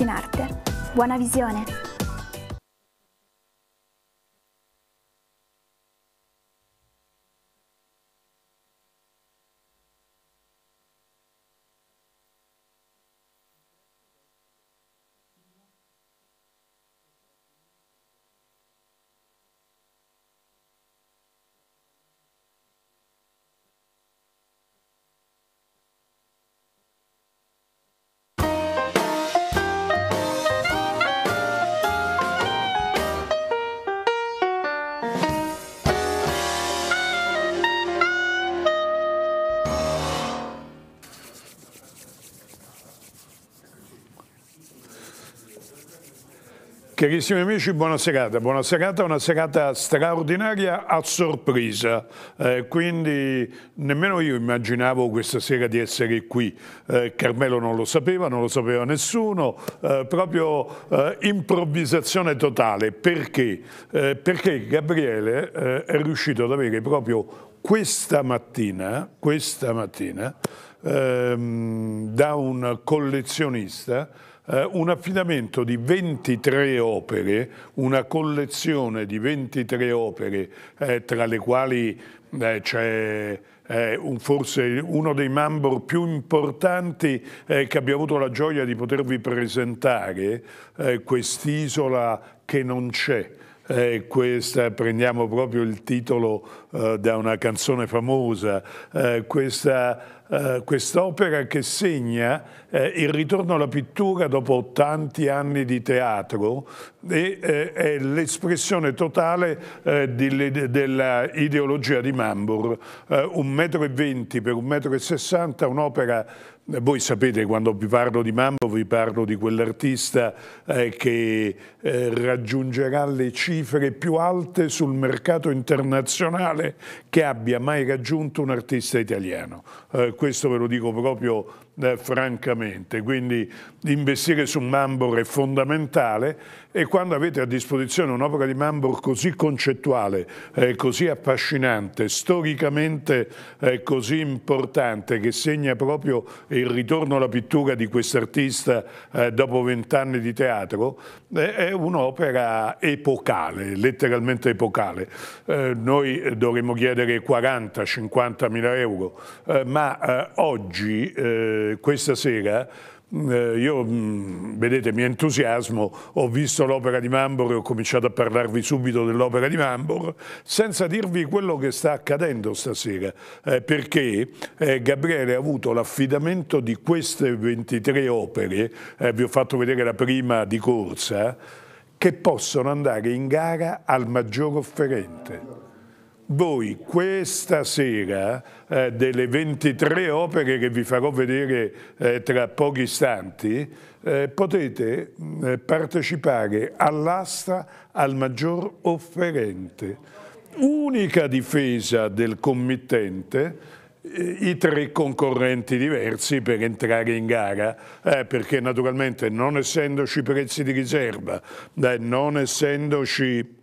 in arte. Buona visione! Carissimi amici, buona serata. Buona serata, una serata straordinaria a sorpresa. Eh, quindi nemmeno io immaginavo questa sera di essere qui. Eh, Carmelo non lo sapeva, non lo sapeva nessuno. Eh, proprio eh, improvvisazione totale. Perché? Eh, perché Gabriele eh, è riuscito ad avere proprio questa mattina, questa mattina ehm, da un collezionista eh, un affidamento di 23 opere, una collezione di 23 opere, eh, tra le quali eh, c'è eh, un, forse uno dei mambor più importanti eh, che abbia avuto la gioia di potervi presentare, quest'isola che non c'è, eh, questa, prendiamo proprio il titolo eh, da una canzone famosa, eh, questa eh, quest'opera che segna eh, il ritorno alla pittura dopo tanti anni di teatro e eh, è l'espressione totale dell'ideologia di Mambor, un metro e venti per un metro e sessanta, un'opera eh, voi sapete quando vi parlo di Mambo vi parlo di quell'artista eh, che eh, raggiungerà le cifre più alte sul mercato internazionale che abbia mai raggiunto un artista italiano. Eh, questo ve lo dico proprio eh, francamente, quindi investire su Mambo è fondamentale e quando avete a disposizione un'opera di Mambor così concettuale, eh, così affascinante, storicamente eh, così importante che segna proprio il ritorno alla pittura di quest'artista eh, dopo vent'anni di teatro, eh, è un'opera epocale, letteralmente epocale. Eh, noi dovremmo chiedere 40-50 mila euro, eh, ma oggi, questa sera, eh, io, mm, vedete, mi entusiasmo, ho visto l'opera di Mambor e ho cominciato a parlarvi subito dell'opera di Mambor, senza dirvi quello che sta accadendo stasera, eh, perché eh, Gabriele ha avuto l'affidamento di queste 23 opere, eh, vi ho fatto vedere la prima di corsa, che possono andare in gara al maggior offerente voi questa sera eh, delle 23 opere che vi farò vedere eh, tra pochi istanti eh, potete mm, partecipare all'asta al maggior offerente. Unica difesa del committente eh, i tre concorrenti diversi per entrare in gara, eh, perché naturalmente non essendoci prezzi di riserva, eh, non essendoci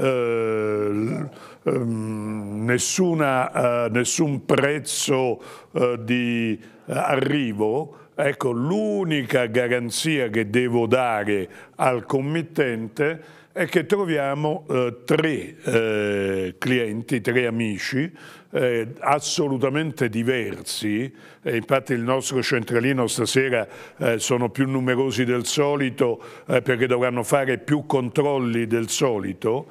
eh, ehm, nessuna, eh, nessun prezzo eh, di arrivo, ecco l'unica garanzia che devo dare al committente è che troviamo eh, tre eh, clienti, tre amici eh, assolutamente diversi, eh, infatti il nostro centralino stasera eh, sono più numerosi del solito eh, perché dovranno fare più controlli del solito,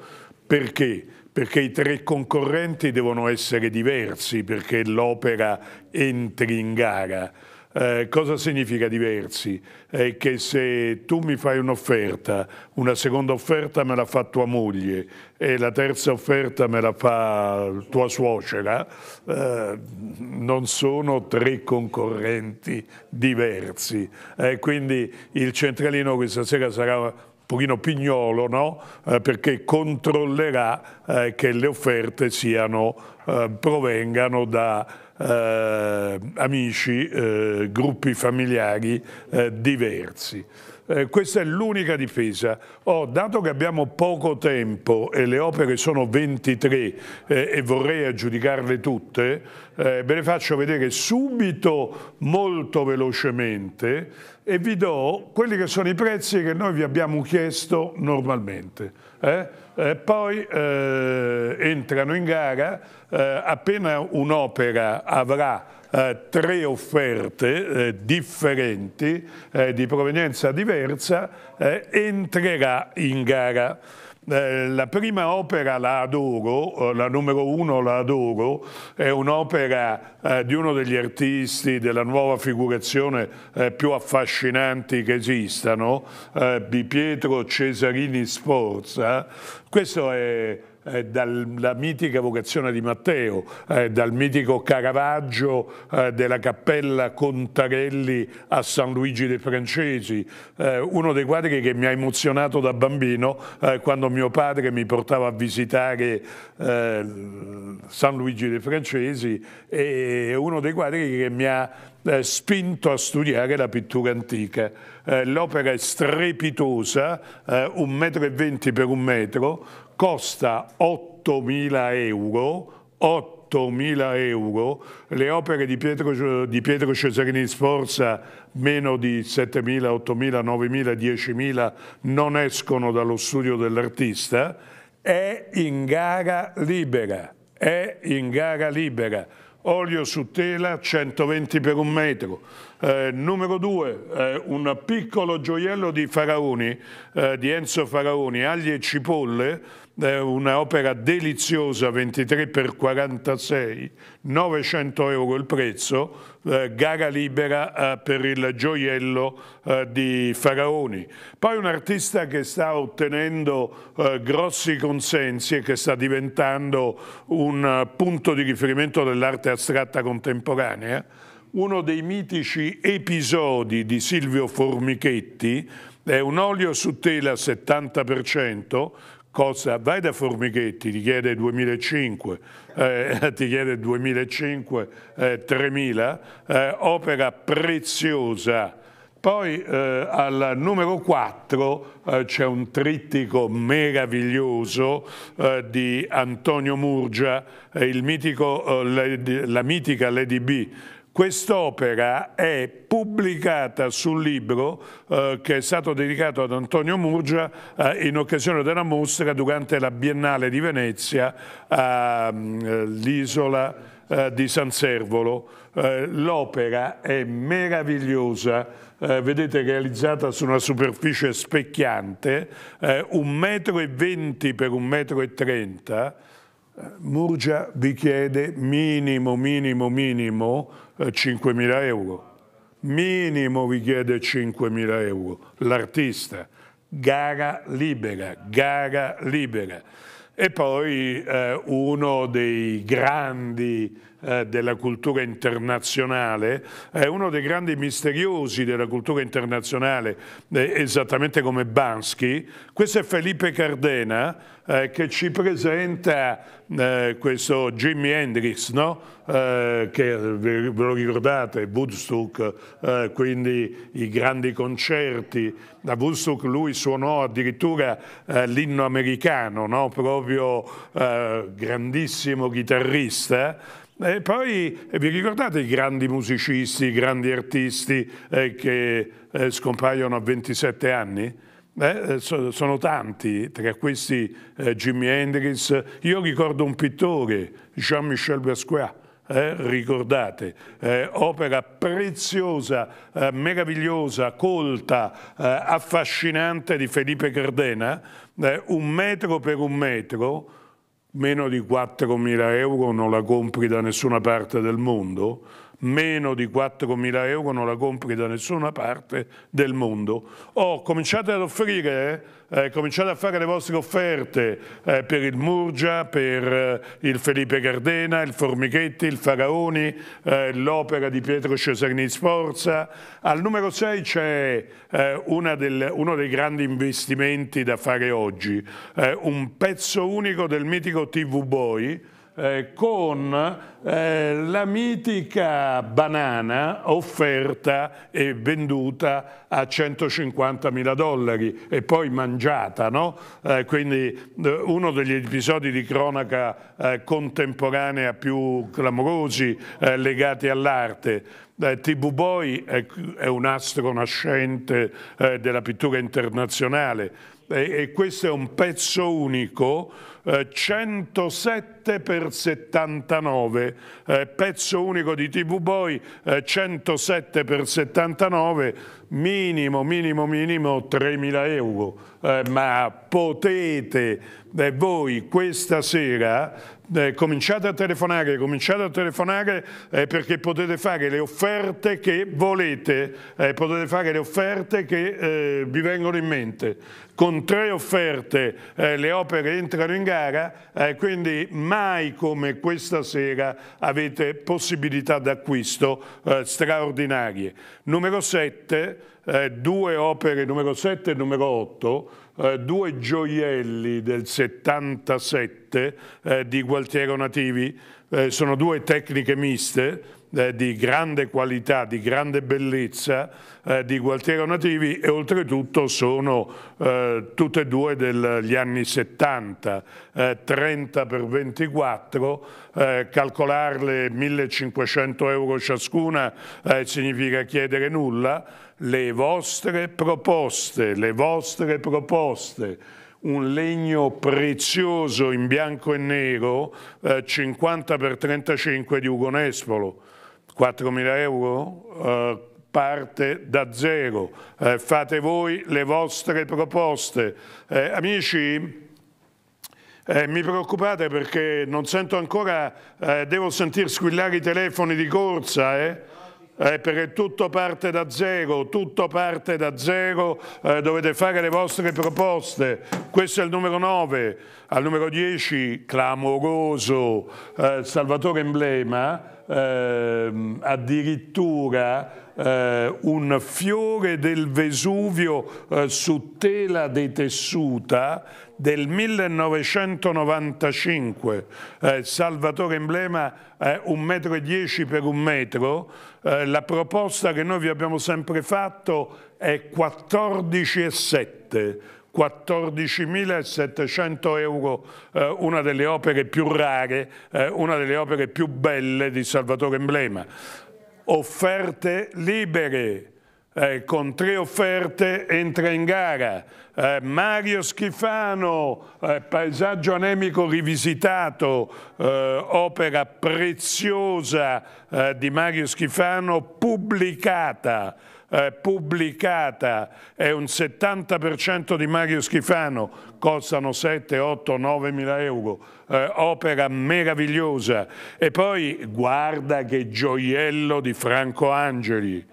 perché? Perché i tre concorrenti devono essere diversi perché l'opera entri in gara eh, cosa significa diversi? È che se tu mi fai un'offerta, una seconda offerta me la fa tua moglie e la terza offerta me la fa tua suocera, eh, non sono tre concorrenti diversi. Eh, quindi il centralino questa sera sarà pochino pignolo, no? eh, perché controllerà eh, che le offerte siano, eh, provengano da eh, amici, eh, gruppi familiari eh, diversi. Eh, questa è l'unica difesa. Oh, dato che abbiamo poco tempo e le opere sono 23 eh, e vorrei aggiudicarle tutte, eh, ve le faccio vedere subito molto velocemente e vi do quelli che sono i prezzi che noi vi abbiamo chiesto normalmente. Eh? Eh, poi eh, entrano in gara, appena un'opera avrà eh, tre offerte eh, differenti eh, di provenienza diversa eh, entrerà in gara la prima opera la adoro, la numero uno la adoro, è un'opera eh, di uno degli artisti della nuova figurazione eh, più affascinanti che esistano, eh, di Pietro Cesarini Sforza. Questo è eh, dalla mitica vocazione di Matteo, eh, dal mitico Caravaggio eh, della Cappella Contarelli a San Luigi dei Francesi, eh, uno dei quadri che mi ha emozionato da bambino eh, quando mio padre mi portava a visitare eh, San Luigi dei Francesi e uno dei quadri che mi ha spinto a studiare la pittura antica. L'opera è strepitosa, un metro e venti per un metro, costa 8.000 euro, 8.000 euro, le opere di Pietro, di Pietro Cesarini Sforza meno di 7.000, 8.000, 9.000, 10.000 non escono dallo studio dell'artista, è in gara libera, è in gara libera olio su tela 120 per un metro. Eh, numero due, eh, un piccolo gioiello di Faraoni, eh, di Enzo Faraoni, agli e cipolle, un'opera deliziosa, 23 per 46, 900 euro il prezzo, eh, gara libera eh, per il gioiello eh, di Faraoni. Poi un artista che sta ottenendo eh, grossi consensi e che sta diventando un eh, punto di riferimento dell'arte astratta contemporanea, uno dei mitici episodi di Silvio Formichetti, è un olio su tela 70%, cosa vai da Formighetti, ti chiede 2005, eh, ti chiede 2005 eh, 3000, eh, opera preziosa. Poi eh, al numero 4 eh, c'è un trittico meraviglioso eh, di Antonio Murgia, il mitico, la, la mitica Lady B, Quest'opera è pubblicata sul libro eh, che è stato dedicato ad Antonio Murgia eh, in occasione della mostra durante la Biennale di Venezia all'isola eh, di San Servolo. Eh, l'opera è meravigliosa, eh, vedete realizzata su una superficie specchiante, eh, 1,20 m x 1,30 m, Murgia vi chiede minimo, minimo, minimo 5.000 eh, euro. Minimo vi chiede 5.000 euro l'artista. Gara libera, gara libera. E poi eh, uno dei grandi eh, della cultura internazionale, eh, uno dei grandi misteriosi della cultura internazionale, eh, esattamente come Bansky, questo è Felipe Cardena, eh, che ci presenta eh, questo Jimi Hendrix, no? eh, che ve lo ricordate, Woodstock, eh, quindi i grandi concerti. Da Woodstock lui suonò addirittura eh, l'inno americano, no? proprio grandissimo chitarrista. E poi vi ricordate i grandi musicisti, i grandi artisti che scompaiono a 27 anni? Beh, eh, sono tanti, tra questi eh, Jimi Hendrix, io ricordo un pittore, Jean-Michel Basquiat, eh, ricordate, eh, opera preziosa, eh, meravigliosa, colta, eh, affascinante di Felipe Cardena, un metro per un metro, meno di 4.000 euro non la compri da nessuna parte del mondo, meno di 4.000 euro non la compri da nessuna parte del mondo. Oh, cominciate ad offrire, eh, eh, cominciate a fare le vostre offerte eh, per il Murgia, per eh, il Felipe Cardena, il Formichetti, il Faraoni, eh, l'opera di Pietro Cesarini Sforza. Al numero 6 c'è eh, uno dei grandi investimenti da fare oggi, un pezzo unico del mitico TV Boy, eh, con eh, la mitica banana offerta e venduta a 150 mila dollari e poi mangiata, no? eh, quindi eh, uno degli episodi di cronaca eh, contemporanea più clamorosi legati all'arte. Eh, TV Boy è, è, un astro nascente della pittura internazionale e, e questo è un pezzo unico, 107 7 per 79, eh, pezzo unico di TV Boy eh, 107 per 79, minimo, minimo, minimo 3.000 euro. Eh, ma potete eh, voi questa sera eh, cominciate a telefonare, cominciate a telefonare eh, perché potete fare le offerte che volete, eh, potete fare le offerte che eh, vi vengono in mente. Con tre offerte eh, le opere entrano in gara, quindi ma mai come questa sera avete possibilità d'acquisto eh, straordinarie. Numero 7, eh, due opere, numero 7 e numero 8, eh, due gioielli del 77 eh, di Gualtiero Nativi, eh, sono due tecniche miste, eh, di grande qualità, di grande bellezza eh, di Gualtiero Nativi e oltretutto sono eh, tutte e due degli anni 70, 30 eh, per 24, eh, calcolarle 1500 euro ciascuna eh, significa chiedere nulla, le vostre proposte, le vostre proposte un legno prezioso in bianco e nero, eh, 50 x 35 di Ugo Nespolo, 4.000 euro? Eh, parte da zero, eh, fate voi le vostre proposte. Eh, amici, eh, mi preoccupate perché non sento ancora, eh, devo sentire squillare i telefoni di corsa, eh. Eh, perché tutto parte da zero, tutto parte da zero, eh, dovete fare le vostre proposte. Questo è il numero 9, al numero 10 clamoroso eh, Salvatore Emblema, ehm, addirittura eh, un fiore del Vesuvio eh, su tela detessuta del 1995, eh, Salvatore Emblema eh, e dieci per un metro, eh, la proposta che noi vi abbiamo sempre fatto è 14,7 14.700 euro, eh, una delle opere più rare, eh, una delle opere più belle di Salvatore Emblema. Offerte libere, eh, con tre offerte entra in gara, eh, Mario Schifano, eh, Paesaggio anemico rivisitato, eh, opera preziosa eh, di Mario Schifano, pubblicata. Eh, pubblicata è un 70% di Mario Schifano, costano 7, 8, 9 mila euro, eh, opera meravigliosa e poi guarda che gioiello di Franco Angeli,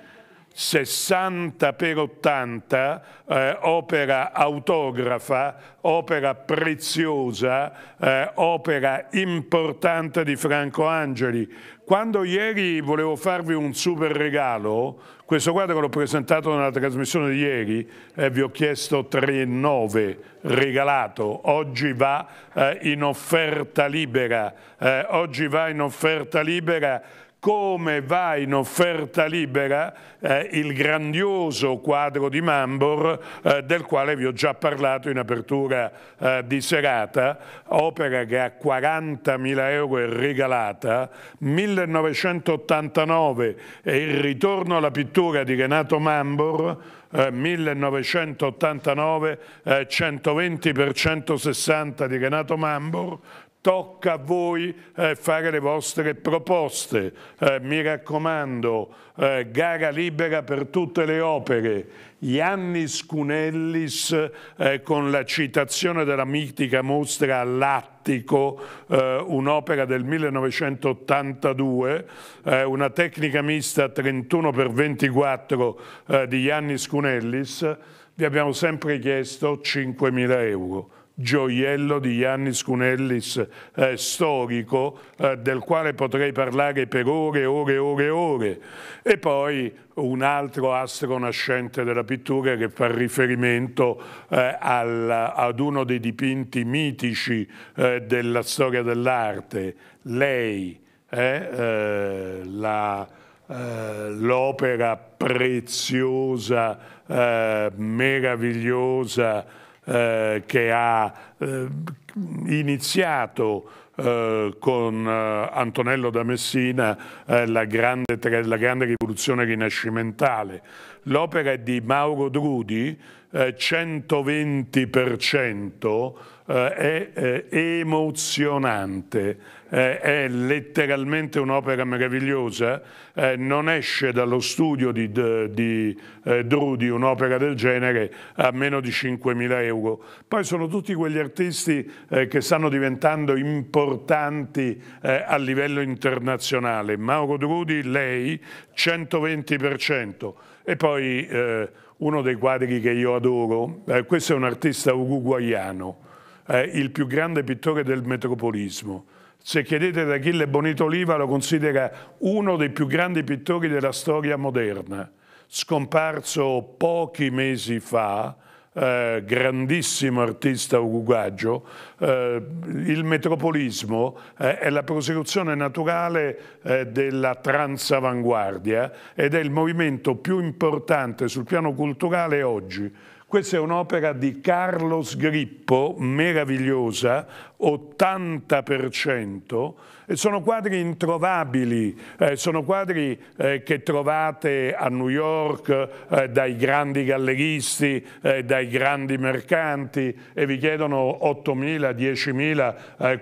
60 per 80, eh, opera autografa, opera preziosa, eh, opera importante di Franco Angeli. Quando ieri volevo farvi un super regalo, questo quadro l'ho presentato nella trasmissione di ieri e vi ho chiesto 3,9 regalato, eh, eh, oggi va in offerta libera, oggi va in offerta libera come va in offerta libera eh, il grandioso quadro di Mambor eh, del quale vi ho già parlato in apertura eh, di serata, opera che a 40.000 euro è regalata, 1989 è il ritorno alla pittura di Renato Mambor, 1989 eh, 120 eh, per 160 di Renato Mambor, tocca a voi eh, fare le vostre proposte. Eh, mi raccomando, eh, gara libera per tutte le opere. Iannis Cunellis eh, con la citazione della mitica mostra all'Attico, eh, un'opera del 1982, eh, una tecnica mista 31x24 di Iannis Cunellis, vi abbiamo sempre chiesto 5.000 euro gioiello di Yannis Cunellis eh, storico eh, del quale potrei parlare per ore e ore e ore e ore e poi un altro astro nascente della pittura che fa riferimento eh, al, ad uno dei dipinti mitici eh, della storia dell'arte lei eh, eh, l'opera preziosa meravigliosa eh, che ha eh, iniziato eh, con eh, Antonello da Messina eh, la grande, la, grande, rivoluzione rinascimentale. L'opera è di Mauro Drudi, 120% è emozionante eh, è letteralmente un'opera meravigliosa, eh, non esce dallo studio di, di eh, Drudi un'opera del genere a meno di 5.000 euro. Poi sono tutti quegli artisti eh, che stanno diventando importanti eh, a livello internazionale. Mauro Drudi, lei, 120%. E poi eh, uno dei quadri che io adoro, questo è un artista uruguaiano, il più grande pittore del metropolismo, se chiedete ad Achille Bonito Oliva lo considera uno dei più grandi pittori della storia moderna, scomparso pochi mesi fa, eh, grandissimo artista uruguagio, eh, il metropolismo eh, è la prosecuzione naturale eh, della transavanguardia ed è il movimento più importante sul piano culturale oggi questa è un'opera di Carlos Grippo, meravigliosa, 80%, e sono quadri introvabili, eh, sono quadri eh, che trovate a New York eh, dai grandi galleristi, eh, dai grandi mercanti e vi chiedono 8.000, 10.000,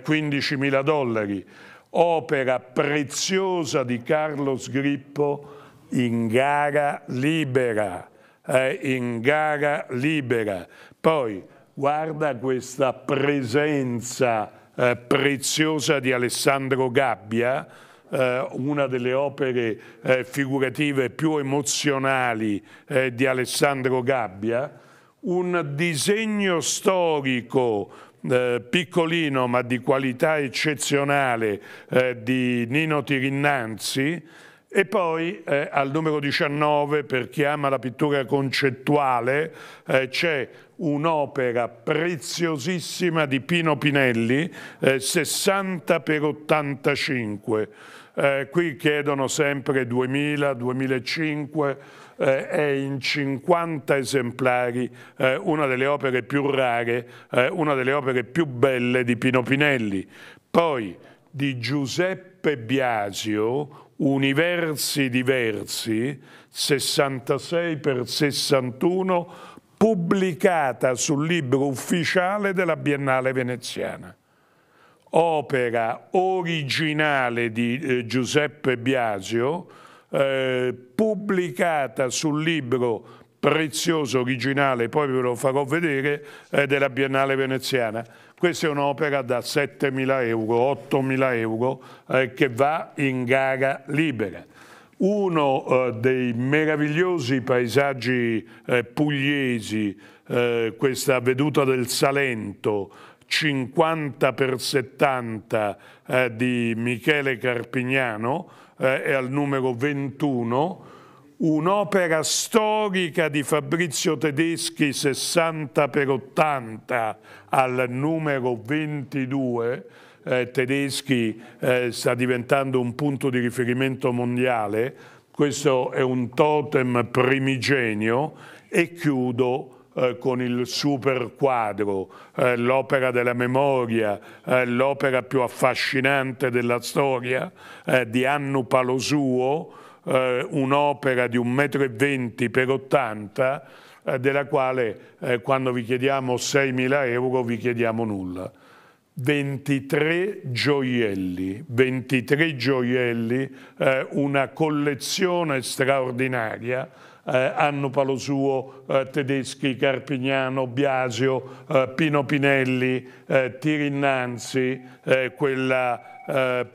15.000 dollari. Opera preziosa di Carlos Grippo in gara libera è in gara libera. Poi guarda questa presenza eh, preziosa di Alessandro Gabbia, eh, una delle opere eh, figurative più emozionali eh, di Alessandro Gabbia, un disegno storico eh, piccolino ma di qualità eccezionale eh, di Nino Tirinnanzi e poi eh, al numero 19, per chi ama la pittura concettuale, eh, c'è un'opera preziosissima di Pino Pinelli, eh, 60 per 85. Eh, qui chiedono sempre 2000-2005, è eh, in 50 esemplari eh, una delle opere più rare, una delle opere più belle di Pino Pinelli. Poi di Giuseppe Biasio, universi diversi, 66 per 61, pubblicata sul libro ufficiale della Biennale veneziana. Opera originale di eh, Giuseppe Biasio, eh, pubblicata sul libro prezioso, originale, poi ve lo farò vedere, eh, della Biennale veneziana questa è un'opera da 7.000 euro, 8.000 euro eh, che va in gara libera. Uno eh, dei meravigliosi paesaggi eh, pugliesi, eh, questa veduta del Salento, 50 per 70 eh, di Michele Carpignano, eh, è al numero 21, un'opera storica di Fabrizio Tedeschi 60 per 80 al numero 22, eh, Tedeschi eh, sta diventando un punto di riferimento mondiale, questo è un totem primigenio e chiudo eh, con il super quadro, eh, l'opera della memoria, eh, l'opera più affascinante della storia di Annu Palosuo, eh, un'opera di 1,20 m per 80 eh, della quale eh, quando vi chiediamo 6.000 euro vi chiediamo nulla. 23 gioielli, 23 gioielli, eh, una collezione straordinaria, eh, hanno palo suo eh, Tedeschi, Carpignano, Biasio, eh, Pino Pinelli, eh, Tirinnanzi, quella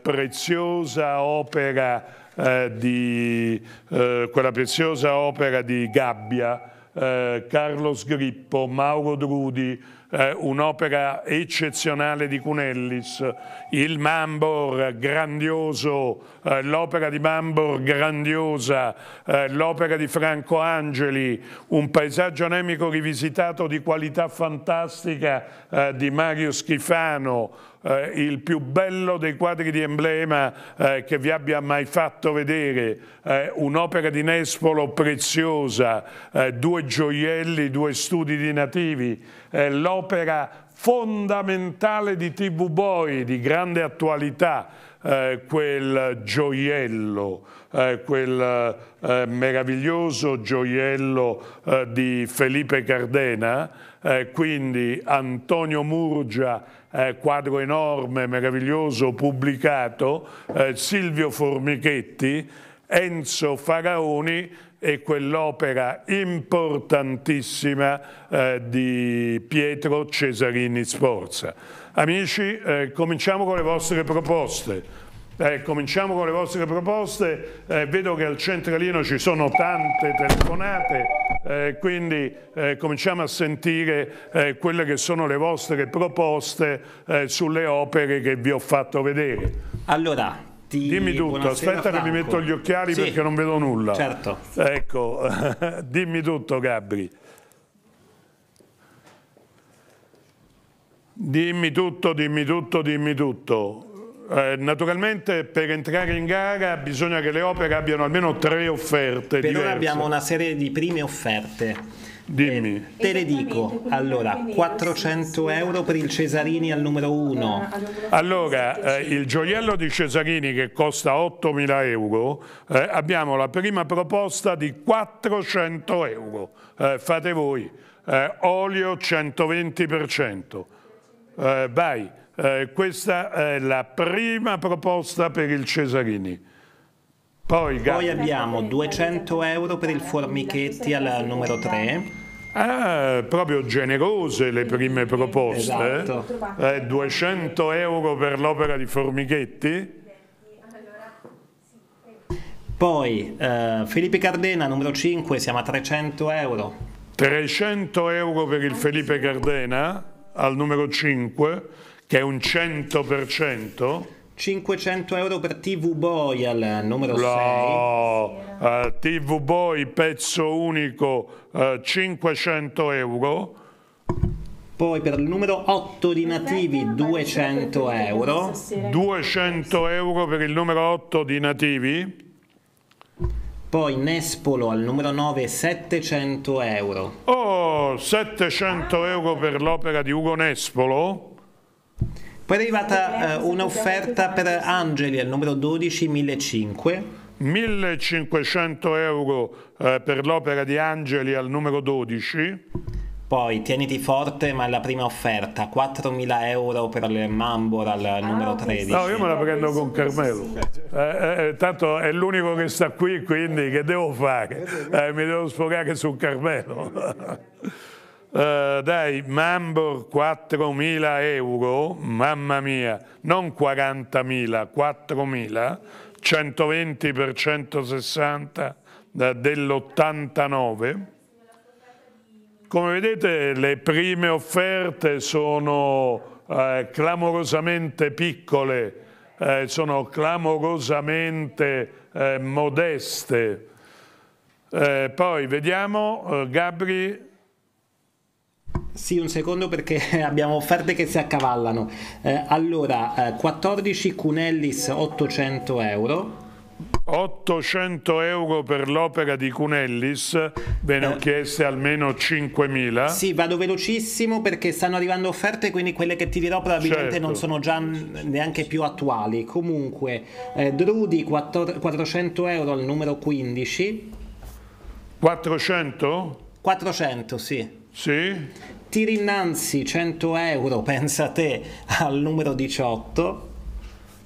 preziosa opera eh, di eh, quella preziosa opera di Gabbia, eh, Carlos Grippo, Mauro Drudi, eh, un'opera eccezionale di Cunellis, il Mambor grandioso, eh, l'opera di Mambor grandiosa, l'opera di Franco Angeli, un paesaggio anemico rivisitato di qualità fantastica di Mario Schifano, eh, il più bello dei quadri di emblema eh, che vi abbia mai fatto vedere, eh, un'opera di Nespolo preziosa, eh, due gioielli, due studi di nativi, l'opera fondamentale di TV Boy, di grande attualità, eh, quel gioiello, eh, quel eh, meraviglioso gioiello eh, di Felipe Cardena, eh, quindi Antonio Murgia eh, quadro enorme, meraviglioso, pubblicato, eh, Silvio Formichetti, Enzo Faraoni e quell'opera importantissima eh, di Pietro Cesarini Sforza. Amici, eh, cominciamo con le vostre proposte. Eh, cominciamo con le vostre proposte, eh, vedo che al centralino ci sono tante telefonate, eh, quindi eh, cominciamo a sentire eh, quelle che sono le vostre proposte eh, sulle opere che vi ho fatto vedere. Allora, ti... Dimmi tutto, Buonasera, aspetta Franco. che mi metto gli occhiali sì, perché non vedo nulla. Certo. Ecco, dimmi tutto Gabri. Dimmi tutto, dimmi tutto, dimmi tutto. Eh, naturalmente per entrare in gara bisogna che le opere abbiano almeno tre offerte. Per diverse. ora abbiamo una serie di prime offerte. Dimmi. Eh, te le dico, allora, 400 euro per il Cesarini al numero 1. Allora, eh, il gioiello di Cesarini che costa 8.000 euro, eh, abbiamo la prima proposta di 400 euro. Eh, fate voi, eh, olio 120%. vai. Eh, questa è la prima proposta per il Cesarini. Poi, Poi abbiamo 200 euro per il Formichetti al numero 3. Ah, proprio generose le prime proposte. Esatto. Eh, 200 euro per l'opera di Formichetti? Poi eh, Felipe Cardena, numero 5, siamo a 300 euro. 300 euro per il Felipe Cardena al numero 5 che è un 100%? 500 euro per TV Boy al numero no, 6. Uh, eh, TV Boy pezzo unico uh, eh, 500 euro. Poi per il numero 8 di nativi 200 euro. 200 euro per il numero 8 di nativi. Poi Nespolo al numero 9 700 euro. Oh, 700 euro per l'opera di Ugo Nespolo? Poi è arrivata uh, ecco, eh, ecco, un'offerta per Angeli al numero 12, 1.500. 1.500 euro eh, per l'opera di Angeli al numero 12. Poi tieniti forte, ma è la prima offerta, 4.000 euro per le Mambora al ah, numero 13. No, io me la prendo con Carmelo. Eh, eh, eh, tanto è l'unico che sta qui, quindi che devo fare? Eh, mi devo sfogare su Carmelo. eh, dai Mambo 4.000 euro, mamma mia, non 40.000, 4.000, 120 per 160 dell'89. Come vedete le prime offerte sono eh, clamorosamente piccole, eh, sono clamorosamente eh, modeste. Eh, poi vediamo, eh, Gabri, sì, un secondo perché abbiamo offerte che si accavallano. Eh, allora, eh, 14 Cunellis 800 euro. 800 euro per l'opera di Cunellis, ve ne ho eh. chieste almeno 5.000. Sì, vado velocissimo perché stanno arrivando offerte, quindi quelle che ti dirò probabilmente certo. non sono già neanche più attuali. Comunque, eh, Drudi 400 euro al numero 15. 400? 400, sì. Sì tiri innanzi 100 euro, pensa te, al numero 18.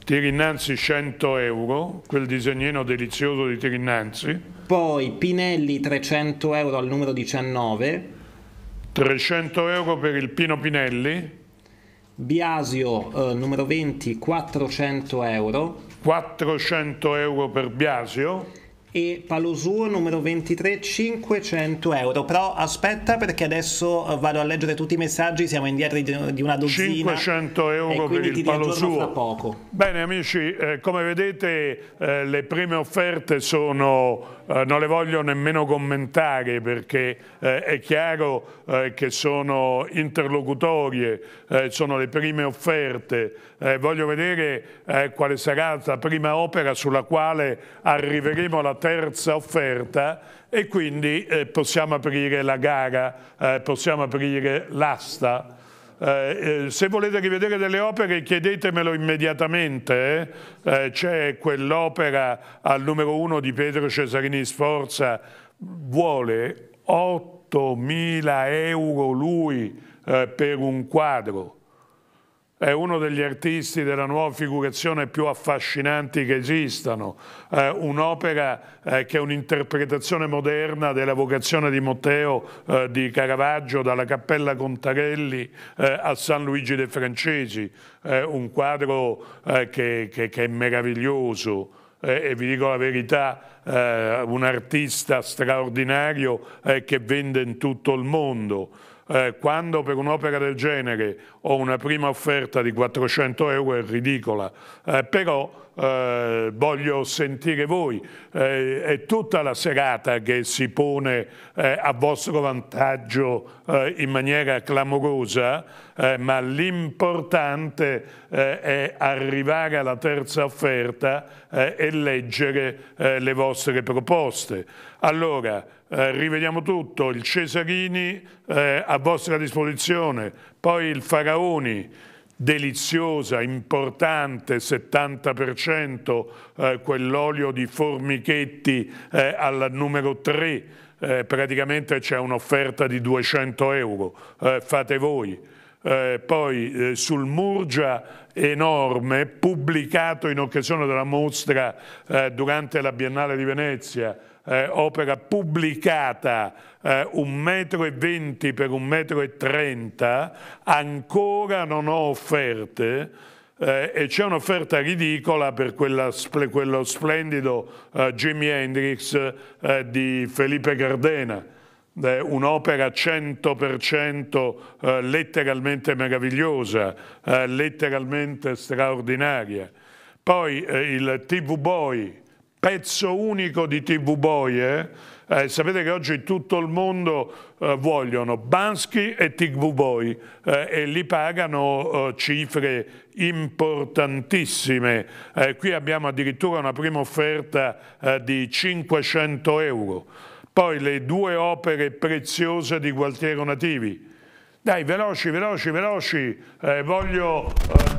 Tiri innanzi 100 euro, quel disegnino delizioso di Tiri innanzi. Poi Pinelli 300 euro al numero 19. 300 euro per il Pino Pinelli. Biasio eh, numero 20 400 euro. 400 euro per Biasio e Palosuo numero 23 500 euro però aspetta perché adesso eh, vado a leggere tutti i messaggi siamo indietro di una dozzina 500 euro per il Palosuo fra poco bene amici eh, come vedete eh, le prime offerte sono eh, non le voglio nemmeno commentare perché eh, è chiaro eh, che sono interlocutorie, eh, sono le prime offerte, voglio vedere quale sarà la prima opera sulla quale arriveremo alla terza offerta e quindi possiamo aprire la gara, possiamo aprire l'asta. Eh, eh, se volete rivedere delle opere chiedetemelo immediatamente, eh. eh? c'è quell'opera al numero uno di Pietro Cesarini Sforza, vuole 8.000 euro lui eh, per un quadro, è uno degli artisti della nuova figurazione più affascinanti che esistano, eh, un'opera eh, che è un'interpretazione moderna della vocazione di Matteo eh, di Caravaggio dalla Cappella Contarelli eh, a San Luigi dei Francesi, un quadro eh, che, che, che, è meraviglioso eh, e vi dico la verità, un artista straordinario che vende in tutto il mondo eh, quando per un'opera del genere ho una prima offerta di 400 euro è ridicola, eh, però eh, voglio sentire voi, eh, è tutta la serata che si pone eh, a vostro vantaggio eh, in maniera clamorosa, ma l'importante è arrivare alla terza offerta e leggere le vostre proposte. Allora, eh, rivediamo tutto, il Cesarini eh, a vostra disposizione, poi il Faraoni, deliziosa, importante, 70% eh, quell'olio di formichetti eh, al numero 3, eh, praticamente c'è un'offerta di 200 euro, eh, fate voi. Eh, poi sul Murgia enorme, pubblicato in occasione della mostra durante la Biennale di Venezia, eh, opera pubblicata eh, e venti per un metro e trenta, ancora non ho offerte eh, e c'è un'offerta ridicola per quella, quello splendido eh, Jimi Hendrix eh, di Felipe Gardena eh, un'opera 100% eh, letteralmente meravigliosa, letteralmente straordinaria. Poi il TV Boy, pezzo unico di TV Boie, eh? eh, sapete che oggi tutto il mondo eh, vogliono Bansky e TV Boy eh, e li pagano eh, cifre importantissime. Eh, qui abbiamo addirittura una prima offerta di 500 euro. Poi le due opere preziose di Gualtiero Nativi. Dai, veloci, veloci, veloci, voglio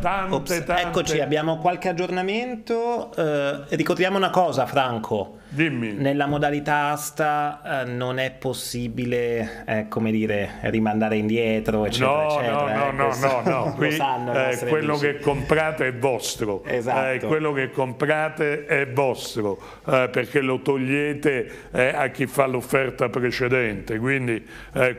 tante, Ops, tante. Eccoci, abbiamo qualche aggiornamento. Eh, ricordiamo una cosa, Franco. Dimmi. Nella modalità asta eh, non è possibile, eh, come dire, rimandare indietro, eccetera, no, eccetera. No, eh, no, no, no, no. Qui, eh, quello amici. che comprate è vostro. Esatto. Eh, quello che comprate è vostro, perché lo togliete a chi fa l'offerta precedente. Quindi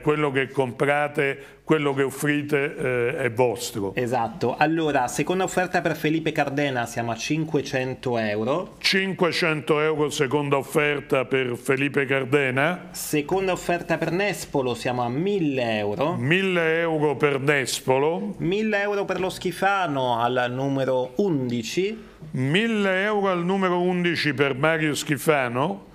quello che comprate quello che offrite eh, è vostro. Esatto, allora seconda offerta per Felipe Cardena siamo a 500 euro. 500 euro seconda offerta per Felipe Cardena. Seconda offerta per Nespolo siamo a 1000 euro. 1000 euro per Nespolo. 1000 euro per lo Schifano al numero 11. 1000 euro al numero 11 per Mario Schifano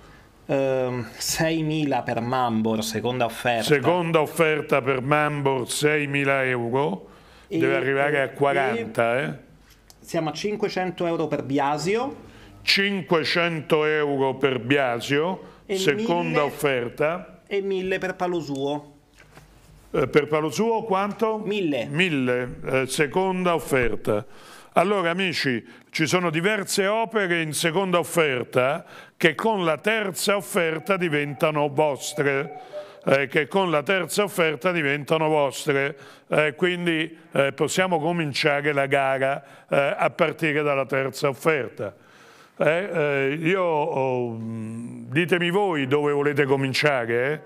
ehm, 6.000 per Mambor, seconda offerta. Seconda offerta per Mambor, 6.000 euro, e, deve arrivare eh, a 40. Eh. Siamo a 500 euro per Biasio. 500 euro per Biasio, e seconda 1000, offerta. E 1.000 per Palosuo. Eh, per Palosuo quanto? 1.000. 1.000, eh, seconda offerta. Allora amici, ci sono diverse opere in seconda offerta che con la terza offerta diventano vostre. Eh, che con la terza offerta diventano vostre, eh, quindi eh, possiamo cominciare la gara eh, a partire dalla terza offerta. Eh, eh, io, oh, mm, ditemi voi dove volete cominciare,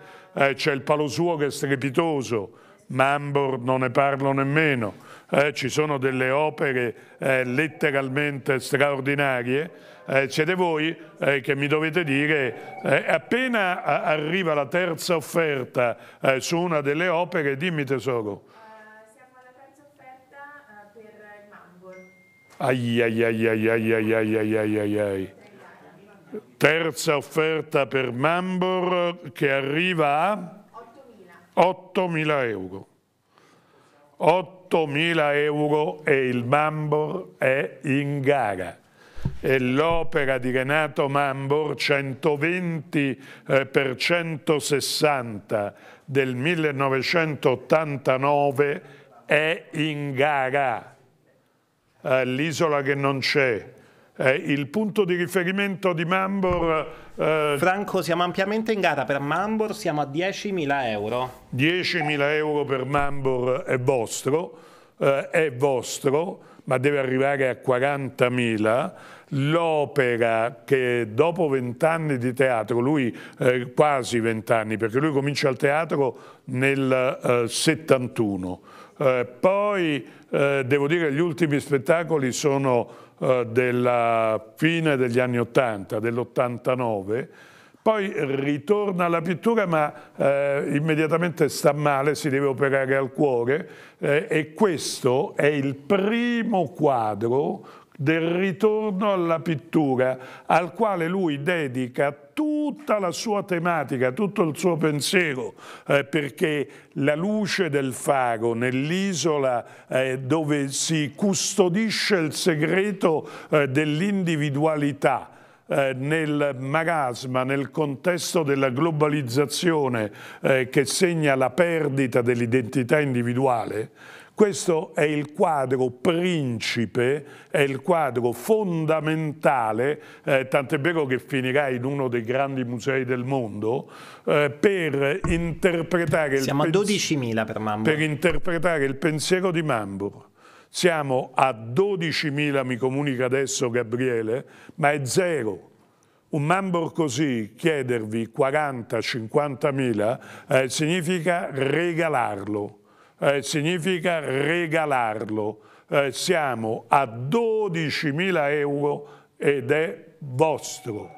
c'è il palo suo che è strepitoso, Mambor non ne parlo nemmeno eh, ci sono delle opere eh, letteralmente straordinarie, eh, siete voi che mi dovete dire appena arriva la terza offerta su una delle opere, dimmi tesoro. Siamo alla terza offerta per il Mangol. Ai ai ai ai ai ai ai ai ai ai. Terza offerta per Mambor che arriva a 8.000 euro. 8.000 euro e il Mambor è in gara e l'opera di Renato Mambor 120 eh, per 160 del 1989 è in gara, eh, l'isola che non c'è, eh, il punto di riferimento di Mambor... Eh, Franco, siamo ampiamente in gara per Mambor, siamo a 10.000 euro. 10.000 euro per Mambor è vostro, eh, è vostro, ma deve arrivare a 40.000. L'opera che dopo vent'anni di teatro, lui eh, quasi vent'anni, perché lui comincia il teatro nel 71, eh, eh, poi devo dire che gli ultimi spettacoli sono eh, della fine degli anni 80, dell'89, poi ritorna alla pittura ma eh, immediatamente sta male, si deve operare al cuore eh, e questo è il primo quadro del ritorno alla pittura al quale lui dedica tutta la sua tematica, tutto il suo pensiero, eh, perché la luce del fago nell'isola eh, dove si custodisce il segreto eh, dell'individualità, eh, nel magasma, nel contesto della globalizzazione eh, che segna la perdita dell'identità individuale, questo è il quadro principe, è il quadro fondamentale, eh, tant'è vero che finirà in uno dei grandi musei del mondo, eh, per, interpretare per, per interpretare il pensiero di Mambo. Siamo a 12.000, mi comunica adesso Gabriele, ma è zero un Mambor così chiedervi 40 50000 eh, significa regalarlo eh, significa regalarlo. Eh, siamo a 12.000 euro ed è vostro.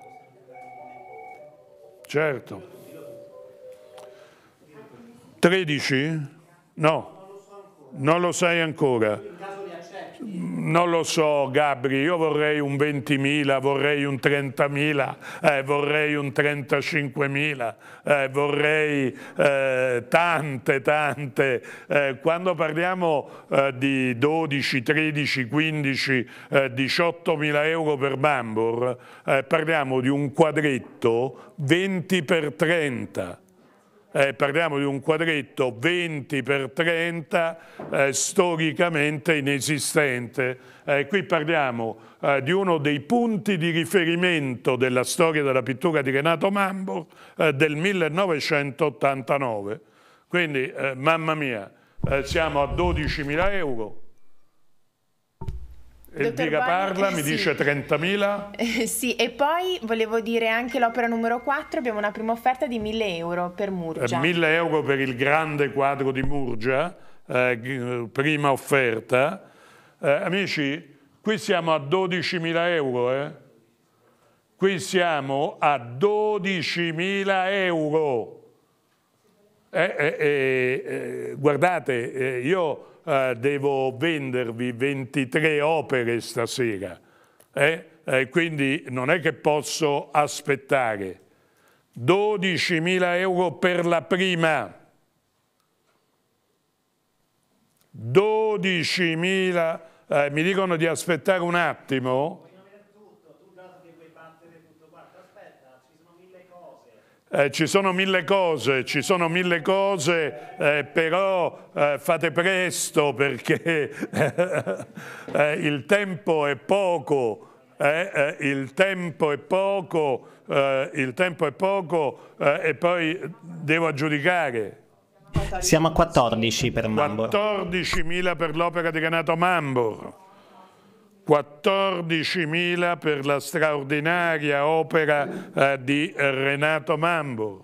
Certo. 13? No, non lo sai ancora. Non lo so Gabri, io vorrei un 20.000, vorrei un 30.000, eh, vorrei un 35.000, eh, vorrei eh, tante, tante. Eh, quando parliamo eh, di 12, 13, 15, 18.000 euro per Bambor, eh, parliamo di un quadretto 20 per 30 eh, parliamo di un quadretto 20 per 30 eh, storicamente inesistente. Eh, qui parliamo eh, di uno dei punti di riferimento della storia della pittura di Renato Mambo eh, del 1989. Quindi, eh, mamma mia, siamo a 12.000 euro, Elvira parla, mi eh, sì. dice 30.000. Eh, sì, e poi volevo dire anche l'opera numero 4, abbiamo una prima offerta di 1.000 euro per Murgia. Eh, 1.000 euro per il grande quadro di Murgia, eh, prima offerta. Eh, amici, qui siamo a 12.000 euro, eh. Qui siamo a 12.000 euro. guardate, io eh, devo vendervi 23 opere stasera, eh? Eh, quindi non è che posso aspettare. 12.000 euro per la prima, 12.000, eh, mi dicono di aspettare un attimo, eh, ci sono mille cose, ci sono mille cose, eh, però eh, fate presto perché eh, il tempo è poco, eh, eh, il tempo è poco, il tempo è poco e poi devo aggiudicare. Siamo a 14 per Mambor. 14.000 per l'opera di Renato Mambor. 14.000 per la straordinaria opera eh, di Renato Mambur.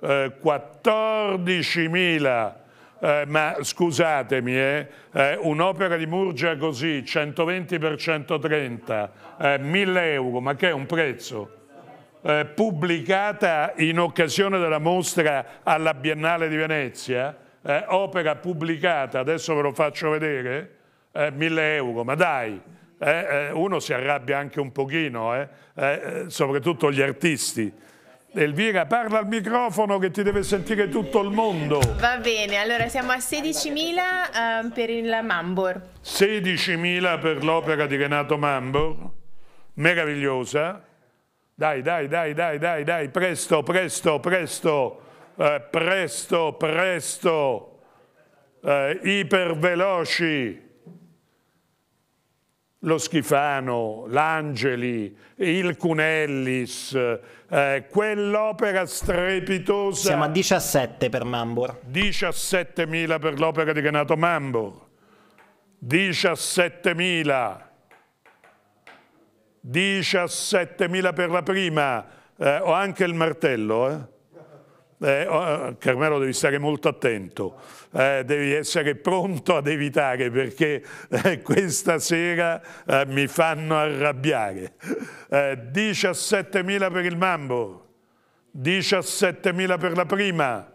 eh, 14.000, eh, ma scusatemi, eh, eh, un'opera di Murgia così, 120 per 130, 1.000 eh, euro, ma che è un prezzo? pubblicata in occasione della mostra alla Biennale di Venezia, opera pubblicata, adesso ve lo faccio vedere, eh, 1000 euro, ma dai, eh, eh, uno si arrabbia anche un pochino, eh, eh, soprattutto gli artisti. Elvira, parla al microfono che ti deve sentire tutto il mondo. Va bene, allora siamo a 16.000 um, ehm, per il Mambor. 16.000 per l'opera di Renato Mambor, meravigliosa. Dai, dai, dai, dai, dai, dai, presto, presto, presto, eh, presto, presto, eh, iperveloci lo Schifano, l'Angeli, il Cunellis, eh, quell'opera strepitosa. Siamo a 17 per Mambor. 17.000 per l'opera di Renato Mambor. 17.000. 17.000 per la prima. Eh, ho anche il martello, eh? eh, eh Carmelo devi stare molto attento, eh, devi essere pronto ad evitare perché eh, questa sera eh, mi fanno arrabbiare. 17.000 eh, per il Mambo, 17.000 per la prima,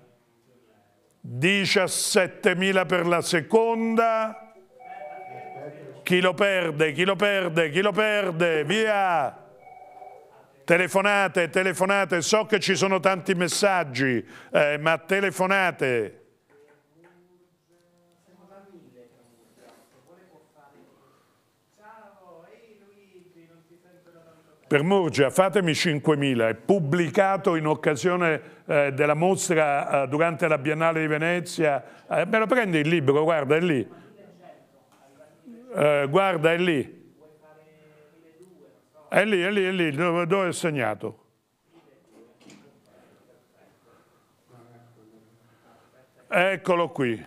17.000 per la seconda, chi lo perde, chi lo perde, chi lo perde, via! telefonate, telefonate, so che ci sono tanti messaggi, eh, ma telefonate. Per Murgia, fatemi 5.000, è pubblicato in occasione eh, della mostra eh, durante la Biennale di Venezia, eh, me lo prendi il libro, guarda è lì, eh, guarda è lì. È lì, è lì, è lì, dove, dove è segnato. Eccolo qui.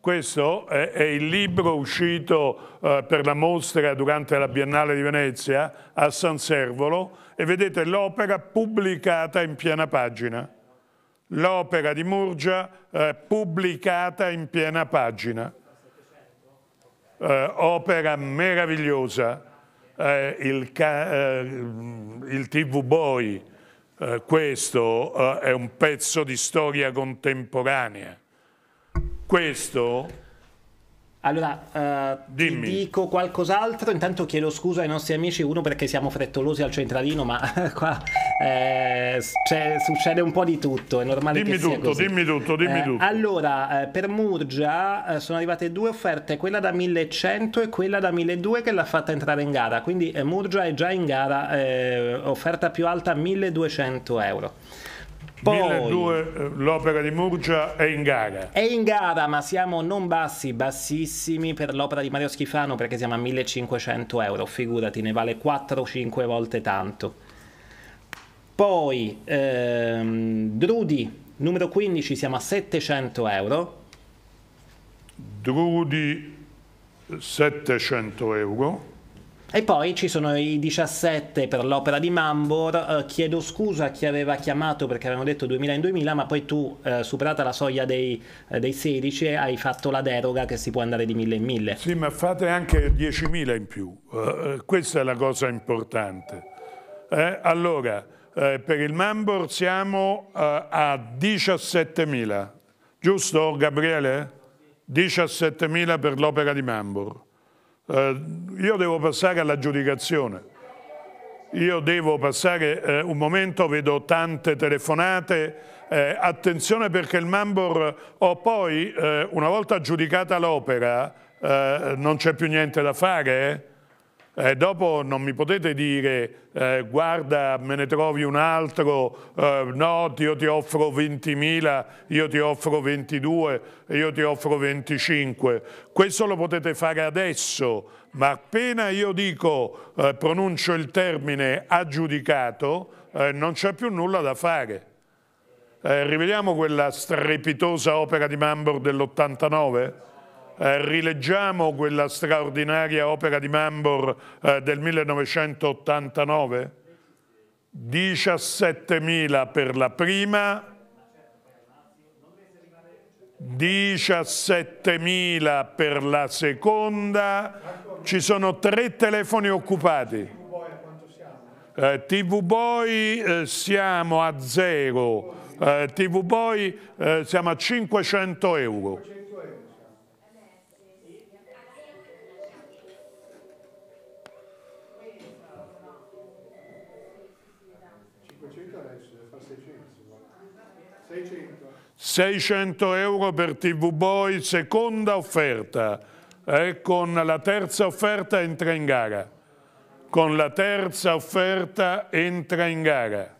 Questo è, è il libro uscito eh, per la mostra durante la Biennale di Venezia a San Servolo e vedete l'opera pubblicata in piena pagina. L'opera di Murgia eh, pubblicata in piena pagina. Eh, opera meravigliosa eh, il, eh, il, TV Boy, eh, questo eh, è un pezzo di storia contemporanea. Questo allora, uh, Dimmi. ti dico qualcos'altro. Intanto chiedo scusa ai nostri amici, uno perché siamo frettolosi al centralino, ma eh, qua eh, succede un po' di tutto. È normale dimmi che tutto, sia così. Dimmi tutto, dimmi eh, tutto. Allora, eh, per Murgia eh, sono arrivate due offerte, quella da 1100 e quella da 1200 che l'ha fatta entrare in gara. Quindi Murgia è già in gara, offerta più alta 1200 euro. Poi, 1200, eh, l'opera di Murgia è in gara. È in gara, ma siamo non bassi, bassissimi per l'opera di Mario Schifano perché siamo a 1500 euro, figurati, ne vale 4-5 volte tanto. Poi ehm, Drudi, numero 15, siamo a 700 euro. Drudi 700 euro. E poi ci sono i 17 per l'opera di Mambor. Eh, chiedo scusa a chi aveva chiamato perché avevano detto 2000 in 2000, ma poi tu, eh, superata la soglia dei, eh, dei, 16, hai fatto la deroga che si può andare di 1000 in 1000. Sì, ma fate anche 10.000 in più. Uh, questa è la cosa importante. Eh, allora, per il Mambor siamo uh, a 17.000, giusto Gabriele? 17.000 per l'opera di Mambor eh, io devo passare all'aggiudicazione, io devo passare eh, un momento, vedo tante telefonate, eh, attenzione perché il Mambor o poi eh, una volta aggiudicata l'opera eh, non c'è più niente da fare, Eh? Eh, dopo non mi potete dire eh, guarda me ne trovi un altro, eh, no io ti offro 20.000, io ti offro 22, io ti offro 25. Questo lo potete fare adesso, ma appena io dico, eh, pronuncio il termine aggiudicato, eh, non c'è più nulla da fare. Eh, rivediamo quella strepitosa opera di Mambor dell'89? Eh, rileggiamo quella straordinaria opera di Mambor eh, del 1989? 17.000 per la prima, 17.000 per la seconda, ci sono tre telefoni occupati. Eh, TV Boy eh, siamo a zero, eh, TV Boy eh, siamo a 500 euro. 600 euro per TV Boy, seconda offerta. E eh, con la terza offerta entra in gara. Con la terza offerta entra in gara.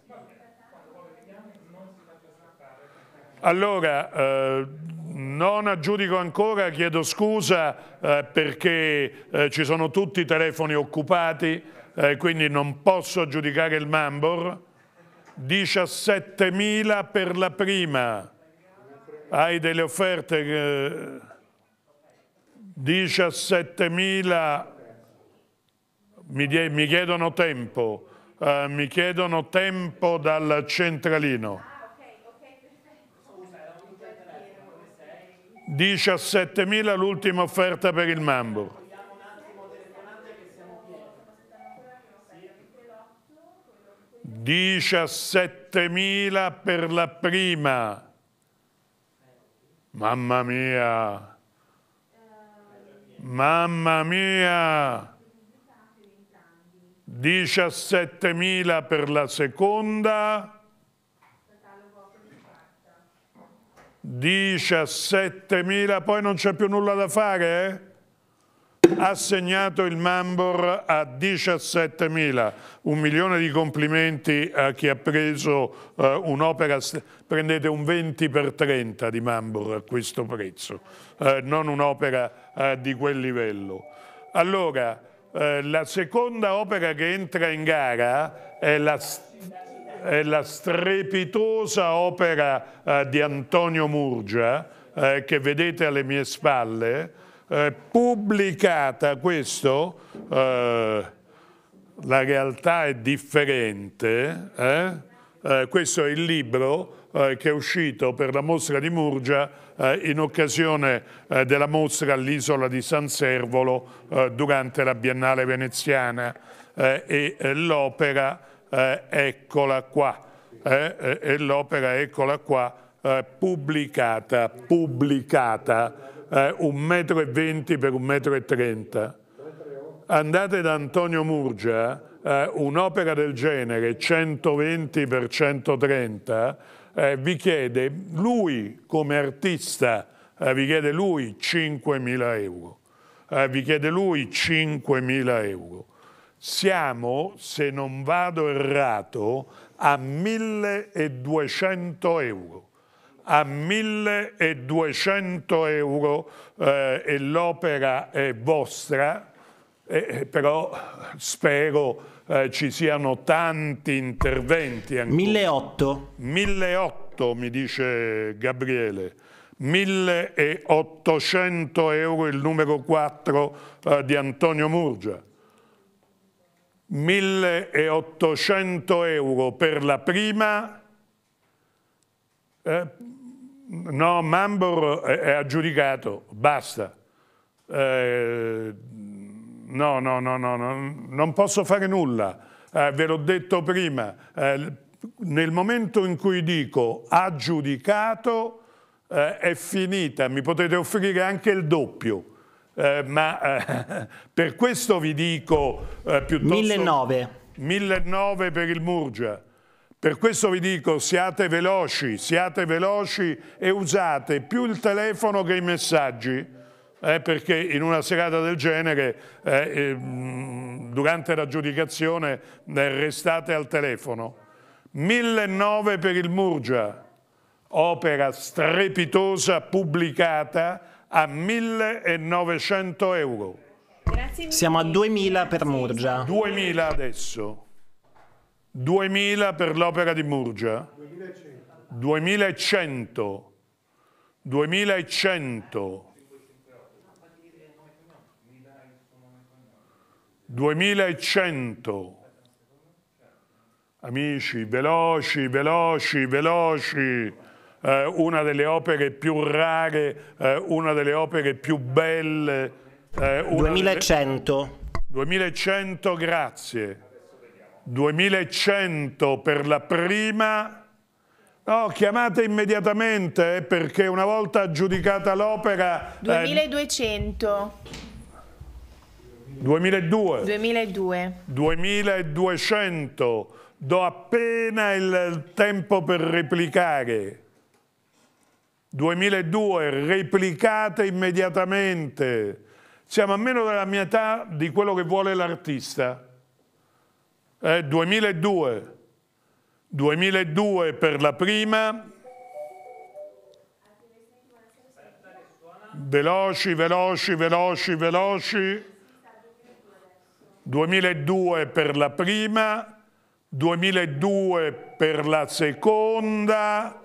Allora, eh, non aggiudico ancora, chiedo scusa eh, perché eh, ci sono tutti i telefoni occupati, eh, quindi non posso aggiudicare il Mambor. 17.000 per la prima hai delle offerte eh, 17.000, mi, mi, chiedono tempo, eh, mi chiedono tempo dal centralino. 17.000 l'ultima offerta per il Mambo. Diciassettemila per la prima. Mamma mia! Mamma mia! 17.000 per la seconda, 17.000, poi non c'è più nulla da fare? Eh? assegnato il Mambor a 17.000. Un milione di complimenti a chi ha preso eh, un'opera, prendete un 20 per 30 di Mambor a questo prezzo, eh, non un'opera eh, di quel livello. Allora, eh, la seconda opera che entra in gara è la è la strepitosa opera eh, di Antonio Murgia eh, che vedete alle mie spalle, eh, pubblicata questo, eh, la realtà è differente, eh? eh questo è il libro eh, che è uscito per la mostra di Murgia eh, in occasione della mostra all'isola di San Servolo durante la Biennale veneziana e l'opera Eccola qua, e l'opera Eccola qua pubblicata, pubblicata eh, un metro e venti per un metro e trenta. Andate da Antonio Murgia, eh, un'opera del genere, 120 per 130, eh, vi chiede lui come artista, eh, vi chiede lui 5.000 euro. Eh, vi chiede lui 5.000 euro. Siamo, se non vado errato, a 1.200 euro a 1200 euro eh, e l'opera è vostra, eh, però spero eh, ci siano tanti interventi. 1800. mi dice Gabriele. 1800 euro il numero 4 eh, di Antonio Murgia. 1800 euro per la prima, eh, No, Mambor è aggiudicato, basta. Eh, no, no, no, no, no, non posso fare nulla. Eh, ve l'ho detto prima, eh, nel momento in cui dico aggiudicato eh, è finita, mi potete offrire anche il doppio. Eh, ma eh, per questo vi dico piuttosto... 1009. 1009 per il Murgia. Per questo vi dico, siate veloci, siate veloci e usate più il telefono che i messaggi, eh, perché in una serata del genere, eh, eh, durante la giudicazione, eh, restate al telefono. 1009 per il Murgia, opera strepitosa pubblicata a 1900 euro. Siamo a 2000 per Murgia. 2000 adesso. 2.000 per l'opera di Murgia, 2.100, 2.100, 2100. Amici, veloci, veloci, veloci. Eh, una delle opere più rare, eh, una delle opere più belle. Eh, 2100. 2100, grazie. 2100 per la prima, no, chiamate immediatamente eh, perché una volta aggiudicata l'opera... 2200. Eh, 2002. 2200. Do appena il tempo per replicare. 2002, replicate immediatamente. Siamo a meno della metà di quello che vuole l'artista. Eh, 2002, 2002 per la prima, veloci, veloci, veloci, veloci, 2002 per la prima, 2002 per la seconda,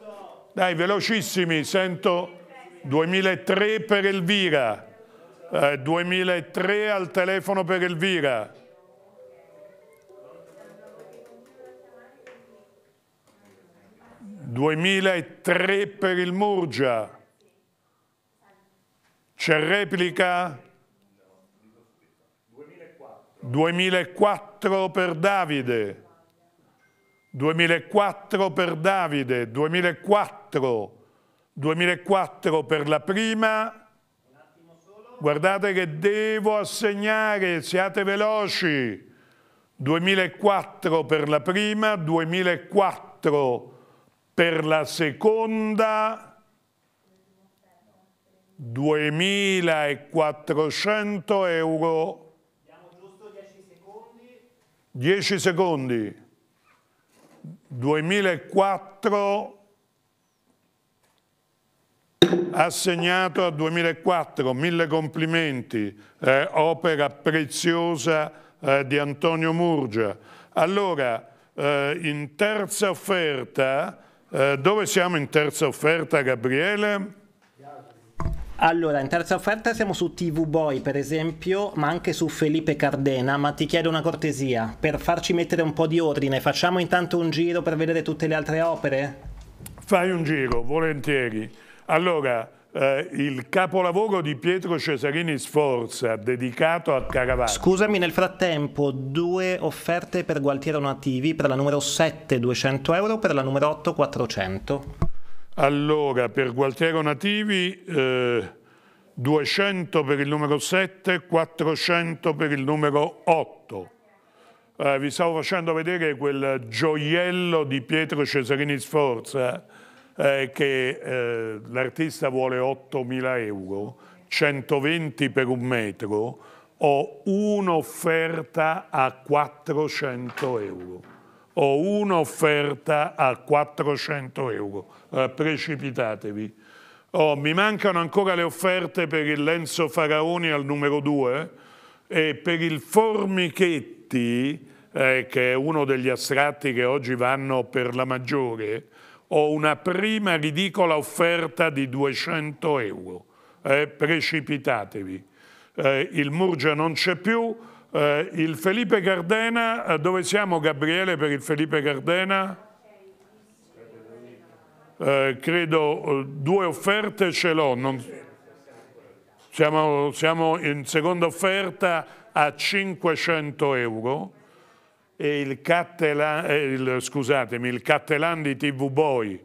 dai velocissimi, sento 2003 per Elvira, eh, 2003 al telefono per Elvira, 2003 per il Murgia. C'è replica? 2004 per Davide. 2004 per Davide, 2004, 2004 per la prima. Guardate che devo assegnare, siate veloci. 2004 per la prima, 2004 per la prima per la seconda 2.400 euro. Diamo giusto 10 secondi. 10 secondi. 2004 assegnato a 2004, mille complimenti, eh, opera preziosa eh, di Antonio Murgia. Allora, eh, in terza offerta eh, dove siamo in terza offerta, Gabriele? Allora, in terza offerta siamo su TV Boy, per esempio, ma anche su Felipe Cardena, ma ti chiedo una cortesia, per farci mettere un po' di ordine, facciamo intanto un giro per vedere tutte le altre opere? Fai un giro, volentieri. Allora, eh, il capolavoro di Pietro Cesarini Sforza dedicato a Caravaggio. Scusami, nel frattempo due offerte per Gualtiero Nativi, per la numero 7 200 euro, per la numero 8 400. Allora, per Gualtiero Nativi eh, 200 per il numero 7, 400 per il numero 8. Eh, vi stavo facendo vedere quel gioiello di Pietro Cesarini Sforza eh, che eh, l'artista vuole 8.000 euro, 120 per un metro, ho un'offerta a 400 euro. Ho un'offerta a 400 euro. Eh, precipitatevi. Oh, mi mancano ancora le offerte per il Lenzo Faraoni al numero 2 e per il Formichetti, eh, che è uno degli astratti che oggi vanno per la maggiore, o una prima ridicola offerta di 200 euro. Eh, precipitatevi. Eh, il Murgia non c'è più. Eh, il Felipe Gardena, eh, dove siamo Gabriele per il Felipe Gardena? Eh, credo eh, due offerte ce l'ho. Non... Siamo, siamo in seconda offerta a 500 euro e il, Cattelan, eh, il, scusatemi, il Cattelan di TV Boy,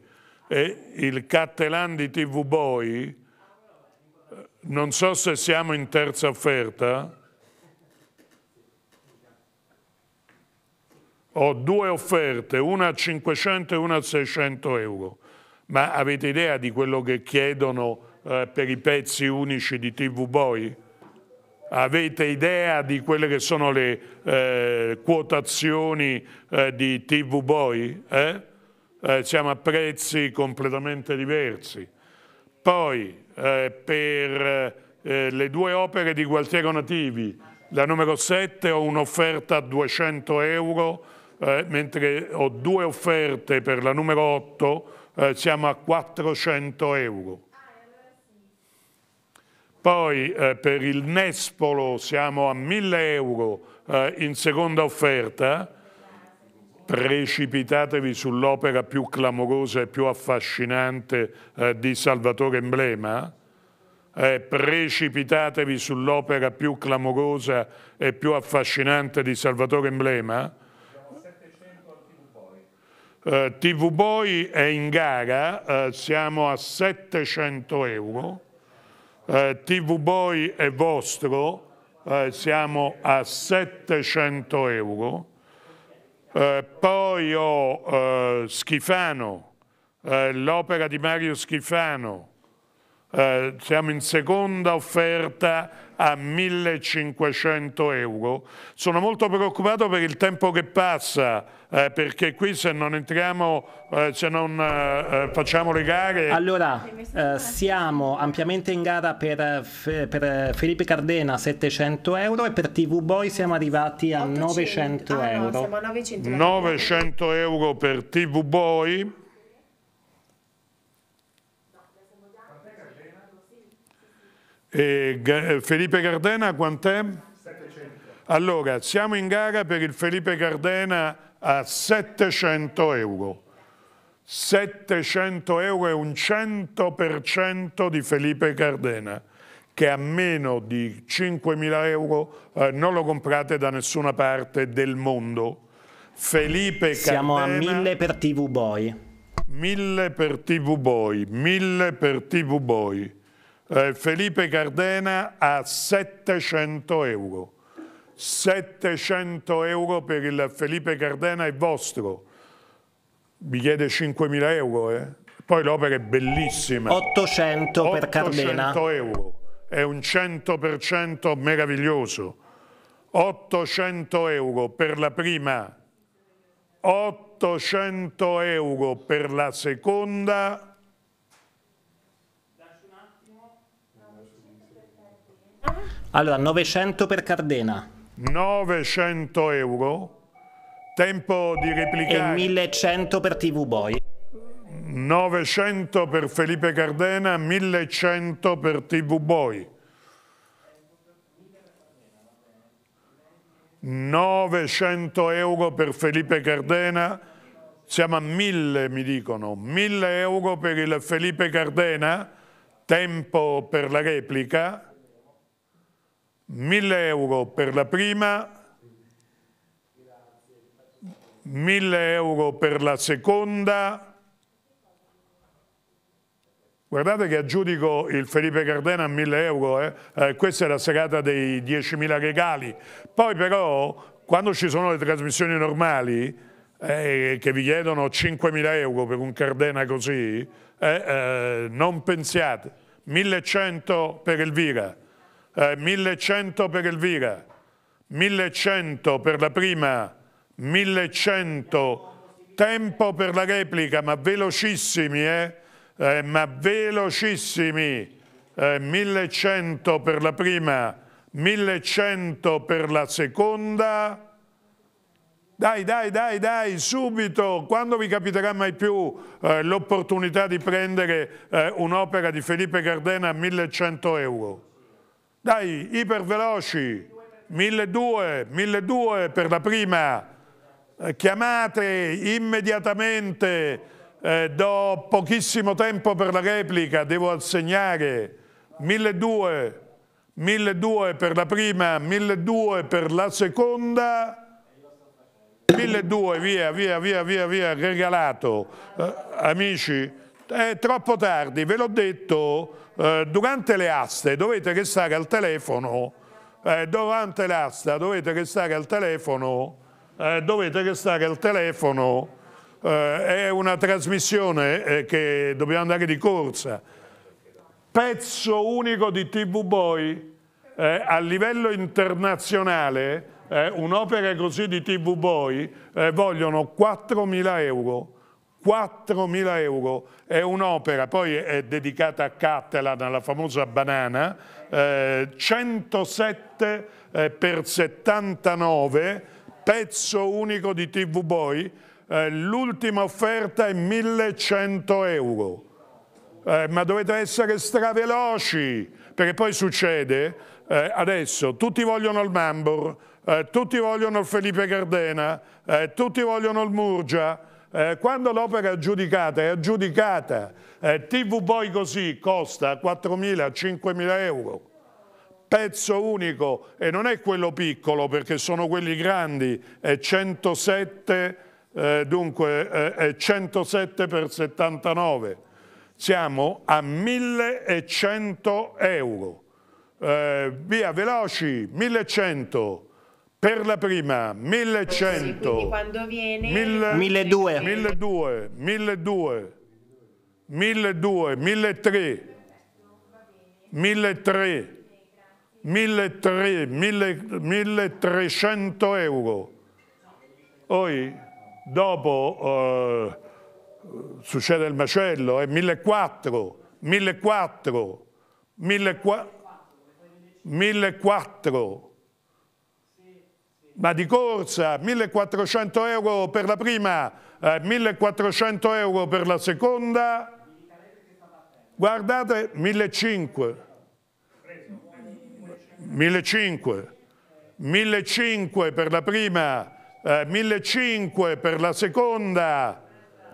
eh, il Cattelan di TV Boy, eh, non so se siamo in terza offerta, ho due offerte, una a 500 e una a 600 euro, ma avete idea di quello che chiedono eh, per i pezzi unici di TV Boy? avete idea di quelle che sono le eh, quotazioni eh, di TV Boy? Eh? eh? siamo a prezzi completamente diversi. Poi eh, per eh, le due opere di Gualtiero Nativi, la numero 7 ho un'offerta a 200 euro, mentre ho due offerte per la numero 8, siamo a 400 euro. Poi eh, per il Nespolo siamo a 1000 euro eh, in seconda offerta, precipitatevi sull'opera più clamorosa e più affascinante eh, di Salvatore Emblema, eh, precipitatevi sull'opera più clamorosa e più affascinante di Salvatore Emblema. 700 Eh, TV Boy è in gara, eh, siamo a 700 euro. Eh, TV Boy è vostro, eh, siamo a 700 euro. Eh, poi ho eh, Schifano, eh, l'opera di Mario Schifano, eh, siamo in seconda offerta a 1500 euro. Sono molto preoccupato per il tempo che passa, eh, perché qui se non entriamo, eh, se non eh, eh facciamo le gare... Allora, eh, siamo ampiamente in gara per, per, Felipe Cardena 700 euro e per TV Boy siamo arrivati a 800. 900 euro. Ah, no, 900 euro per TV Boy. E Felipe Cardena quant'è? 700. Allora, siamo in gara per il Felipe Cardena a 700 euro. 700 euro è un 100% di Felipe Cardena, che a meno di 5.000 euro eh, non lo comprate da nessuna parte del mondo. Felipe Siamo Cardena... Siamo a 1000 per TV Boy. 1000 per TV Boy, 1000 per TV Boy. Eh, Felipe Cardena a 700 euro. 700 euro per il Felipe Cardena è vostro. Mi chiede 5.000 euro, eh? Poi l'opera è bellissima. 800, 800 per Cardena. 800 euro. È un 100% meraviglioso. 800 euro per la prima, 800 euro per la seconda Allora, 900 per Cardena. 900 euro. Tempo di replicare. E 1100 per TV Boy. 900 per Felipe Cardena, 1100 per TV Boy. 900 euro per Felipe Cardena, siamo a 1000 mi dicono, 1000 euro per il Felipe Cardena, tempo per la replica. 1000 euro per la prima, 1000 euro per la seconda. Guardate che aggiudico il Felipe Cardena a 1000 euro, eh? Eh, questa è la serata dei 10.000 regali. Poi però, quando ci sono le trasmissioni normali, eh, che vi chiedono 5.000 euro per un Cardena così, eh, eh, non pensiate, 1100 per Elvira, 1100 eh, per Elvira, 1100 per la prima, 1100 tempo per la replica, ma velocissimi, eh? eh ma velocissimi, eh, 1100 per la prima, 1100 per la seconda. Dai, dai, dai, dai, subito, quando vi capiterà mai più eh, l'opportunità di prendere eh, un'opera di Felipe Gardena a 1100 euro? Dai, iperveloci, 1200, 1200 per la prima, eh, chiamate immediatamente, eh, do pochissimo tempo per la replica, devo assegnare, 1200, 1200 per la prima, 1200 per la seconda, 1200, via, via, via, via, via, regalato. Eh, amici, è troppo tardi, ve l'ho detto, eh, durante le aste dovete restare al telefono, eh, durante l'asta dovete restare al telefono, eh, dovete restare al telefono, eh, è una trasmissione eh, che dobbiamo andare di corsa. Pezzo unico di TV Boy a livello internazionale, un'opera così di TV Boy vogliono 4.000 euro 4.000 euro, è un'opera, poi è dedicata a Catalan, alla famosa banana, eh, 107 eh, per 79, pezzo unico di TV Boy, eh, l'ultima offerta è 1.100 euro. Eh, ma dovete essere straveloci, perché poi succede, eh, adesso tutti vogliono il Mambor, tutti vogliono il Felipe Gardena, tutti vogliono il Murgia, eh, quando l'opera è aggiudicata, è aggiudicata eh, TV poi così costa 4.000-5.000 euro, pezzo unico e non è quello piccolo perché sono quelli grandi, è 107, eh, dunque, eh, è 107 per 79, siamo a 1.100 euro, eh, via veloci 1.100 per la prima, 1100. Sì, quando viene... 1200. 1200, 1200, 1200, 1300, 1300, 1300, 1300 euro. Poi dopo eh, succede il macello, è eh, 1400, 1400, 1400, 1400 ma di corsa, 1400 euro per la prima, eh, 1400 euro per la seconda, guardate, 1500, 1500, per la prima, eh, 1500 per la seconda,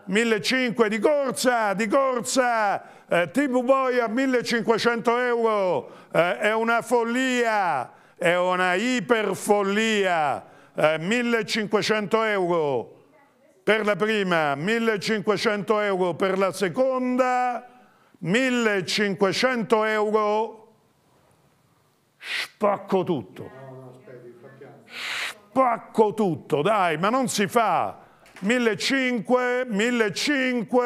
1500 di corsa, di corsa, eh, TV Boy a 1500 euro, eh, è una follia, è una iperfollia, eh, 1500 euro per la prima, 1500 euro per la seconda, 1500 euro, spacco tutto. Spacco tutto, dai, ma non si fa. 1500, 1500,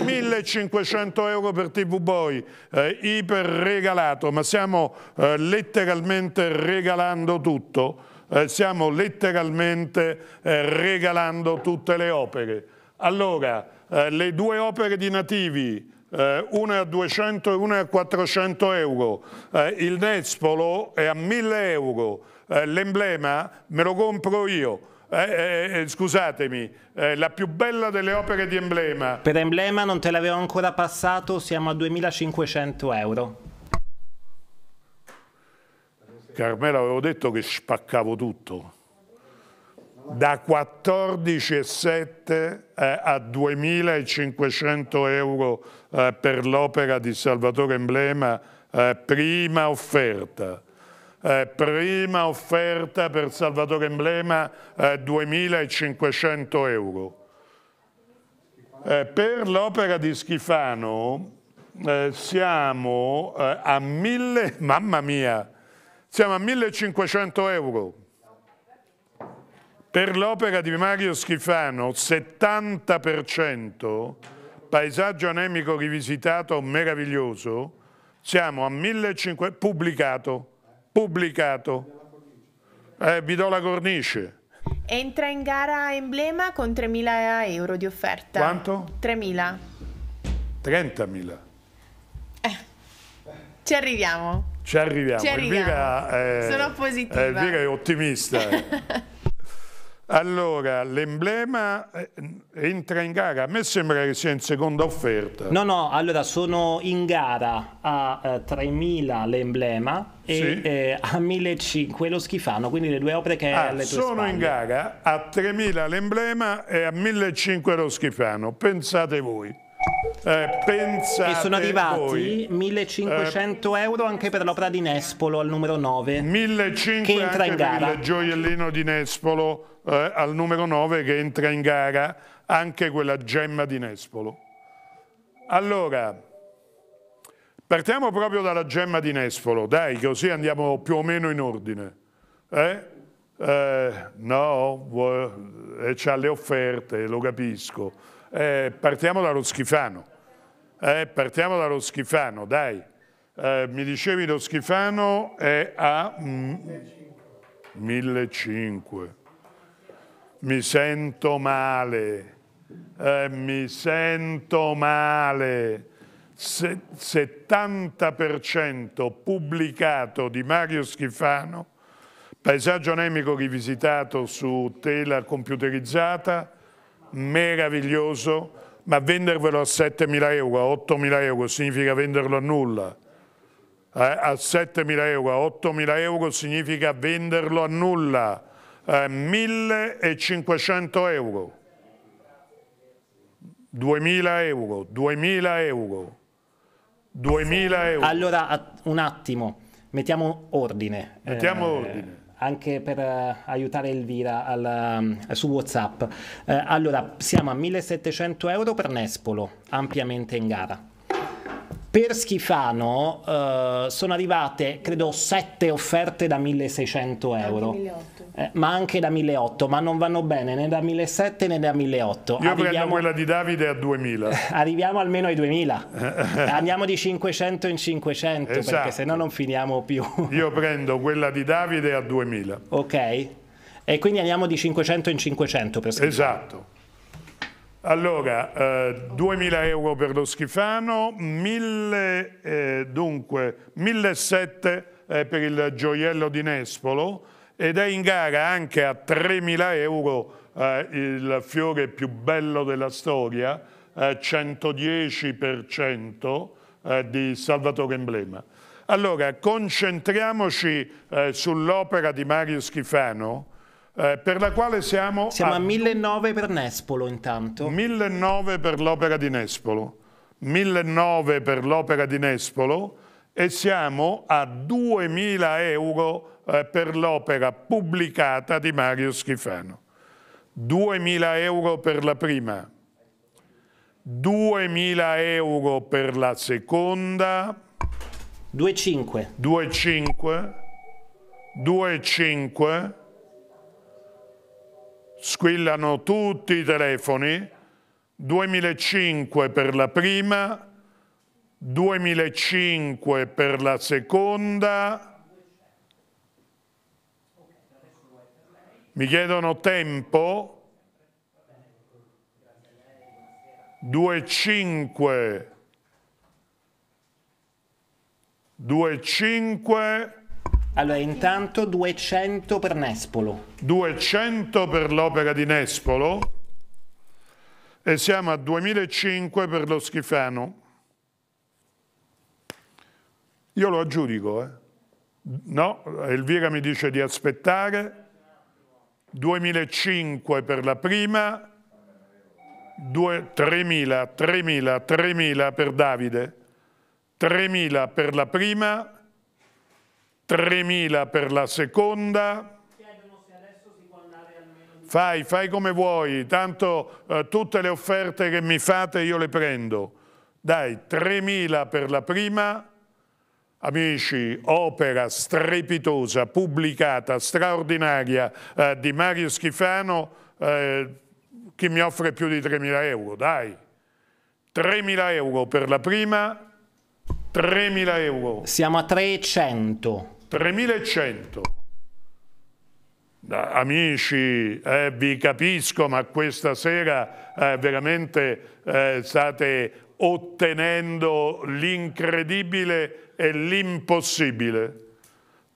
1500 euro per TV Boy, eh, iper regalato, ma stiamo eh, letteralmente regalando tutto, eh, stiamo letteralmente eh, regalando tutte le opere. Allora, eh, le due opere di nativi, eh, una a 200 e una a 400 euro, il Nespolo è a 1000 euro, l'emblema me lo compro io, eh, eh, eh, scusatemi, eh, la più bella delle opere di emblema. Per emblema non te l'avevo ancora passato, siamo a 2500 euro. Carmelo, avevo detto che spaccavo tutto. Da 14,7 eh, a 2.500 euro eh, per l'opera di Salvatore Emblema, prima offerta. Eh, prima offerta per Salvatore Emblema eh, 2.500 euro. Eh, per l'opera di Schifano eh, siamo eh, a 1.000, mamma mia, siamo a 1.500 euro. Per l'opera di Mario Schifano 70%, paesaggio anemico rivisitato meraviglioso, siamo a 1.500, pubblicato pubblicato. Eh, vi do la cornice. Entra in gara Emblema con 3.000 euro di offerta. Quanto? 3.000. 30.000. Eh. Ci arriviamo. Ci arriviamo. Ci arriviamo. Elvira, eh, Sono positiva. Elvira eh, è ottimista. Allora, l'emblema eh, entra in gara, a me sembra che sia in seconda offerta. No, no, allora sono in gara a eh, 3.000 l'emblema e sì. eh, a 1.500 lo schifano, quindi le due opere che ah, alle tue sono spalle. in gara a 3.000 l'emblema e a 1.500 lo schifano, pensate voi. Eh, e sono arrivati voi, 1500 eh, euro anche per l'opera di Nespolo al numero 9 1500 che entra in gara. il gioiellino di Nespolo eh, al numero 9 che entra in gara anche quella gemma di Nespolo allora partiamo proprio dalla gemma di Nespolo dai così andiamo più o meno in ordine eh? Eh, no, eh, c'ha le offerte, lo capisco eh, partiamo dallo schifano, eh, partiamo dallo schifano, dai. Eh, mi dicevi lo schifano è a 1500. Mm, mi sento male, eh, mi sento male. Se, 70% pubblicato di Mario Schifano, paesaggio anemico rivisitato su tela computerizzata, meraviglioso, ma vendervelo a 7.000 euro, a 8.000 euro significa venderlo a nulla. Eh, a 7.000 euro, a 8.000 euro significa venderlo a nulla. Eh, 1.500 euro, 2.000 euro, 2.000 euro, 2.000 euro. Allora, un attimo, mettiamo ordine. Mettiamo eh... ordine anche per eh, aiutare Elvira al, eh, su WhatsApp. Eh, allora, siamo a 1700 euro per Nespolo, ampiamente in gara. Per Schifano eh, sono arrivate, credo, 7 offerte da 1600 euro eh, ma anche da 1.800, ma non vanno bene né da 1.700 né da 1.800. Io arriviamo, prendo quella di Davide a 2.000. Arriviamo almeno ai 2.000. Andiamo di 500 in 500, esatto. perché sennò non finiamo più. Io prendo quella di Davide a 2.000. Ok, e quindi andiamo di 500 in 500 per schifano. Esatto. Allora, eh, 2.000 euro per lo schifano, 1.000, eh, dunque 1.700 eh, per il gioiello di Nespolo, ed è in gara anche a 3.000 euro eh, il fiore più bello della storia, eh, 110% eh, di Salvatore Emblema. Allora, concentriamoci eh, sull'opera di Mario Schifano, eh, per la quale siamo... Siamo a, a 1.900 per Nespolo intanto. 1.900 per l'opera di Nespolo. 1.900 per l'opera di Nespolo e siamo a 2.000 euro eh, per l'opera pubblicata di Mario Schifano. 2.000 euro per la prima, 2.000 euro per la seconda, 2.5, 2.5, 2.5, squillano tutti i telefoni, 2.500 per la prima, 2.500 per la seconda, Mi chiedono tempo. 2,5. 2,5. Allora, intanto 200 per Nespolo. 200 per l'opera di Nespolo e siamo a 2005 per lo Schifano. Io lo aggiudico, eh? No, Elvira mi dice di aspettare. 2005 per la prima, 3.000, 3.000, 3.000 per Davide, 3.000 per la prima, 3.000 per la seconda. Fai, fai come vuoi, tanto eh, tutte le offerte che mi fate io le prendo. Dai, 3.000 per la prima, Amici, opera strepitosa, pubblicata, straordinaria eh, di Mario Schifano, eh, chi mi offre più di 3.000 euro, dai. 3.000 euro per la prima, 3.000 euro. Siamo a 3.100. 3.100. Amici, eh, vi capisco, ma questa sera eh, veramente eh, state ottenendo l'incredibile e l'impossibile.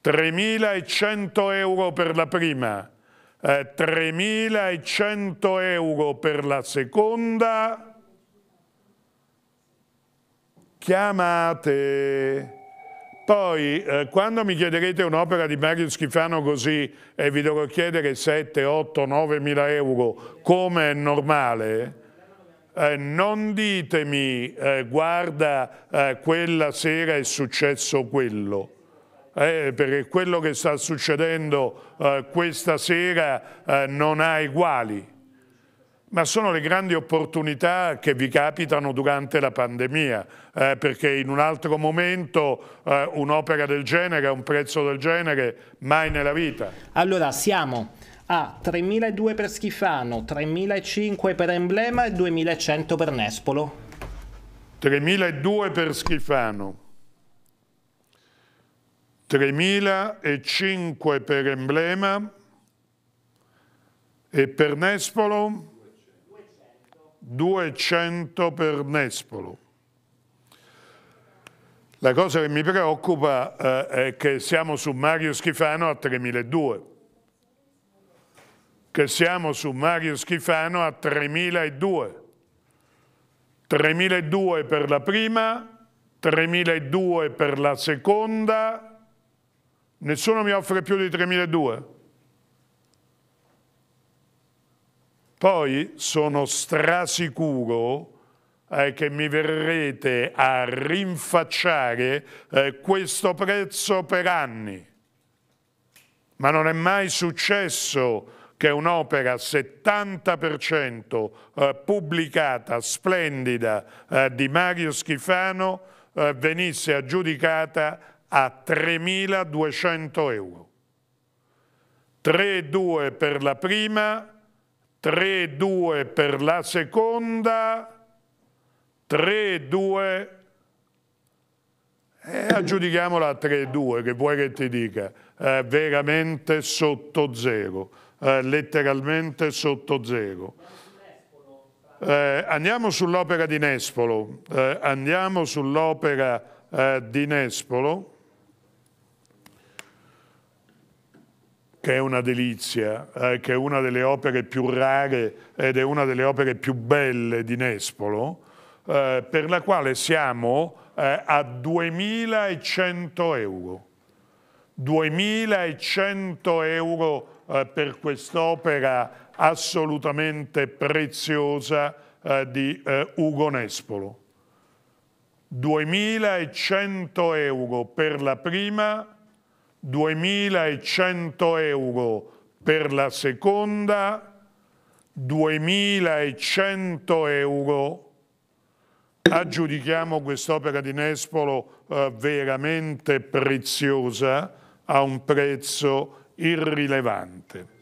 3.100 euro per la prima, eh, 3.100 euro per la seconda. Chiamate. Poi, eh, quando mi chiederete un'opera di Mario Schifano così e eh, vi dovrò chiedere 7, 8, 9 mila euro, come è normale, eh, non ditemi eh, guarda eh, quella sera è successo quello, eh, perché quello che sta succedendo eh, questa sera non ha uguali, ma sono le grandi opportunità che vi capitano durante la pandemia, perché in un altro momento un'opera del genere, a un prezzo del genere, mai nella vita. Allora siamo ha ah, 3.200 per Schifano, 3.500 per Emblema e 2.100 per Nespolo. 3.200 per Schifano, 3.005 per Emblema e per Nespolo 200 per Nespolo. La cosa che mi preoccupa eh, è che siamo su Mario Schifano a 3.200 che siamo su Mario Schifano a 3.002. 3.002 per la prima, 3.002 per la seconda, nessuno mi offre più di 3.002. Poi sono strasicuro eh, che mi verrete a rinfacciare eh, questo prezzo per anni. Ma non è mai successo che è un'opera 70% eh, pubblicata, splendida, eh, di Mario Schifano, eh, venisse aggiudicata a 3.200 euro. 3,2 per la prima, 3,2 per la seconda, 3,2 e aggiudichiamola a 3,2 che vuoi che ti dica, veramente sotto zero eh, letteralmente sotto zero. Eh, andiamo sull'opera di Nespolo, eh, andiamo sull'opera eh, di Nespolo, che è una delizia, eh, che è una delle opere più rare ed è una delle opere più belle di Nespolo, eh, per la quale siamo a 2100 euro. 2100 euro eh, per quest'opera assolutamente preziosa eh, di eh, Ugo Nespolo. 2.100 euro per la prima, 2.100 euro per la seconda, 2.100 euro. Aggiudichiamo quest'opera di Nespolo eh, veramente preziosa a un prezzo irrilevante.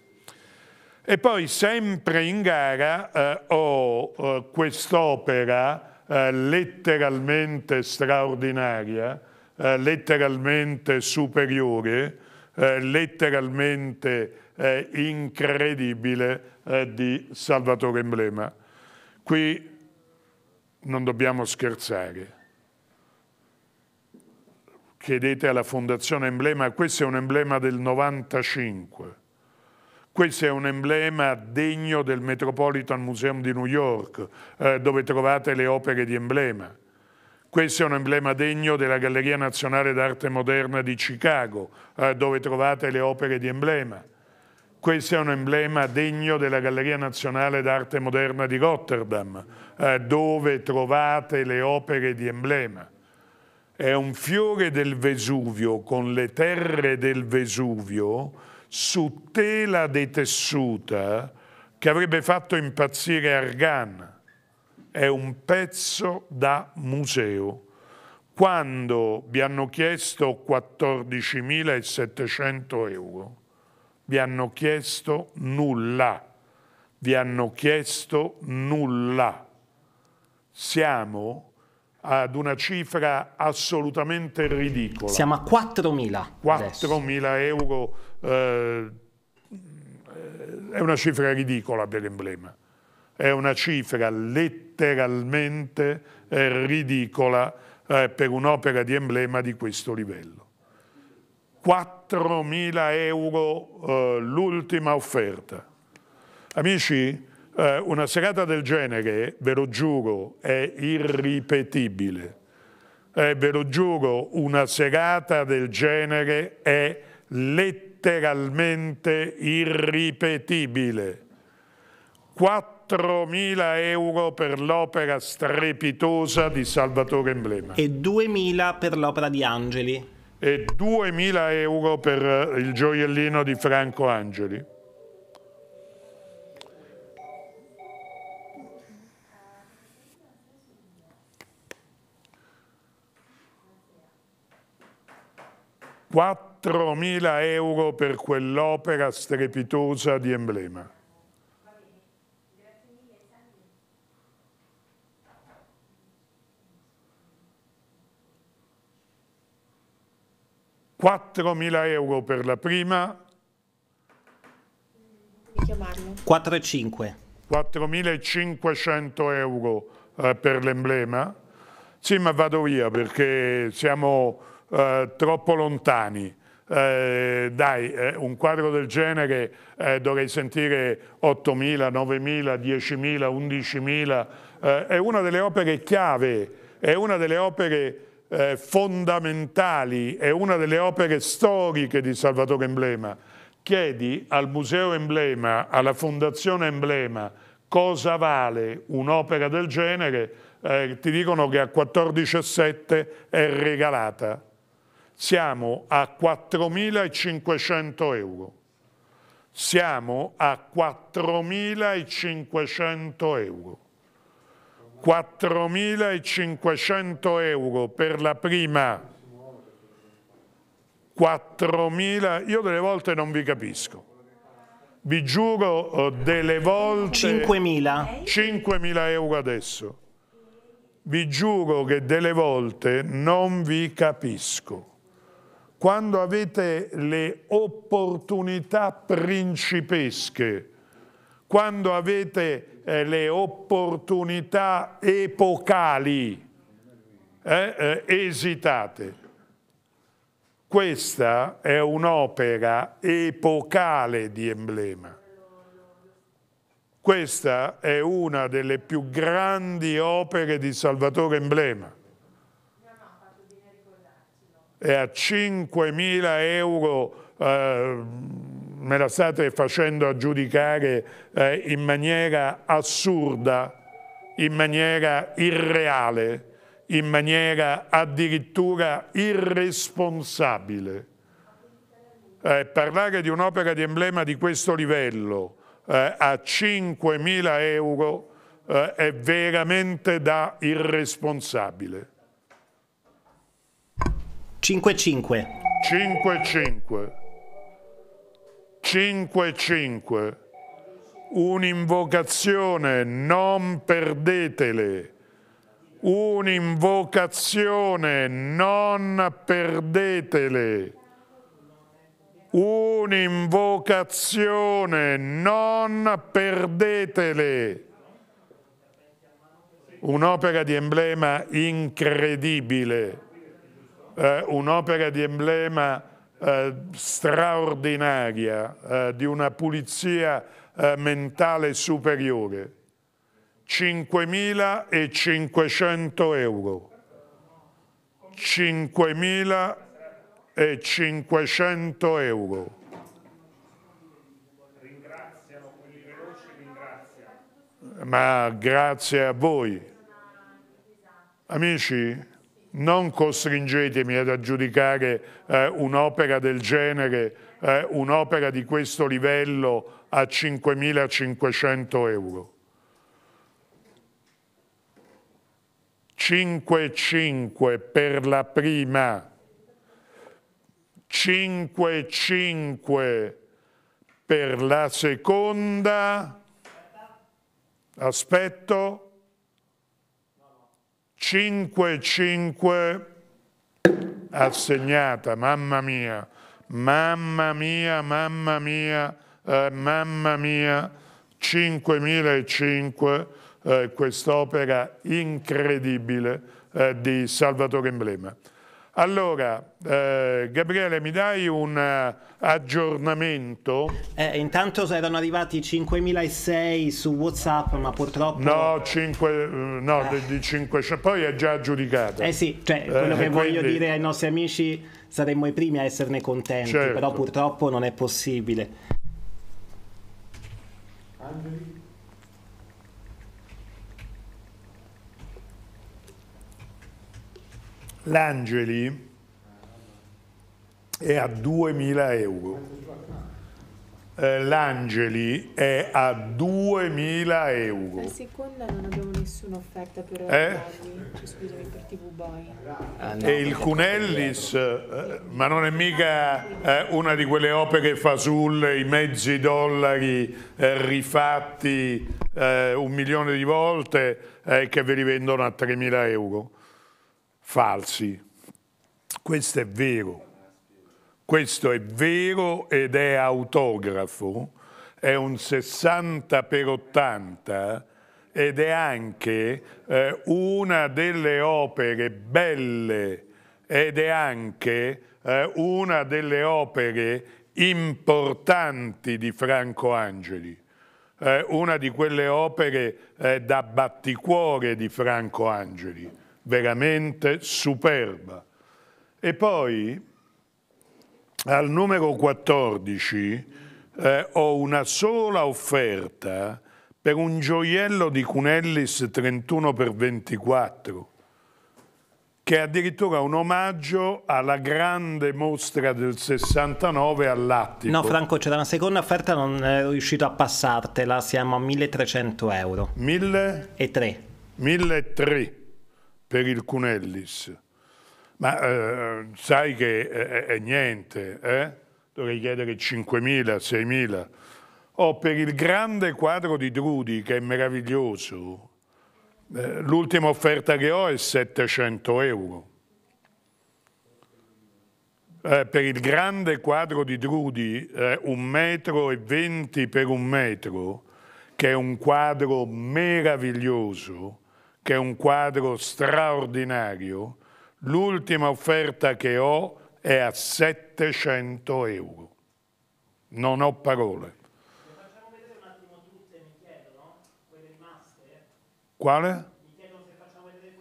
E poi sempre in gara eh, ho eh, quest'opera eh, letteralmente straordinaria, eh, letteralmente superiore, eh, letteralmente eh, incredibile di Salvatore Emblema. Qui non dobbiamo scherzare chiedete alla Fondazione Emblema, questo è un emblema del 95, questo è un emblema degno del Metropolitan Museum di New York, eh, dove trovate le opere di emblema. Questo è un emblema degno della Galleria Nazionale d'Arte Moderna di Chicago, eh, dove trovate le opere di emblema. Questo è un emblema degno della Galleria Nazionale d'Arte Moderna di Rotterdam, eh, dove trovate le opere di emblema è un fiore del Vesuvio con le terre del Vesuvio su tela detessuta che avrebbe fatto impazzire Argan. È un pezzo da museo. Quando vi hanno chiesto 14.700 euro, vi hanno chiesto nulla, vi hanno chiesto nulla. Siamo ad una cifra assolutamente ridicola. Siamo a 4.000. 4.000 euro eh, è una cifra ridicola per l'emblema, è una cifra letteralmente eh, ridicola eh, per un'opera di emblema di questo livello. 4.000 euro eh, l'ultima offerta. Amici, eh, una serata del genere, ve lo giuro, è irripetibile. Eh, ve lo giuro, una serata del genere è letteralmente irripetibile. 4.000 euro per l'opera strepitosa di Salvatore Emblema. E 2.000 per l'opera di Angeli. E 2.000 euro per il gioiellino di Franco Angeli. 4.000 euro per quell'opera strepitosa di emblema. 4.000 euro per la prima. 4.500 euro eh, per l'emblema. Sì, ma vado via perché siamo eh, troppo lontani. Eh, dai, eh, un quadro del genere eh, dovrei sentire 8.000, 9.000, 10.000, 11.000. è una delle opere chiave, è una delle opere eh, fondamentali, è una delle opere storiche di Salvatore Emblema. Chiedi al Museo Emblema, alla Fondazione Emblema, cosa vale un'opera del genere, eh, ti dicono che a 14,7 è regalata siamo a 4.500 euro. Siamo a 4.500 euro. 4.500 euro per la prima. 4.000, io delle volte non vi capisco. Vi giuro eh, delle volte... 5.000. 5.000 euro adesso. Vi giuro che delle volte non vi capisco quando avete le opportunità principesche, quando avete eh, le opportunità epocali, eh, eh, esitate. Questa è un'opera epocale di emblema. Questa è una delle più grandi opere di Salvatore Emblema e a 5.000 euro eh, me la state facendo aggiudicare eh, in maniera assurda, in maniera irreale, in maniera addirittura irresponsabile. Eh, parlare di un'opera di emblema di questo livello eh, a 5.000 euro eh, è veramente da irresponsabile. 5-5. 5-5. 5 Un'invocazione, non perdetele. Un'invocazione, non perdetele. Un'invocazione, non perdetele. Un'opera di emblema incredibile eh, un'opera di emblema eh, straordinaria, eh, di una pulizia eh, mentale superiore. 5.500 euro. 5.500 euro. Ringraziano quelli veloci, ringraziano. Ma grazie a voi. Amici, non costringetemi ad aggiudicare eh, un'opera del genere, eh, un'opera di questo livello a 5.500 euro. 5,5 per la prima, 5,5 per la seconda, aspetto, 5-5 assegnata, mamma mia, mamma mia, mamma mia, eh, mamma mia, 5005, eh, quest'opera incredibile eh, di Salvatore Emblema. Allora, eh, Gabriele, mi dai un eh, aggiornamento? Eh, intanto erano arrivati 5.600 su WhatsApp, ma purtroppo... No, 5, eh, no eh. di 500, poi è già giudicato. Eh sì, cioè, eh, quello che voglio dire ai nostri amici, saremmo i primi a esserne contenti, certo. però purtroppo non è possibile. Angeli? l'Angeli è a 2.000 euro. Eh, L'Angeli è a 2.000 euro. Per seconda non abbiamo nessuna offerta per eh? Cioè, scusami, per TV Boy. Ah, no, e il Cunellis, eh, ma non è mica eh, una di quelle opere che fa i mezzi dollari eh, rifatti eh, un milione di volte eh, che ve li vendono a 3.000 euro falsi. Questo è vero, questo è vero ed è autografo, è un 60 per 80 ed è anche eh, una delle opere belle ed è anche eh, una delle opere importanti di Franco Angeli, eh, una di quelle opere eh, da batticuore di Franco Angeli veramente superba. E poi al numero 14 eh, ho una sola offerta per un gioiello di Cunellis 31x24 che è addirittura un omaggio alla grande mostra del 69 all'Attico. No, Franco, c'era una seconda offerta, non è riuscito a passartela, siamo a 1300 euro. 1300. 1300 per il Cunellis. Ma eh, sai che eh, è, è niente, eh? dovrei chiedere 5.000, 6.000. O per il grande quadro di Drudi, che è meraviglioso, eh, l'ultima offerta che ho è 700 euro. Eh, per il grande quadro di Drudi, eh, un metro e venti per un metro, che è un quadro meraviglioso, che è un quadro straordinario, l'ultima offerta che ho è a 700 euro. Non ho parole. Le facciamo vedere un attimo tutte, mi chiedono, quelle rimaste? Quale? Mi chiedono se facciamo vedere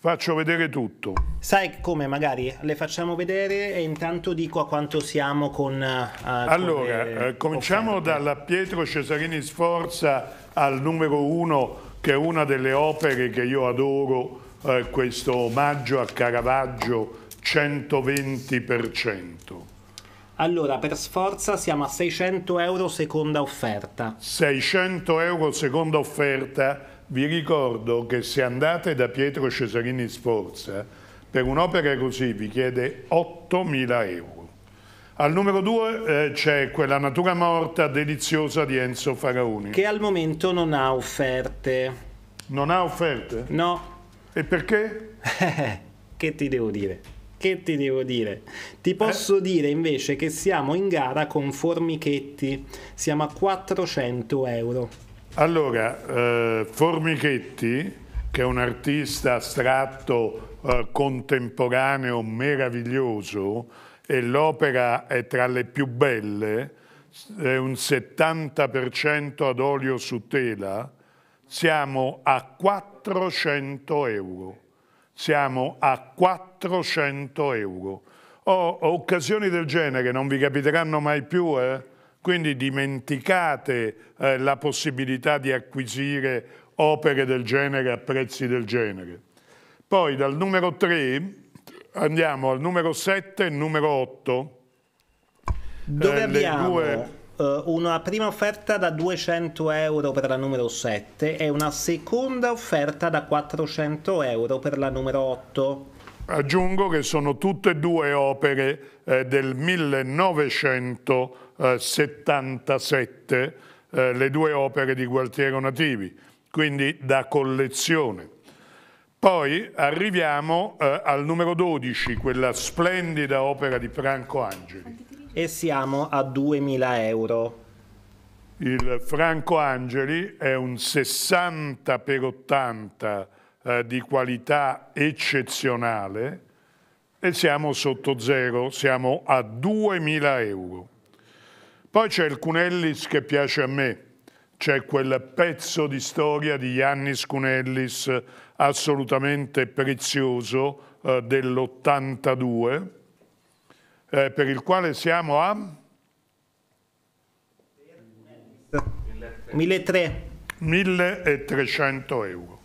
Faccio vedere tutto. Sai come magari le facciamo vedere e intanto dico a quanto siamo con... Uh, allora, eh, cominciamo offerte. dalla Pietro Cesarini Sforza al numero 1 che è una delle opere che io adoro, eh, questo omaggio a Caravaggio 120%. Allora, per Sforza siamo a 600 euro seconda offerta. 600 euro seconda offerta. Vi ricordo che se andate da Pietro Cesarini Sforza, per un'opera così vi chiede 8.000 euro. Al numero 2 eh, c'è quella natura morta deliziosa di Enzo Faraoni. Che al momento non ha offerte. Non ha offerte? No. E perché? che ti devo dire? Che ti devo dire? Ti posso eh? dire invece che siamo in gara con Formichetti. Siamo a 400 euro. Allora, eh, Formichetti, che è un artista astratto eh, contemporaneo meraviglioso, e l'opera è tra le più belle, è un 70% ad olio su tela, siamo a 400 euro. Siamo a 400 euro. Oh, occasioni del genere non vi capiteranno mai più, eh? quindi dimenticate eh, la possibilità di acquisire opere del genere a prezzi del genere. Poi dal numero 3 Andiamo al numero 7 e numero 8. Dove eh, abbiamo due... Eh, una prima offerta da 200 euro per la numero 7 e una seconda offerta da 400 euro per la numero 8. Aggiungo che sono tutte e due opere eh, del 1977, eh, le due opere di Gualtiero Nativi, quindi da collezione. Poi arriviamo eh, al numero 12, quella splendida opera di Franco Angeli. E siamo a 2.000 euro. Il Franco Angeli è un 60 per 80 eh, di qualità eccezionale e siamo sotto zero, siamo a 2.000 euro. Poi c'è il Cunellis che piace a me, c'è quel pezzo di storia di Yannis Cunellis assolutamente prezioso eh, dell'82, eh, per il quale siamo a? 1300. euro.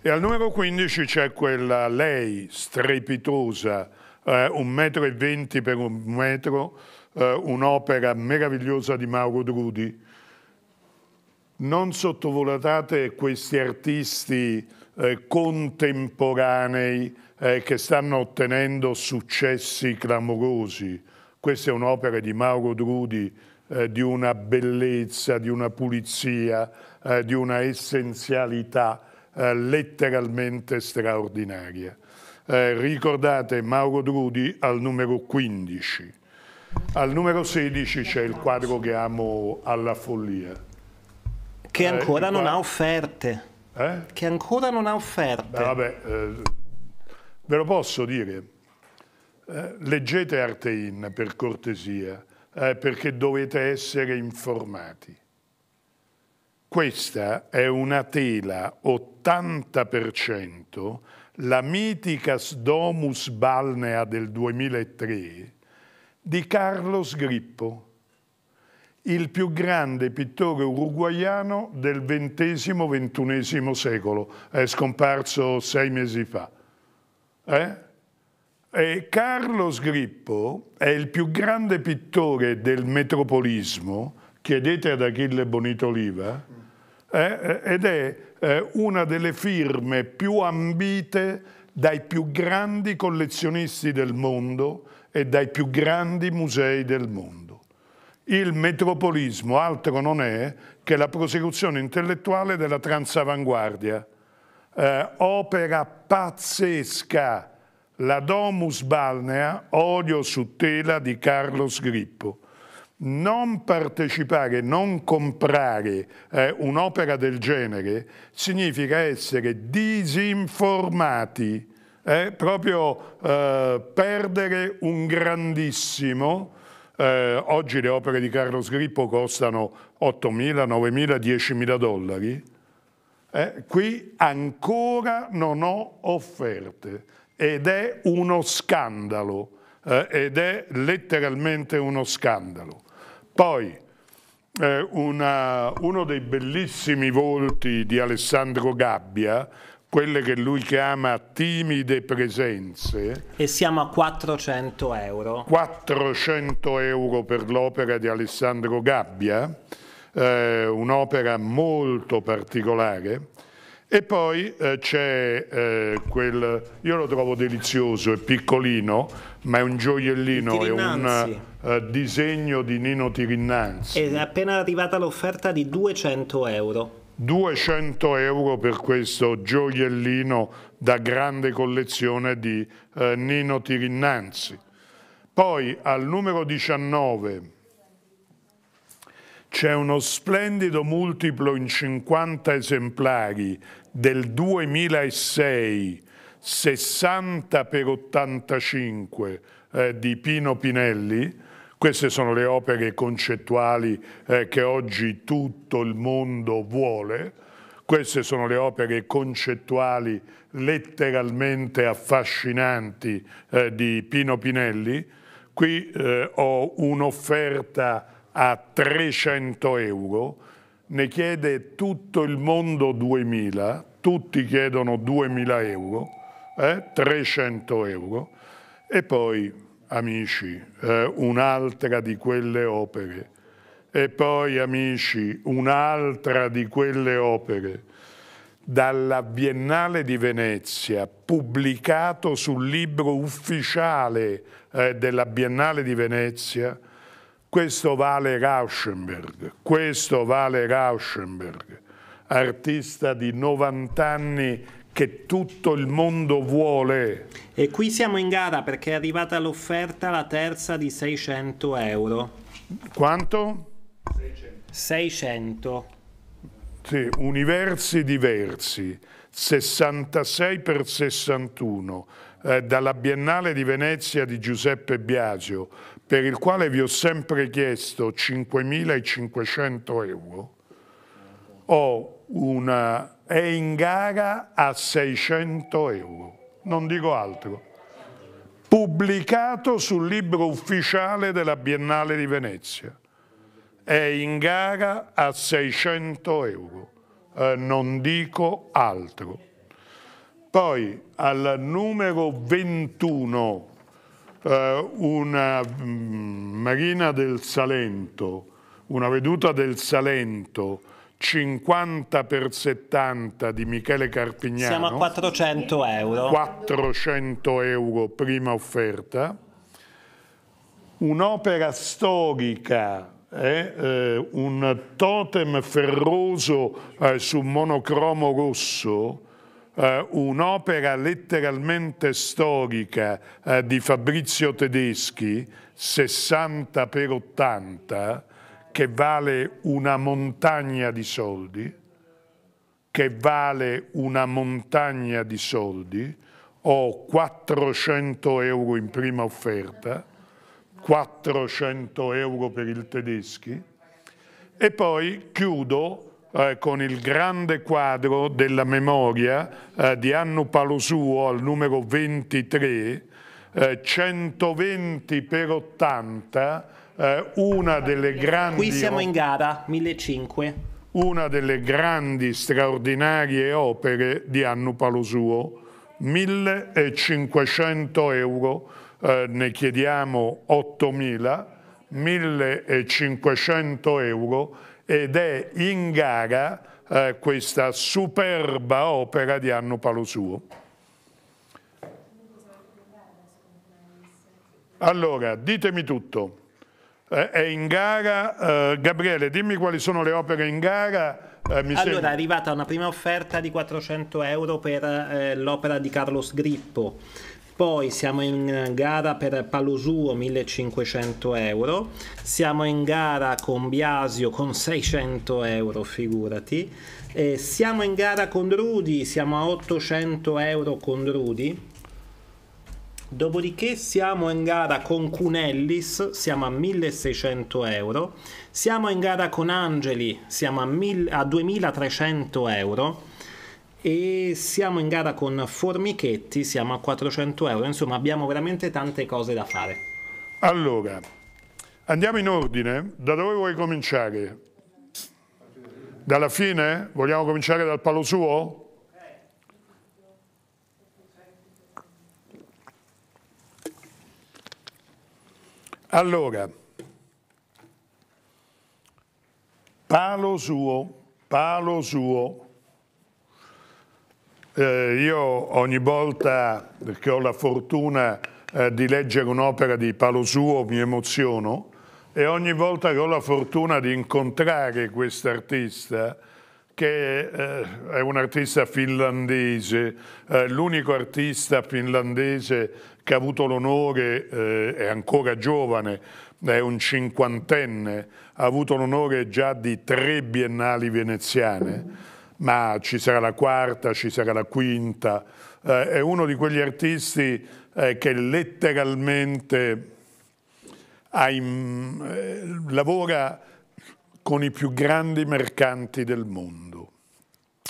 E al numero 15 c'è quella lei strepitosa, eh, un metro e venti per un metro, eh, un'opera meravigliosa di Mauro Drudi. Non sottovalutate questi artisti eh, contemporanei eh, che stanno ottenendo successi clamorosi. Questa è un'opera di Mauro Drudi eh, di una bellezza, di una pulizia, eh, di una essenzialità eh, letteralmente straordinaria. Eh, ricordate Mauro Drudi al numero 15. Al numero 16 c'è il quadro che amo alla follia. Che ancora non ha offerte. Eh? Che ancora non ha offerte. Beh, vabbè, eh, ve lo posso dire. Eh, leggete Artein per cortesia, eh, perché dovete essere informati. Questa è una tela 80%, la Miticas Domus Balnea del 2003, di Carlos Grippo il più grande pittore uruguaiano del XX-XXI secolo, è scomparso sei mesi fa. Eh? E Carlos Grippo è il più grande pittore del metropolismo, chiedete ad Achille Bonitoliva, eh, ed è eh, una delle firme più ambite dai più grandi collezionisti del mondo e dai più grandi musei del mondo. Il metropolismo altro non è che la prosecuzione intellettuale della transavanguardia. Eh, opera pazzesca, la Domus Balnea, olio su tela di Carlo Sgrippo. non partecipare, non comprare eh, un'opera del genere significa essere disinformati, eh, proprio eh, perdere un grandissimo eh, oggi le opere di Carlo Grippo costano 8.000, 9.000, 10.000 dollari. Eh, qui ancora non ho offerte ed è uno scandalo, eh, ed è letteralmente uno scandalo. Poi eh, una, uno dei bellissimi volti di Alessandro Gabbia, quelle che lui chiama timide presenze. E siamo a 400 euro. 400 euro per l'opera di Alessandro Gabbia, eh, un'opera molto particolare. E poi eh, c'è eh, quel, io lo trovo delizioso, è piccolino, ma è un gioiellino, è un eh, disegno di Nino Tirinnanzi. È appena arrivata l'offerta di 200 euro. 200 euro per questo gioiellino da grande collezione di eh, Nino Tirinnanzi. Poi al numero 19 c'è uno splendido multiplo in 50 esemplari del 2006, 60 per 85 eh, di Pino Pinelli, queste sono le opere concettuali eh, che oggi tutto il mondo vuole, queste sono le opere concettuali letteralmente affascinanti eh, di Pino Pinelli. Qui eh, ho un'offerta a 300 euro, ne chiede tutto il mondo 2000, tutti chiedono 2000 euro, eh, 300 euro e poi amici, eh, un'altra di quelle opere. E poi, amici, un'altra di quelle opere. Dalla Biennale di Venezia, pubblicato sul libro ufficiale eh, della Biennale di Venezia, questo vale Rauschenberg, questo vale Rauschenberg, artista di 90 anni che tutto il mondo vuole. E qui siamo in gara perché è arrivata l'offerta, la terza di 600 euro. Quanto? 600. 600. Sì, universi diversi, 66 per 61, eh, dalla Biennale di Venezia di Giuseppe Biagio, per il quale vi ho sempre chiesto 5.500 euro, ho una è in gara a 600 euro, non dico altro, pubblicato sul libro ufficiale della Biennale di Venezia. È in gara a 600 euro, eh, non dico altro. Poi al numero 21 eh, una mh, mm, marina del Salento, una veduta del Salento 50 per 70 di Michele Carpignano. Siamo a 400 euro. 400 euro prima offerta. Un'opera storica, eh, eh, un totem ferroso eh, su monocromo rosso, eh, un'opera letteralmente storica eh, di Fabrizio Tedeschi, 60 per 80, che vale una montagna di soldi, che vale una montagna di soldi, ho 400 euro in prima offerta, 400 euro per il tedeschi e poi chiudo eh, con il grande quadro della memoria eh, di Anno Palosuo al numero 23, eh, 120 per 80 eh, una delle grandi... Qui siamo in gara, 1500. Una delle grandi, straordinarie opere di Annu Palosuo, 1500 euro, eh, ne chiediamo 8000, 1500 euro ed è in gara eh, questa superba opera di Annu Palosuo. Allora, ditemi tutto eh, è in gara. Eh, Gabriele, dimmi quali sono le opere in gara. Eh, allora, sembra... è arrivata una prima offerta di 400 euro per eh, l'opera di Carlos Grippo. Poi siamo in gara per Palosuo 1500 euro, siamo in gara con Biasio con 600 euro, figurati, siamo in gara con Rudi, siamo a 800 euro con Rudi, Dopodiché siamo in gara con Cunellis, siamo a 1600 euro. Siamo in gara con Angeli, siamo a, mil- a 2300 euro. E siamo in gara con Formichetti, siamo a 400 euro. Insomma, abbiamo veramente tante cose da fare. Allora, andiamo in ordine. Da dove vuoi cominciare? Dalla fine? Vogliamo cominciare dal palo suo? Allora, palo suo, palo suo. Eh, io ogni volta che ho la fortuna eh, di leggere un'opera di palo suo mi emoziono e ogni volta che ho la fortuna di incontrare quest'artista che eh, è un artista finlandese, eh, l'unico artista finlandese che ha avuto l'onore, eh, è ancora giovane, è un cinquantenne, ha avuto l'onore già di tre biennali veneziane, ma ci sarà la quarta, ci sarà la quinta, eh, è uno di quegli artisti eh, che letteralmente in, eh, lavora con i più grandi mercanti del mondo,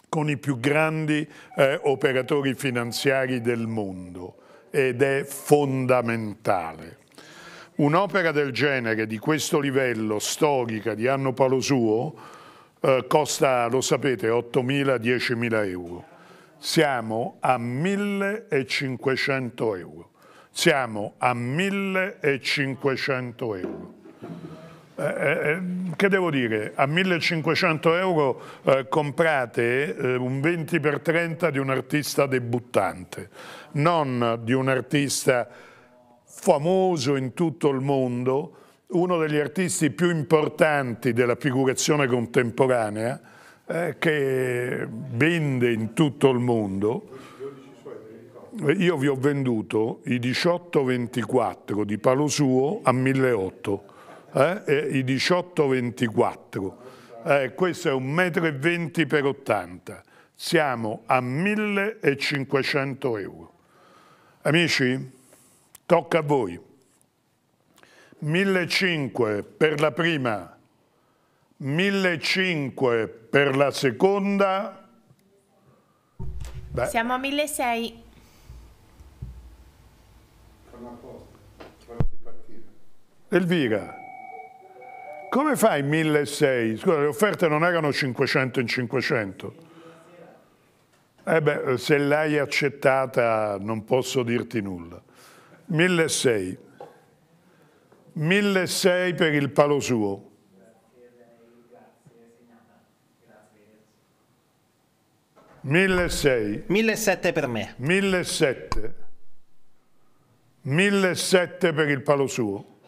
con i più grandi eh, operatori finanziari del mondo, ed è fondamentale. Un'opera del genere, di questo livello, storica, di anno palo suo, eh, costa, lo sapete, 8.000-10.000 euro. Siamo a 1.500 euro. Siamo a 1.500 euro. Eh, eh, eh, che devo dire, a 1500 euro eh, comprate eh, un 20x30 di un artista debuttante, non di un artista famoso in tutto il mondo, uno degli artisti più importanti della figurazione contemporanea, eh, che vende in tutto il mondo. Io vi ho venduto i 1824 di Palo Suo a 1.800, eh, e i 1824. Eh, questo è un metro e venti per 80 siamo a 1500 euro. Amici, tocca a voi. 1.500 per la prima, 1.500 per la seconda. Beh. Siamo a 1.600. Elvira, come fai 1.600? Scusa, le offerte non erano 500 in 500. Eh beh, se l'hai accettata non posso dirti nulla. 1.600. 1.600 per il palo suo. Grazie sei. Mille sette per me. Mille sette. per il palo suo.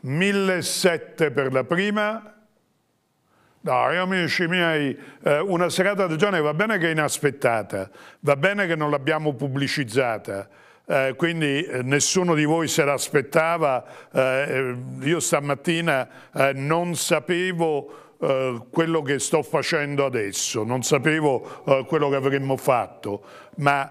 Mille per la prima. Dai amici miei, eh, una serata del genere va bene che è inaspettata, va bene che non l'abbiamo pubblicizzata, eh, quindi eh, nessuno di voi se l'aspettava, eh, eh io stamattina eh, non sapevo quello che sto facendo adesso, non sapevo quello che avremmo fatto, ma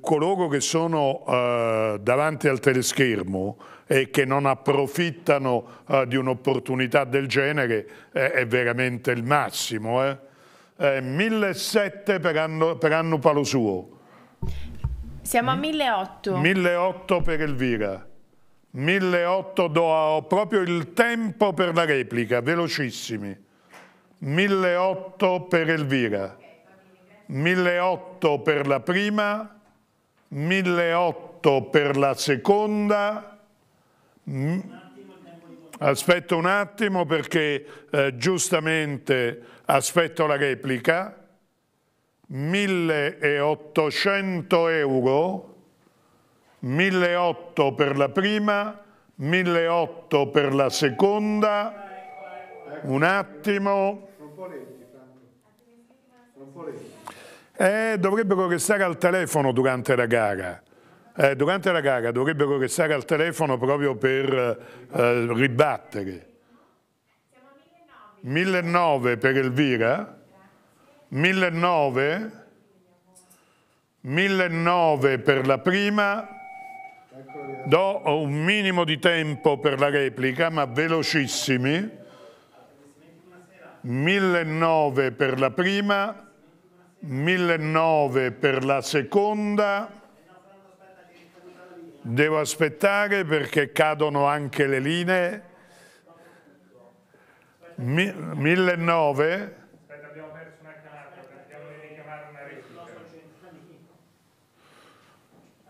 coloro che sono davanti al teleschermo e che non approfittano eh, di un'opportunità del genere eh, è veramente il massimo. Eh? 1.700 eh, per anno, per anno palo suo. Siamo a 1.800. 1008 per Elvira. 1008 do proprio il tempo per la replica, velocissimi. 1008 per Elvira. 1008 per la prima. 1008 per la seconda. Mm. Aspetto un attimo perché eh, giustamente aspetto la replica. 1800 euro, 1800 per la prima, 1800 per la seconda. Un attimo. Eh, dovrebbero restare al telefono durante la gara eh, durante la gara dovrebbero restare al telefono proprio per eh, ribattere. 1.900 per Elvira, 1.900, 1.900 per la prima, do un minimo di tempo per la replica ma velocissimi, 1.900 per la prima, 1.900 per la seconda, Devo aspettare perché cadono anche le linee. 1009.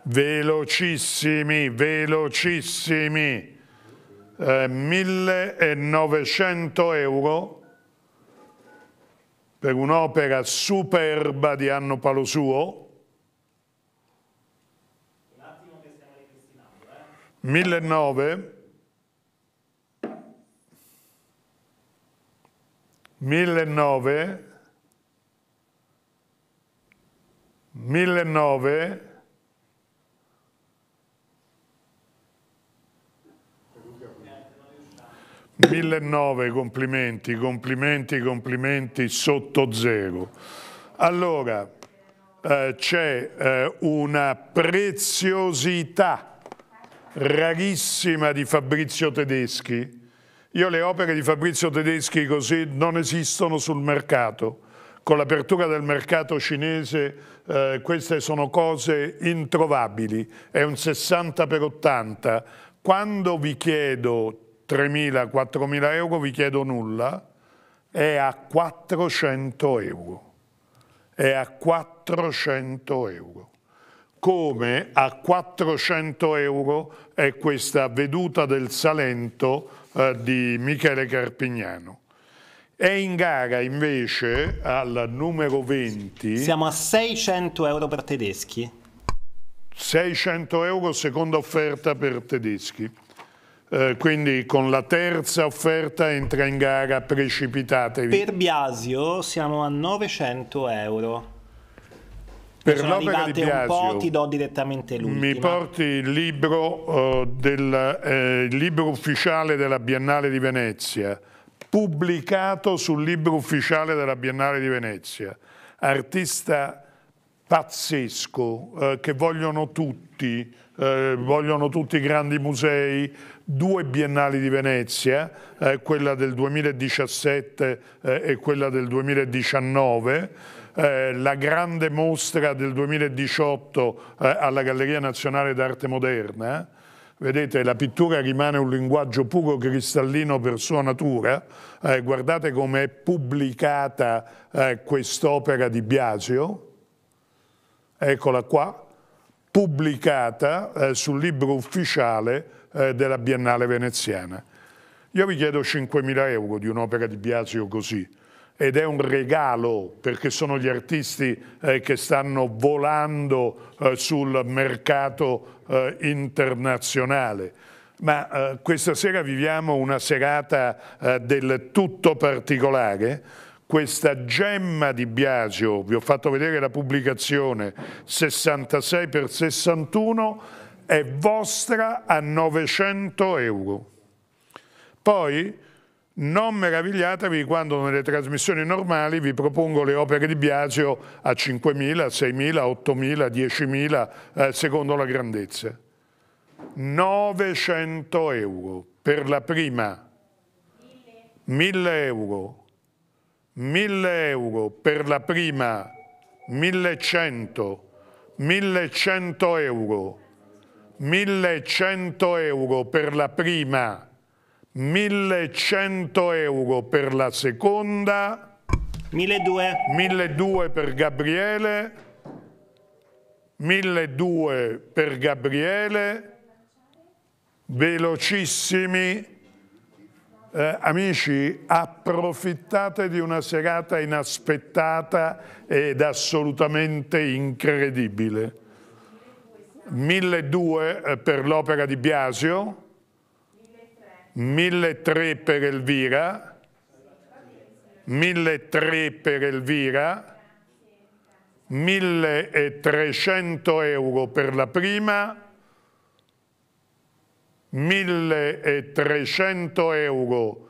Velocissimi, velocissimi. Eh, 1900 euro per un'opera superba di Anno Palo Suo 1009 1009 1009 1009 complimenti, complimenti, complimenti sotto zero. Allora, eh, c'è eh, una preziosità rarissima di Fabrizio Tedeschi. Io le opere di Fabrizio Tedeschi così non esistono sul mercato. Con l'apertura del mercato cinese eh, queste sono cose introvabili, è un 60 per 80. Quando vi chiedo 3.000-4.000 euro vi chiedo nulla, è a 400 euro. È a 400 euro come a 400 euro è questa veduta del Salento eh, di Michele Carpignano. È in gara invece al numero 20. Siamo a 600 euro per tedeschi. 600 euro seconda offerta per tedeschi. Eh, quindi con la terza offerta entra in gara precipitatevi. Per Biasio siamo a 900 euro per sono arrivate Di Biasio, un po', ti do direttamente l'ultima. Mi porti il libro, uh, del, eh, il libro ufficiale della Biennale di Venezia, pubblicato sul libro ufficiale della Biennale di Venezia. Artista pazzesco, eh, che vogliono tutti, eh, vogliono tutti i grandi musei, due biennali di Venezia, eh, quella del 2017 eh, e quella del 2019, eh, la grande mostra del 2018 eh, alla Galleria Nazionale d'Arte Moderna, eh. Vedete, la pittura rimane un linguaggio puro cristallino per sua natura. Eh, guardate come è pubblicata eh, quest'opera di Biasio. Eccola qua, pubblicata eh, sul libro ufficiale eh, della Biennale Veneziana. Io vi chiedo 5.000 euro di un'opera di Biasio così ed è un regalo perché sono gli artisti eh, che stanno volando eh, sul mercato eh, internazionale. Ma eh, questa sera viviamo una serata eh, del tutto particolare. Questa gemma di Biagio, vi ho fatto vedere la pubblicazione 66 per 61 è vostra a 900 euro. Poi non meravigliatevi quando nelle trasmissioni normali vi propongo le opere di Biagio a 5.000, 6.000, 8.000, 10.000 eh, secondo la grandezza. 900 euro per la prima, 1.000 euro, 1.000 euro per la prima, 1.100, 1.100 euro, 1.100 euro per la prima, 1100 euro per la seconda. 1200. 1200 per Gabriele. 1200 per Gabriele. Velocissimi. Eh, amici, approfittate di una serata inaspettata ed assolutamente incredibile. 1200 eh, per l'opera di Biasio. 1.300 per Elvira, 1.300 per Elvira, 1.300 euro per la prima, 1.300 euro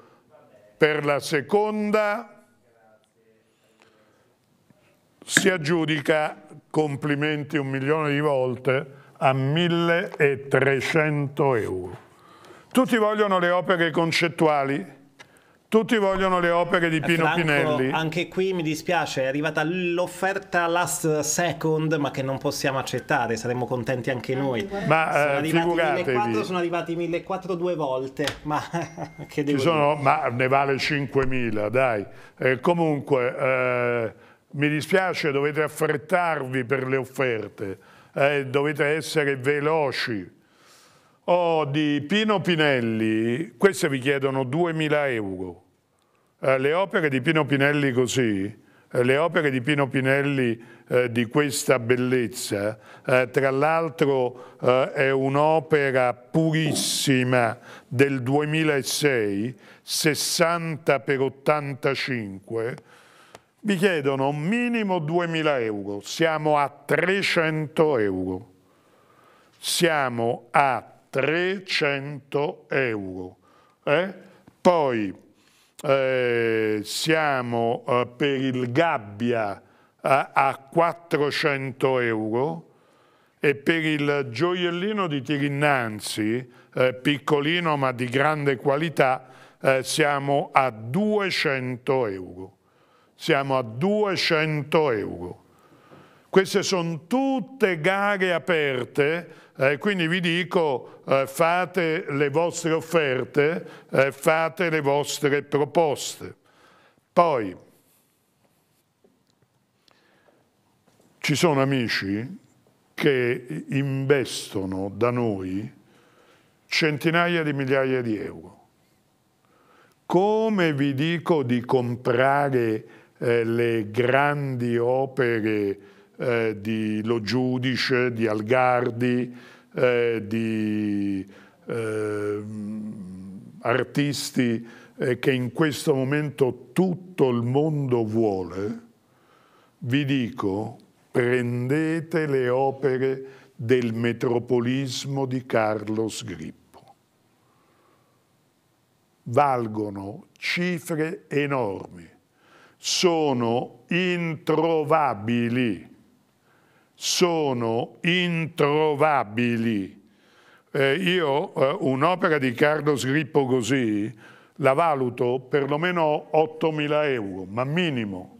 per la seconda, si aggiudica, complimenti un milione di volte, a 1.300 euro. Tutti vogliono le opere concettuali, tutti vogliono le opere di eh, Pino Franco, Pinelli. Anche qui mi dispiace, è arrivata l'offerta last second, ma che non possiamo accettare, saremmo contenti anche noi. Ma sono eh, arrivati 1400, sono arrivati 1400 due volte, ma che devo Ci sono, dire? Ma ne vale 5000, dai. Eh, comunque, eh, mi dispiace, dovete affrettarvi per le offerte, eh, dovete essere veloci o oh, di Pino Pinelli, queste vi chiedono 2.000 euro. Eh, le opere di Pino Pinelli così, eh, le opere di Pino Pinelli eh, di questa bellezza, eh, tra l'altro eh, è un'opera purissima del 2006, 60 per 85, vi chiedono minimo 2.000 euro, siamo a 300 euro. Siamo a 300 euro. Eh? Poi eh, siamo eh, per il Gabbia a 400 euro e per il gioiellino di Tirinnanzi, eh, piccolino ma di grande qualità, eh, siamo a 200 euro. Siamo a 200 euro. Queste sono tutte gare aperte eh, quindi vi dico eh, fate le vostre offerte, eh, fate le vostre proposte. Poi ci sono amici che investono da noi centinaia di migliaia di euro. Come vi dico di comprare eh, le grandi opere eh, di Lo Giudice, di Algardi, eh, di ehm, eh, artisti che in questo momento tutto il mondo vuole, vi dico prendete le opere del metropolismo di Carlos Grippo. Valgono cifre enormi, sono introvabili sono introvabili. Eh, io eh, un'opera di Carlo Grippo così la valuto perlomeno 8.000 euro, ma minimo,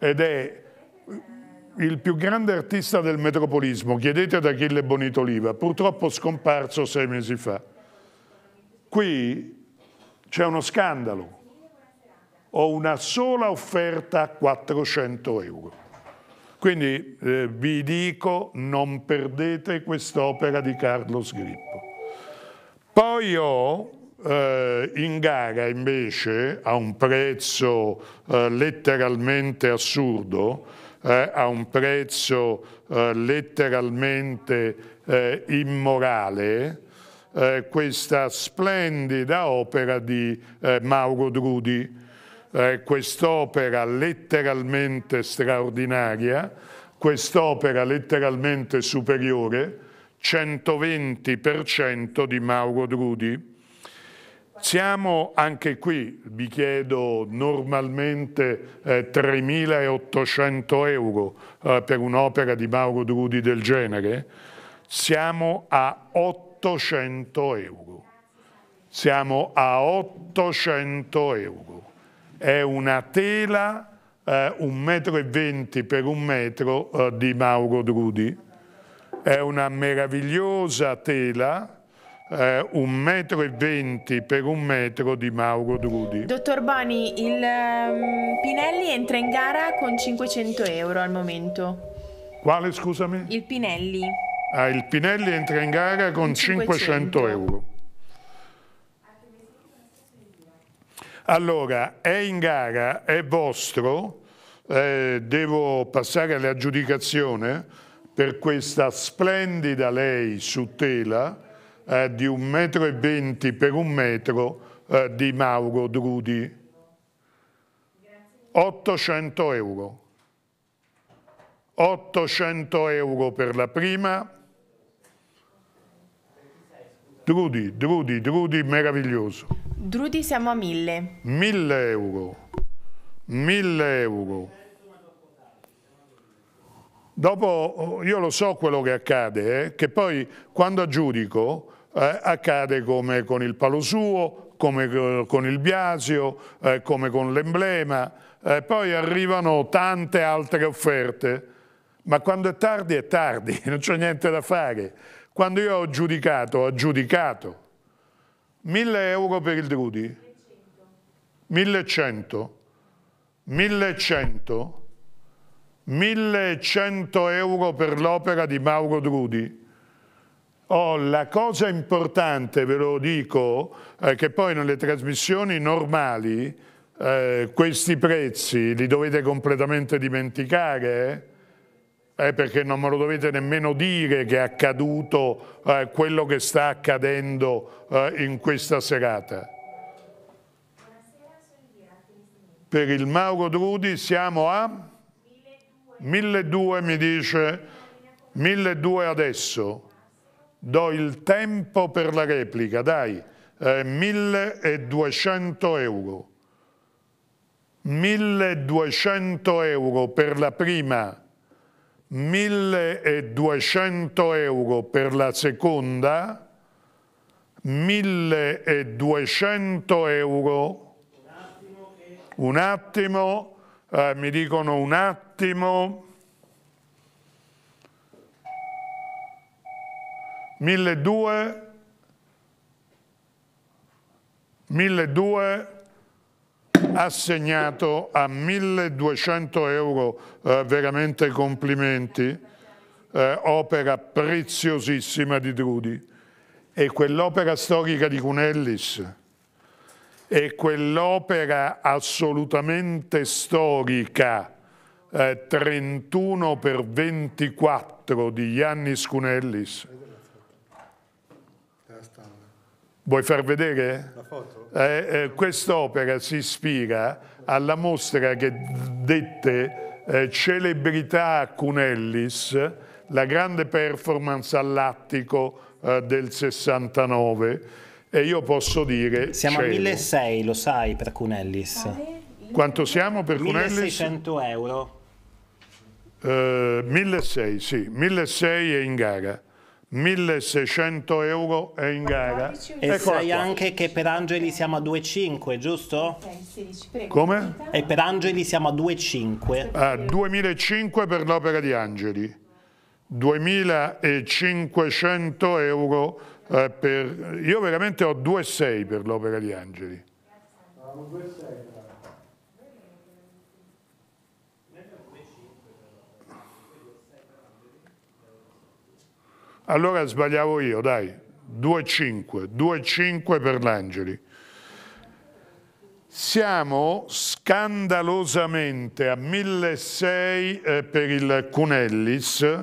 ed è il più grande artista del metropolismo, chiedete ad Achille Bonitoliva, purtroppo scomparso sei mesi fa. Qui c'è uno scandalo, ho una sola offerta a 400 euro. Quindi eh, vi dico, non perdete quest'opera di Carlo Sgrippo. Poi ho eh, in gara invece, a un prezzo eh, letteralmente assurdo, eh, a un prezzo eh, letteralmente eh, immorale, questa splendida opera di Mauro Drudi, eh, quest'opera letteralmente straordinaria, quest'opera letteralmente superiore, 120% di Mauro Drudi. Siamo anche qui, vi chiedo normalmente eh, 3.800 euro eh, per un'opera di Mauro Drudi del genere, siamo a 800 euro. Siamo a 800 euro è una tela eh, un metro e venti per un metro eh, di Mauro Drudi. È una meravigliosa tela eh, un metro e venti per un metro di Mauro Drudi. Dottor Boni, il um, Pinelli entra in gara con 500 euro al momento. Quale, scusami? Il Pinelli. Ah, il Pinelli entra in gara con 500, 500 euro. Allora, è in gara, è vostro, eh, devo passare all'aggiudicazione per questa splendida lei su tela eh, di 1,20 m per 1 metro eh, di Mauro Drudi. 800 euro. 800 euro per la prima. Drudi, Drudi, Drudi meraviglioso. Drudi siamo a mille. Mille euro. Mille euro. Dopo eh, io lo so quello che accade, eh, che poi quando aggiudico eh, accade come con il palo suo, come eh, con il Biasio, eh, come con l'emblema, eh, poi arrivano tante altre offerte, ma quando è tardi è tardi, non c'è niente da fare. Quando io ho giudicato, ho giudicato. 1000 euro per il Drudi, 1100, 1100, 1100 euro per l'opera di Mauro Drudi. Oh, la cosa importante, ve lo dico, è che poi nelle trasmissioni normali eh, questi prezzi li dovete completamente dimenticare, eh, perché non me lo dovete nemmeno dire che è accaduto eh, quello che sta accadendo eh, in questa serata. Per il Mauro Drudi siamo a 1200 mi dice, 1200 adesso. Do il tempo per la replica, dai, 1200 eh, euro. 1200 euro per la prima 1200 euro per la seconda, 1200 euro, un attimo, eh, mi dicono un attimo, 1200, 1200, assegnato a 1200 euro, eh, veramente complimenti, eh, opera preziosissima di Drudi. E quell'opera storica di Cunellis, e quell'opera assolutamente storica, eh, 31 per 24 di Giannis Cunellis, Vuoi far vedere? La foto? Eh, eh, quest'opera si ispira alla mostra che dette eh, Celebrità a Cunellis, la grande performance all'attico eh, del 69 e io posso dire... Siamo cielo. a 1.600, lo sai, per Cunellis. Quanto siamo per 1600 Cunellis? 1.600 euro. 1.600, eh, sì, 1.600 è in gara. 1600 euro è in gara. E Eccola sai qua. anche che per Angeli siamo a 2,5, giusto? Come? E per Angeli siamo a 2,5. Ah, 2.500 per l'opera di Angeli, 2.500 euro eh, per... Io veramente ho 2,6 per l'opera di Angeli. 2,6. Ah, Allora sbagliavo io, dai, 2-5, per l'Angeli. Siamo scandalosamente a 1.600 eh, per il Cunellis,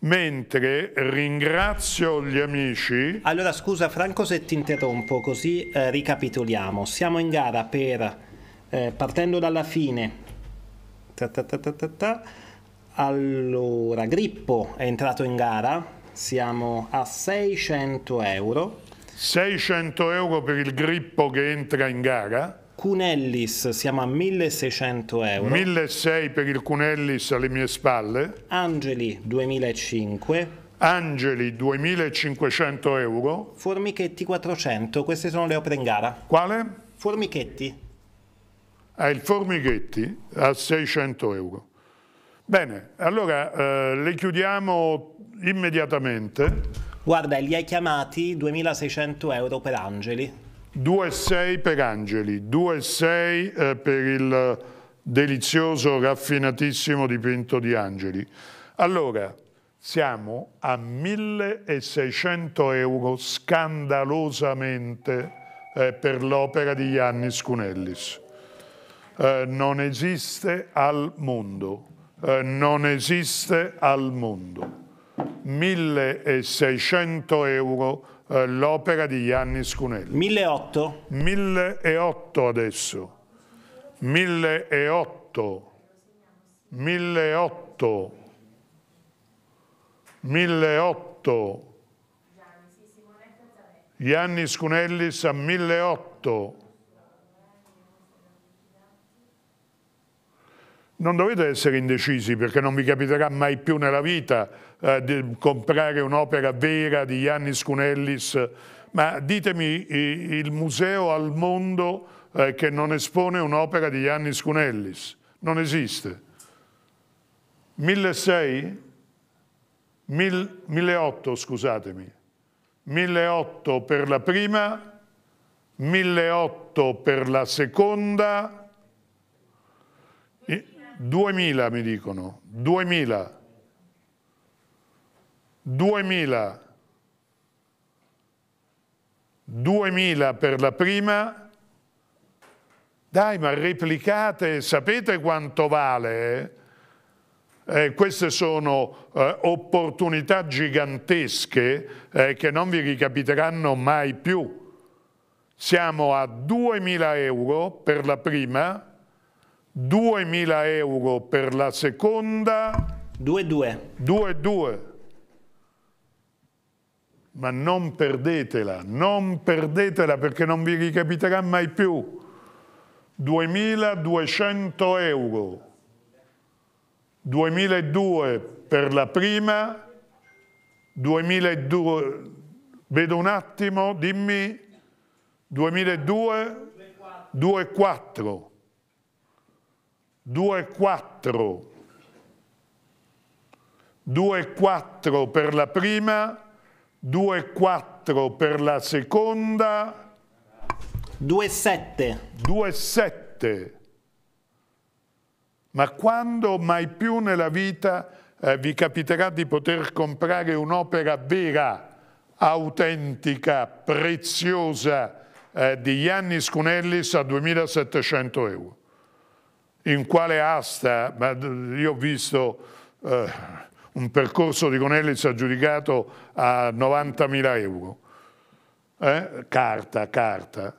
mentre ringrazio gli amici. Allora scusa Franco se ti interrompo, così eh, ricapitoliamo. Siamo in gara per, eh, partendo dalla fine, ta ta ta allora Grippo è entrato in gara siamo a 600 euro. 600 euro per il grippo che entra in gara. Cunellis siamo a 1600 euro. 1600 per il Cunellis alle mie spalle. Angeli 2005. Angeli 2500 euro. Formichetti 400, queste sono le opere in gara. Quale? Formichetti. Ah, il Formichetti a 600 euro. Bene, allora eh, le chiudiamo immediatamente. Guarda, li hai chiamati 2600 euro per Angeli. 2,6 per Angeli, 2,6 eh, per il delizioso, raffinatissimo dipinto di Angeli. Allora, siamo a 1600 euro scandalosamente eh, per l'opera di Iannis Cunellis. Eh, non esiste al mondo, eh, non esiste al mondo. 1.600 euro eh, l'opera di Gianni Scunelli. 1.800? 1.800 adesso. 1.800. 1.800. 1.800. Iannis Scunelli a 1.800. Non dovete essere indecisi perché non vi capiterà mai più nella vita eh, comprare un'opera vera di Yannis Cunellis, ma ditemi il museo al mondo eh, che non espone un'opera di Yannis Cunellis, non esiste. 1600? 1800, scusatemi. 1800 per la prima, 1800 per la seconda, 2000 mi dicono, 2000. 2000, 2000 per la prima, dai ma replicate, sapete quanto vale? Eh, queste sono eh, opportunità gigantesche eh, che non vi ricapiteranno mai più. Siamo a 2.000 euro per la prima, 2.000 euro per la seconda. 2-2. 2-2 ma non perdetela, non perdetela perché non vi ricapiterà mai più. 2.200 euro, 2.002 per la prima, 2.002, vedo un attimo, dimmi, 2.002, 2.4, 2.4, 2.4 per la prima, 2-4 per la seconda. 2-7. 2,7. 7 Ma quando mai più nella vita eh, vi capiterà di poter comprare un'opera vera, autentica, preziosa eh, di Giannis Cunellis a 2.700 euro? In quale asta? Ma io ho visto... Eh, un percorso di Conellis aggiudicato a 90.000 euro. Eh? Carta, carta.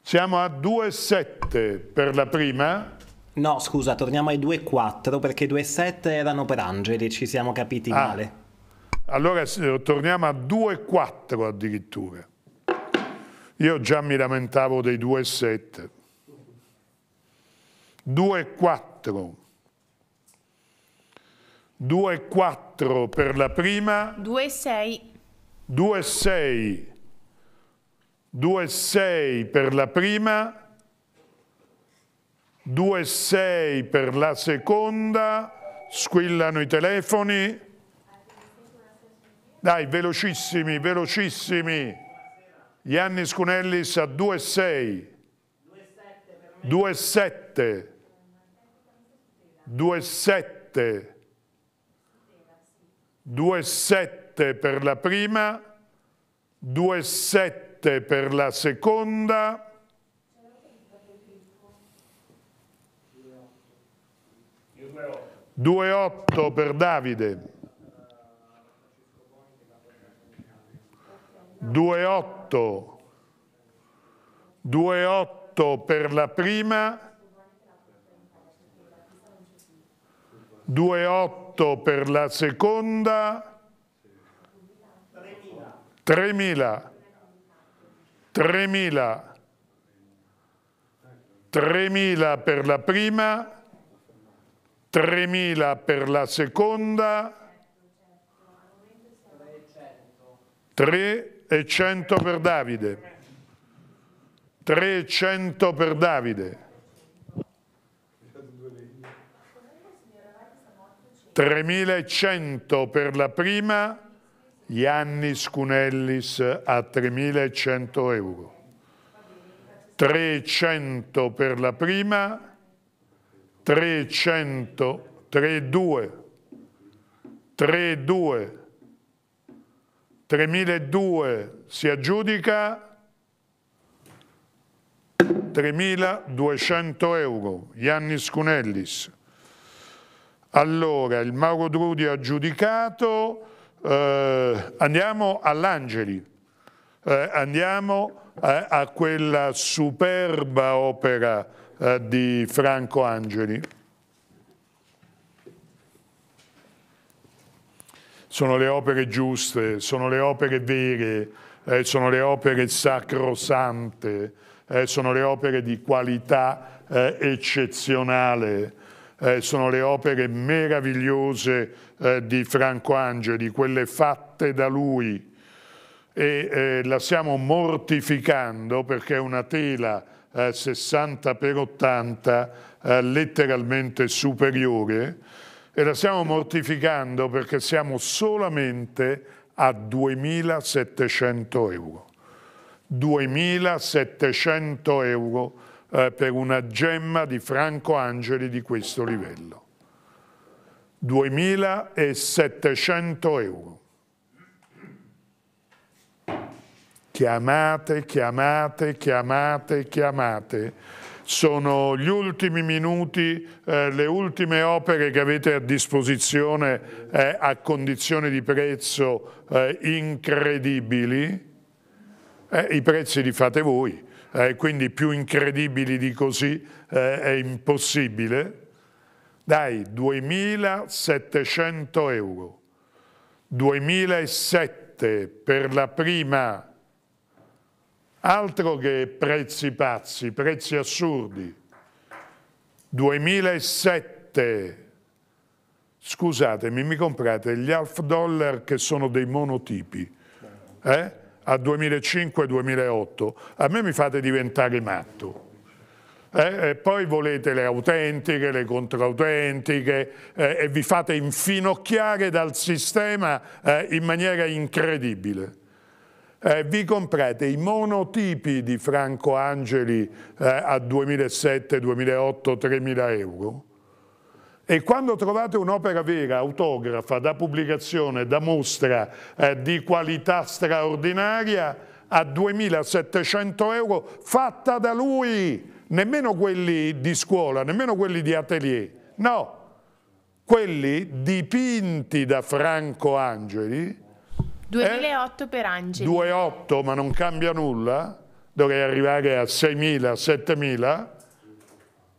Siamo a 2,7 per la prima. No, scusa, torniamo ai 2,4 perché 2,7 erano per Angeli, ci siamo capiti ah. male. Allora torniamo a 2,4 addirittura. Io già mi lamentavo dei 2,7. 2,4. 2,4 per la prima. 2,6. 2,6. 2,6 per la prima. 2,6 per la seconda. Squillano i telefoni. Dai, velocissimi, velocissimi. Gianni Scunellis a 2,6. 2,7. 2,7. 2,7 per la prima, 2,7 per la seconda, 2,8 per Davide, 2,8, 2,8 per la prima, 2,8 quanto per la seconda? 3.000. 3.000. 3.000 per la prima, 3.000 per la seconda, 3 e 100 per Davide. 300 per Davide. 3100 per la prima, Iannis Cunellis a 3100 euro. 300 per la prima, 300, 32, 32, 3200 si aggiudica 3.200 euro, Iannis Cunellis. Allora, il Mauro Drudi ha giudicato, eh, andiamo all'Angeli, eh, andiamo a, eh, a quella superba opera eh, di Franco Angeli. Sono le opere giuste, sono le opere vere, eh, sono le opere sacrosante, eh, sono le opere di qualità eccezionale, eh, sono le opere meravigliose eh, di Franco Angeli, quelle fatte da lui e eh, la stiamo mortificando perché è una tela 60 x 80 letteralmente superiore e la stiamo mortificando perché siamo solamente a 2.700 euro. 2.700 euro eh, per una gemma di Franco Angeli di questo livello. 2.700 euro. Chiamate, chiamate, chiamate, chiamate. Sono gli ultimi minuti, eh, le ultime opere che avete a disposizione eh, a condizioni di prezzo eh, incredibili. Eh, I prezzi li fate voi eh, quindi più incredibili di così eh, è impossibile, dai 2.700 euro, 2007 per la prima, altro che prezzi pazzi, prezzi assurdi, 2007, scusatemi, mi comprate gli half dollar che sono dei monotipi, eh? a 2005-2008, a me mi fate diventare matto. Eh, e poi volete le autentiche, le controautentiche eh, e vi fate infinocchiare dal sistema eh, in maniera incredibile. Eh, vi comprate i monotipi di Franco Angeli eh, a 2007, 2008, 3.000 euro e quando trovate un'opera vera, autografa, da pubblicazione, da mostra, eh, di qualità straordinaria, a 2.700 euro, fatta da lui, nemmeno quelli di scuola, nemmeno quelli di atelier, no, quelli dipinti da Franco Angeli. 2008 eh? per Angeli. 2.8, ma non cambia nulla, dovrei arrivare a 6.000, 7.000.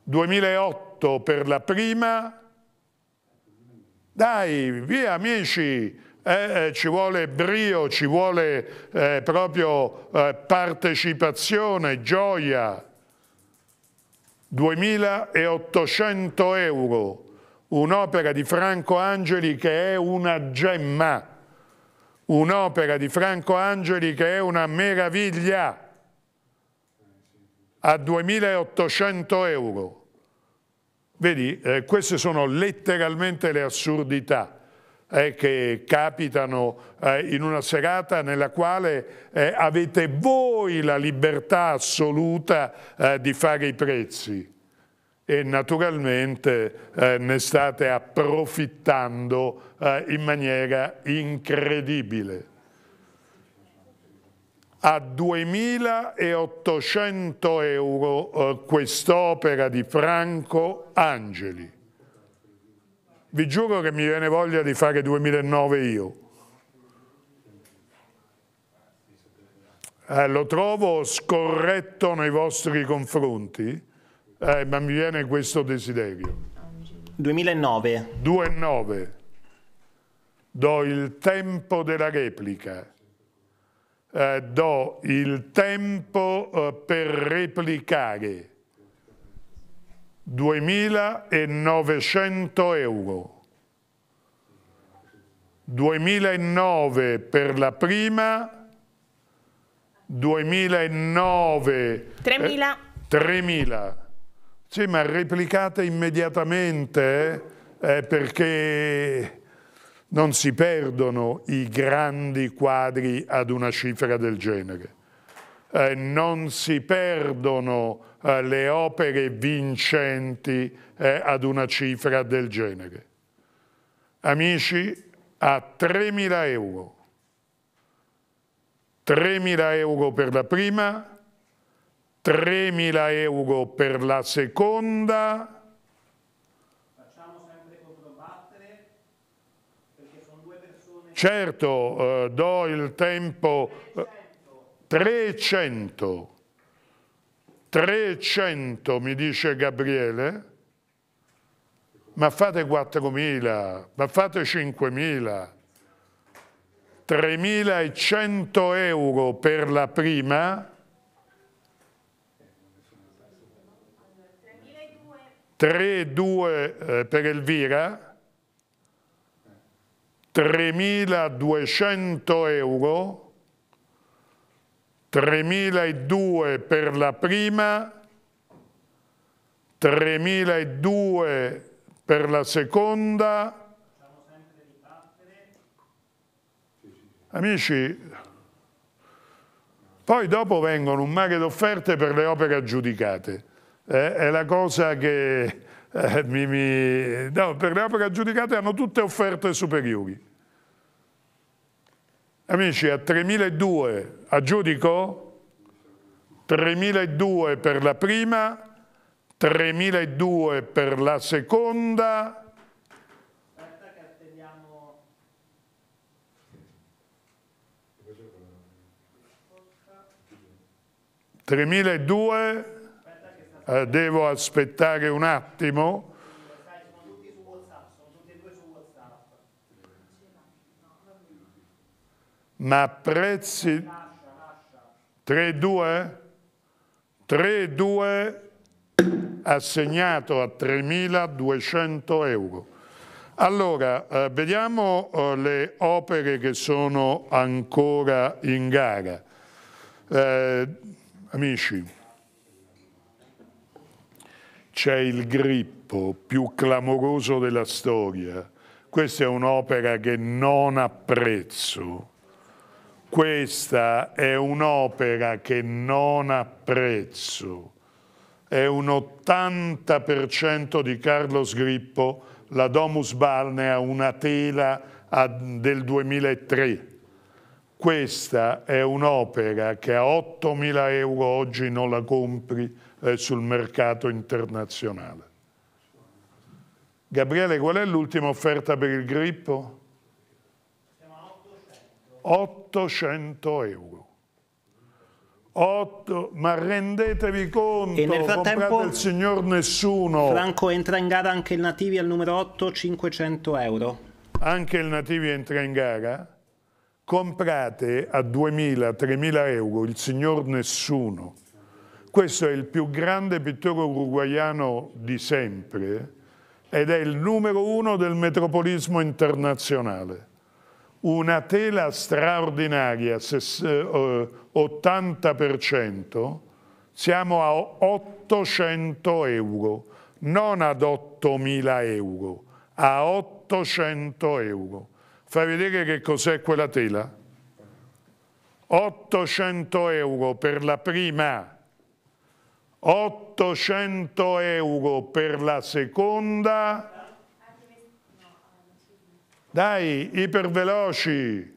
2008 voto per la prima? Dai, via amici, eh, eh, ci vuole brio, ci vuole eh, proprio eh, partecipazione, gioia. 2.800 euro, un'opera di Franco Angeli che è una gemma, un'opera di Franco Angeli che è una meraviglia, a 2.800 euro. Vedi, eh, queste sono letteralmente le assurdità eh, che capitano eh, in una serata nella quale eh, avete voi la libertà assoluta eh, di fare i prezzi e naturalmente eh, ne state approfittando in maniera incredibile a 2.800 euro eh, quest'opera di Franco Angeli. Vi giuro che mi viene voglia di fare 2009 io. Eh, lo trovo scorretto nei vostri confronti, eh, ma mi viene questo desiderio. 2009. 2009. Do il tempo della replica eh, do il tempo eh, per replicare 2.900 euro. 2009 per la prima, 2009... 3.000. Eh, 3.000. Sì, ma replicate immediatamente, eh, perché non si perdono i grandi quadri ad una cifra del genere, eh, non si perdono eh, le opere vincenti eh, ad una cifra del genere. Amici, a 3.000 euro, 3.000 euro per la prima, 3.000 euro per la seconda, Certo, eh, do il tempo... 300. Eh, 300 mi dice Gabriele, ma fate 4.000, ma fate 5.000. 3.100 euro per la prima, Tre, 3.2 eh, per Elvira, 3.200 euro, 3.200 per la prima, 3.200 per la seconda. Amici, poi dopo vengono un mare d'offerte per le opere aggiudicate. Eh, è la cosa che eh, mi, mi... No, per le opere aggiudicate hanno tutte offerte superiori. Amici, a 3.200 aggiudico? 3.200 per la prima, 3.200 per la seconda. Aspetta che attendiamo. Tremila e due eh, devo aspettare un attimo. Ma prezzi 3-2? 3-2 assegnato a 3.200 euro. Allora, eh, vediamo eh, le opere che sono ancora in gara. Eh, amici, c'è il grippo più clamoroso della storia. Questa è un'opera che non apprezzo. Questa è un'opera che non apprezzo. È un 80% di Carlos Grippo, la Domus Balnea, una tela del 2003. Questa è un'opera che a 8.000 euro oggi non la compri eh, sul mercato internazionale. Gabriele, qual è l'ultima offerta per il grippo? 800 euro. 8, ma rendetevi conto, e nel frattempo, il signor nessuno. Franco entra in gara anche il Nativi al numero 8, 500 euro. Anche il Nativi entra in gara? Comprate a 2.000, 3.000 euro il signor nessuno questo è il più grande pittore uruguaiano di sempre ed è il numero uno del metropolismo internazionale. Una tela straordinaria, 80%, eh, siamo a 800 euro, non ad 8.000 euro, a 800 euro. Fai vedere che cos'è quella tela. 800 euro per la prima 800 euro per la seconda. Dai, iperveloci.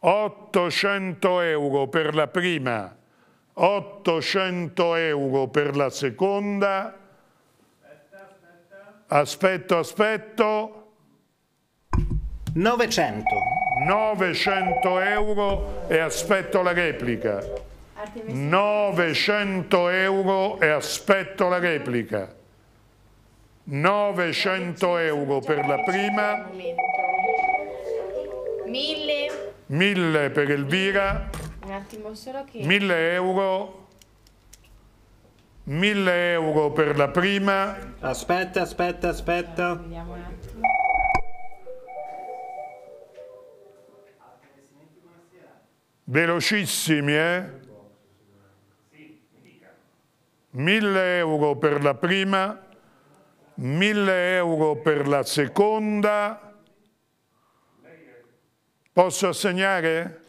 800 euro per la prima, 800 euro per la seconda. Aspetto, aspetto. 900. 900 euro e aspetto la replica. 900 euro e aspetto la replica. 900 euro per la prima. 1000. 1000 per Elvira. Un attimo solo che... 1000 euro. 1000 euro per la prima. Aspetta, aspetta, aspetta. Vediamo un attimo. Velocissimi, eh? 1.000 euro per la prima, 1.000 euro per la seconda. Posso assegnare?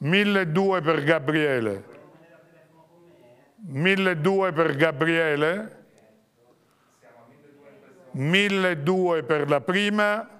1.200 per Gabriele. 1.200 per Gabriele. 1.200 per la prima.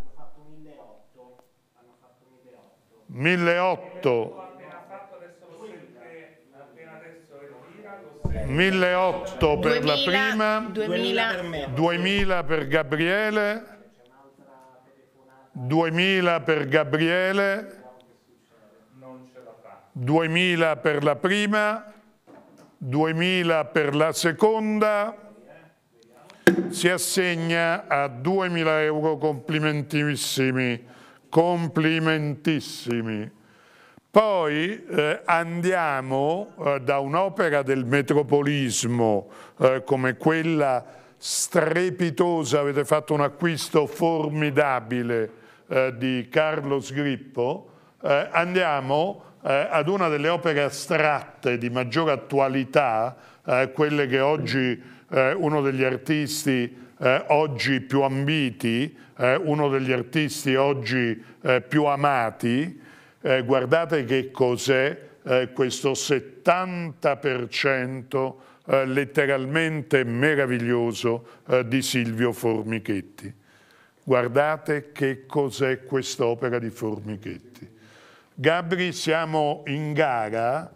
1008 1008 per 2000, la prima 2000 per, 2000 per Gabriele 2000 per Gabriele 2000 per la prima 2000 per la seconda si assegna a 2000 euro complimentissimi complimentissimi. Poi eh, andiamo eh, da un'opera del metropolismo eh, come quella strepitosa, avete fatto un acquisto formidabile eh, di Carlo Sgrippo, eh, andiamo eh, ad una delle opere astratte di maggiore attualità, quelle che oggi uno degli artisti oggi più ambiti eh, uno degli artisti oggi eh, più amati, eh, guardate che cos'è eh, questo 70% eh, letteralmente meraviglioso eh, di Silvio Formichetti. Guardate che cos'è quest'opera di Formichetti. Gabri, siamo in gara.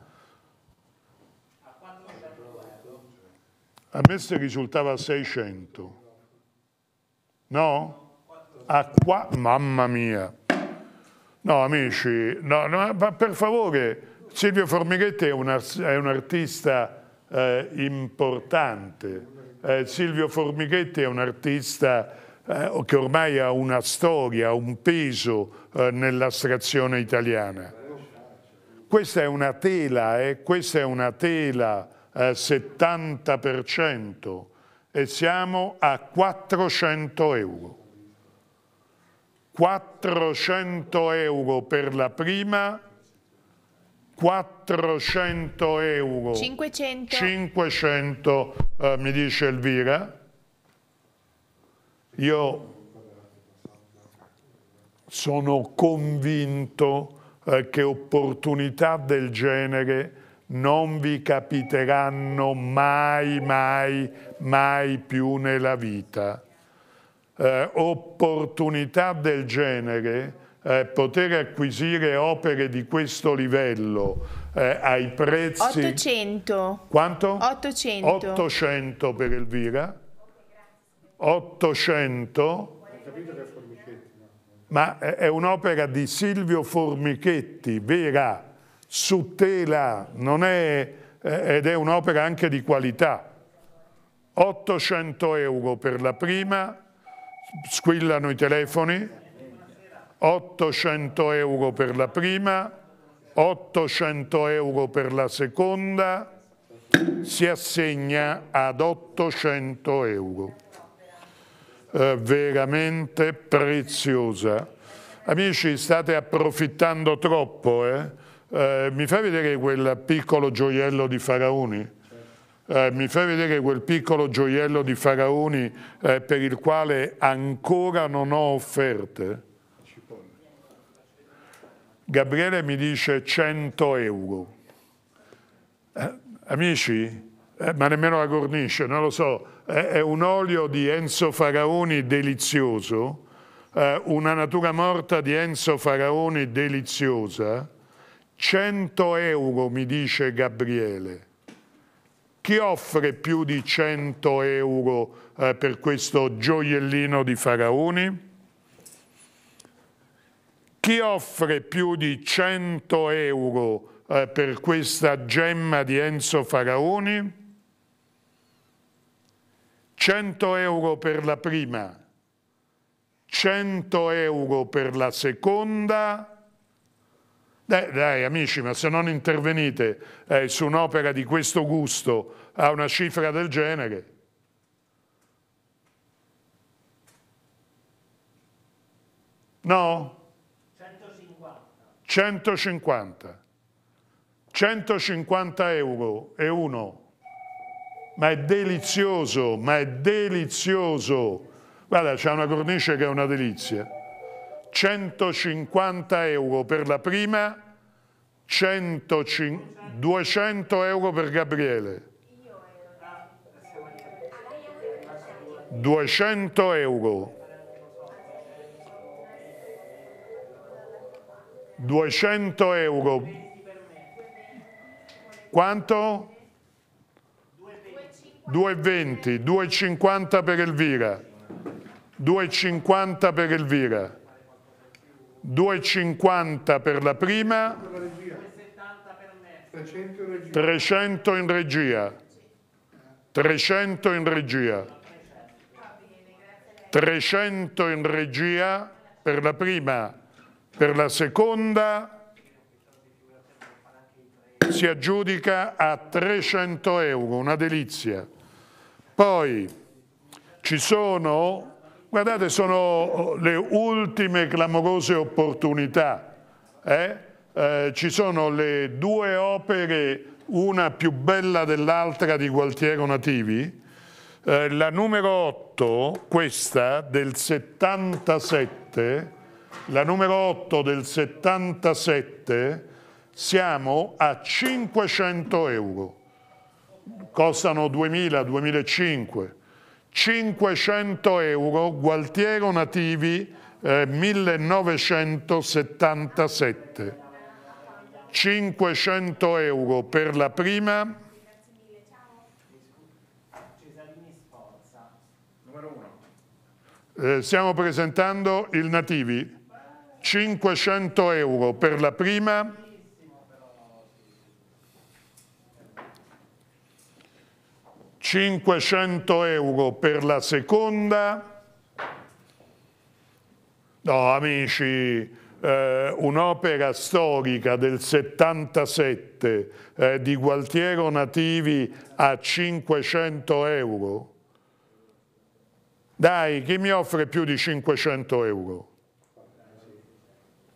A me si risultava 600. No? acqua, mamma mia. No amici, no, no, per favore, Silvio Formichetti è un, artista eh, importante, eh, Silvio Formichetti è un artista eh, che ormai ha una storia, un peso eh, nell'astrazione italiana. Questa è una tela, eh, questa è una tela, 70% eh, e siamo a 400 euro. 400 euro per la prima, 400 euro. 500. 500, eh, mi dice Elvira. Io sono convinto eh, che opportunità del genere non vi capiteranno mai, mai, mai più nella vita eh, opportunità del genere, eh, poter acquisire opere di questo livello eh, ai prezzi... 800. Quanto? 800. 800 per Elvira. 800. Ma è un'opera di Silvio Formichetti, vera, su tela, è, eh, ed è un'opera anche di qualità. 800 euro per la prima, squillano i telefoni, 800 euro per la prima, 800 euro per la seconda, si assegna ad 800 euro. Eh, veramente preziosa. Amici, state approfittando troppo, eh? Eh, mi fai vedere quel piccolo gioiello di Faraoni? eh, mi fai vedere quel piccolo gioiello di Faraoni eh, per il quale ancora non ho offerte? Gabriele mi dice 100 euro. Eh, amici, eh, ma nemmeno la cornice, non lo so, eh, è un olio di Enzo Faraoni delizioso, eh, una natura morta di Enzo Faraoni deliziosa, 100 euro mi dice Gabriele. Chi offre più di 100 euro eh, per questo gioiellino di Faraoni? Chi offre più di 100 euro eh, per questa gemma di Enzo Faraoni? 100 euro per la prima, 100 euro per la seconda dai, dai, amici, ma se non intervenite eh, su un'opera di questo gusto a una cifra del genere. No? 150. 150. 150 euro e uno. Ma è delizioso, ma è delizioso. Guarda, c'è una cornice che è una delizia. 150 euro per la prima, 200 euro per Gabriele. 200 euro. 200 euro. Quanto? 2,20, 2,50 per Elvira, 2,50 per Elvira. 2,50 per la prima, 300 in regia, 300 in regia, 300 in regia per la prima, per la seconda si aggiudica a 300 euro, una delizia. Poi ci sono Guardate, sono oh, le ultime clamorose opportunità. Eh? Eh, ci sono le due opere, una più bella dell'altra di Gualtiero Nativi, eh, la numero 8, questa del 77, la numero 8 del 77, siamo a 500 euro, costano 2000 2.500 euro. 500 euro Gualtiero Nativi eh, 1977. 500 euro per la prima. Eh, stiamo presentando il Nativi. 500 euro per la prima. 500 euro per la seconda. No, amici, eh, un'opera storica del 77 eh, di Gualtiero Nativi a 500 euro. Dai, chi mi offre più di 500 euro?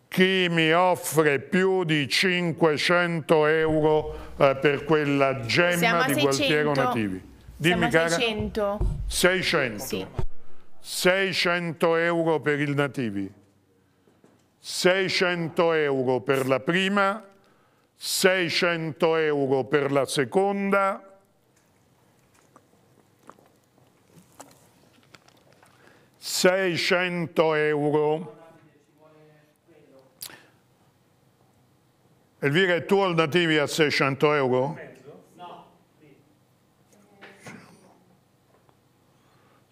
Chi mi offre più di 500 euro eh, per quella gemma di Gualtiero Nativi? Dimmi Siamo a cara. 600. 600. Sì. 600 euro per il nativi. 600 euro per la prima, 600 euro per la seconda, 600 euro. Elvira, tu nativi a 600 euro?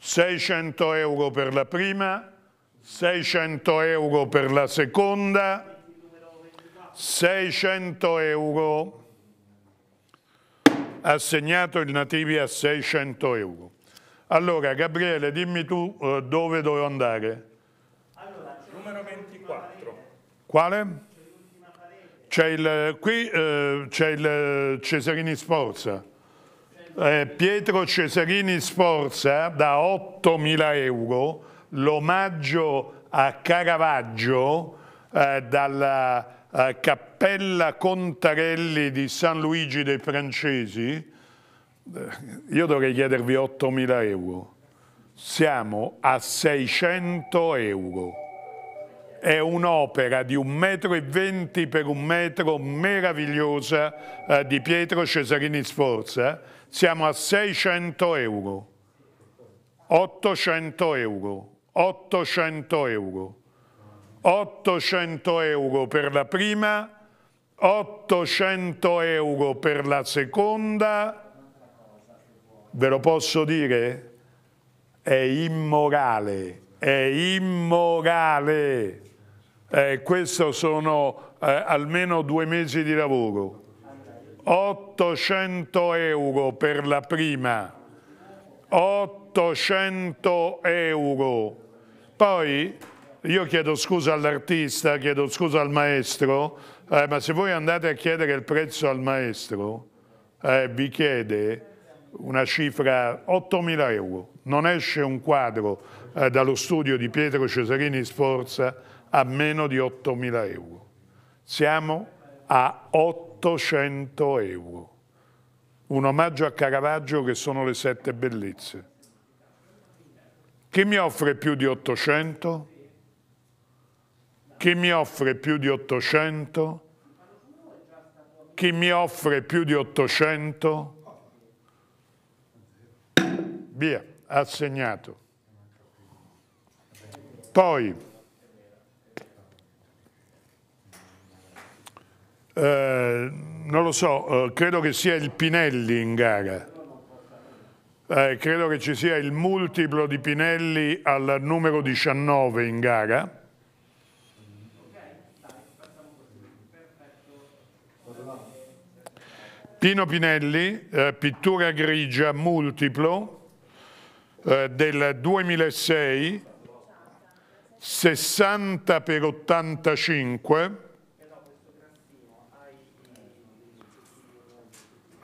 600 euro per la prima, 600 euro per la seconda, 600 euro assegnato il Nativi a 600 euro. Allora, Gabriele, dimmi tu eh, dove devo andare. Allora, numero 24. Quale? C'è il, qui eh, c'è il Cesarini Sforza eh, Pietro Cesarini Sforza da 8.000 euro, l'omaggio a Caravaggio eh, dalla eh, Cappella Contarelli di San Luigi dei Francesi, eh, io dovrei chiedervi 8.000 euro. Siamo a 600 euro. È un'opera di un metro e venti per un metro meravigliosa eh, di Pietro Cesarini Sforza siamo a 600 euro, 800 euro, 800 euro, 800 euro per la prima, 800 euro per la seconda, ve lo posso dire? È immorale, è immorale. Eh, questi sono eh, almeno due mesi di lavoro. 800 euro per la prima, 800 euro. Poi io chiedo scusa all'artista, chiedo scusa al maestro, eh, ma se voi andate a chiedere il prezzo al maestro, eh, vi chiede una cifra 8.000 euro. Non esce un quadro eh, dallo studio di Pietro Cesarini Sforza a meno di 8.000 euro. Siamo a 8.000 800 euro. Un omaggio a Caravaggio che sono le sette bellezze. Chi mi offre più di 800? Chi mi offre più di 800? Chi mi offre più di 800? Via, assegnato. Poi... Eh, non lo so, eh, credo che sia il Pinelli in gara. Eh, credo che ci sia il multiplo di Pinelli al numero 19 in gara. Pino Pinelli, eh, pittura grigia multiplo del 2006, 60 per 85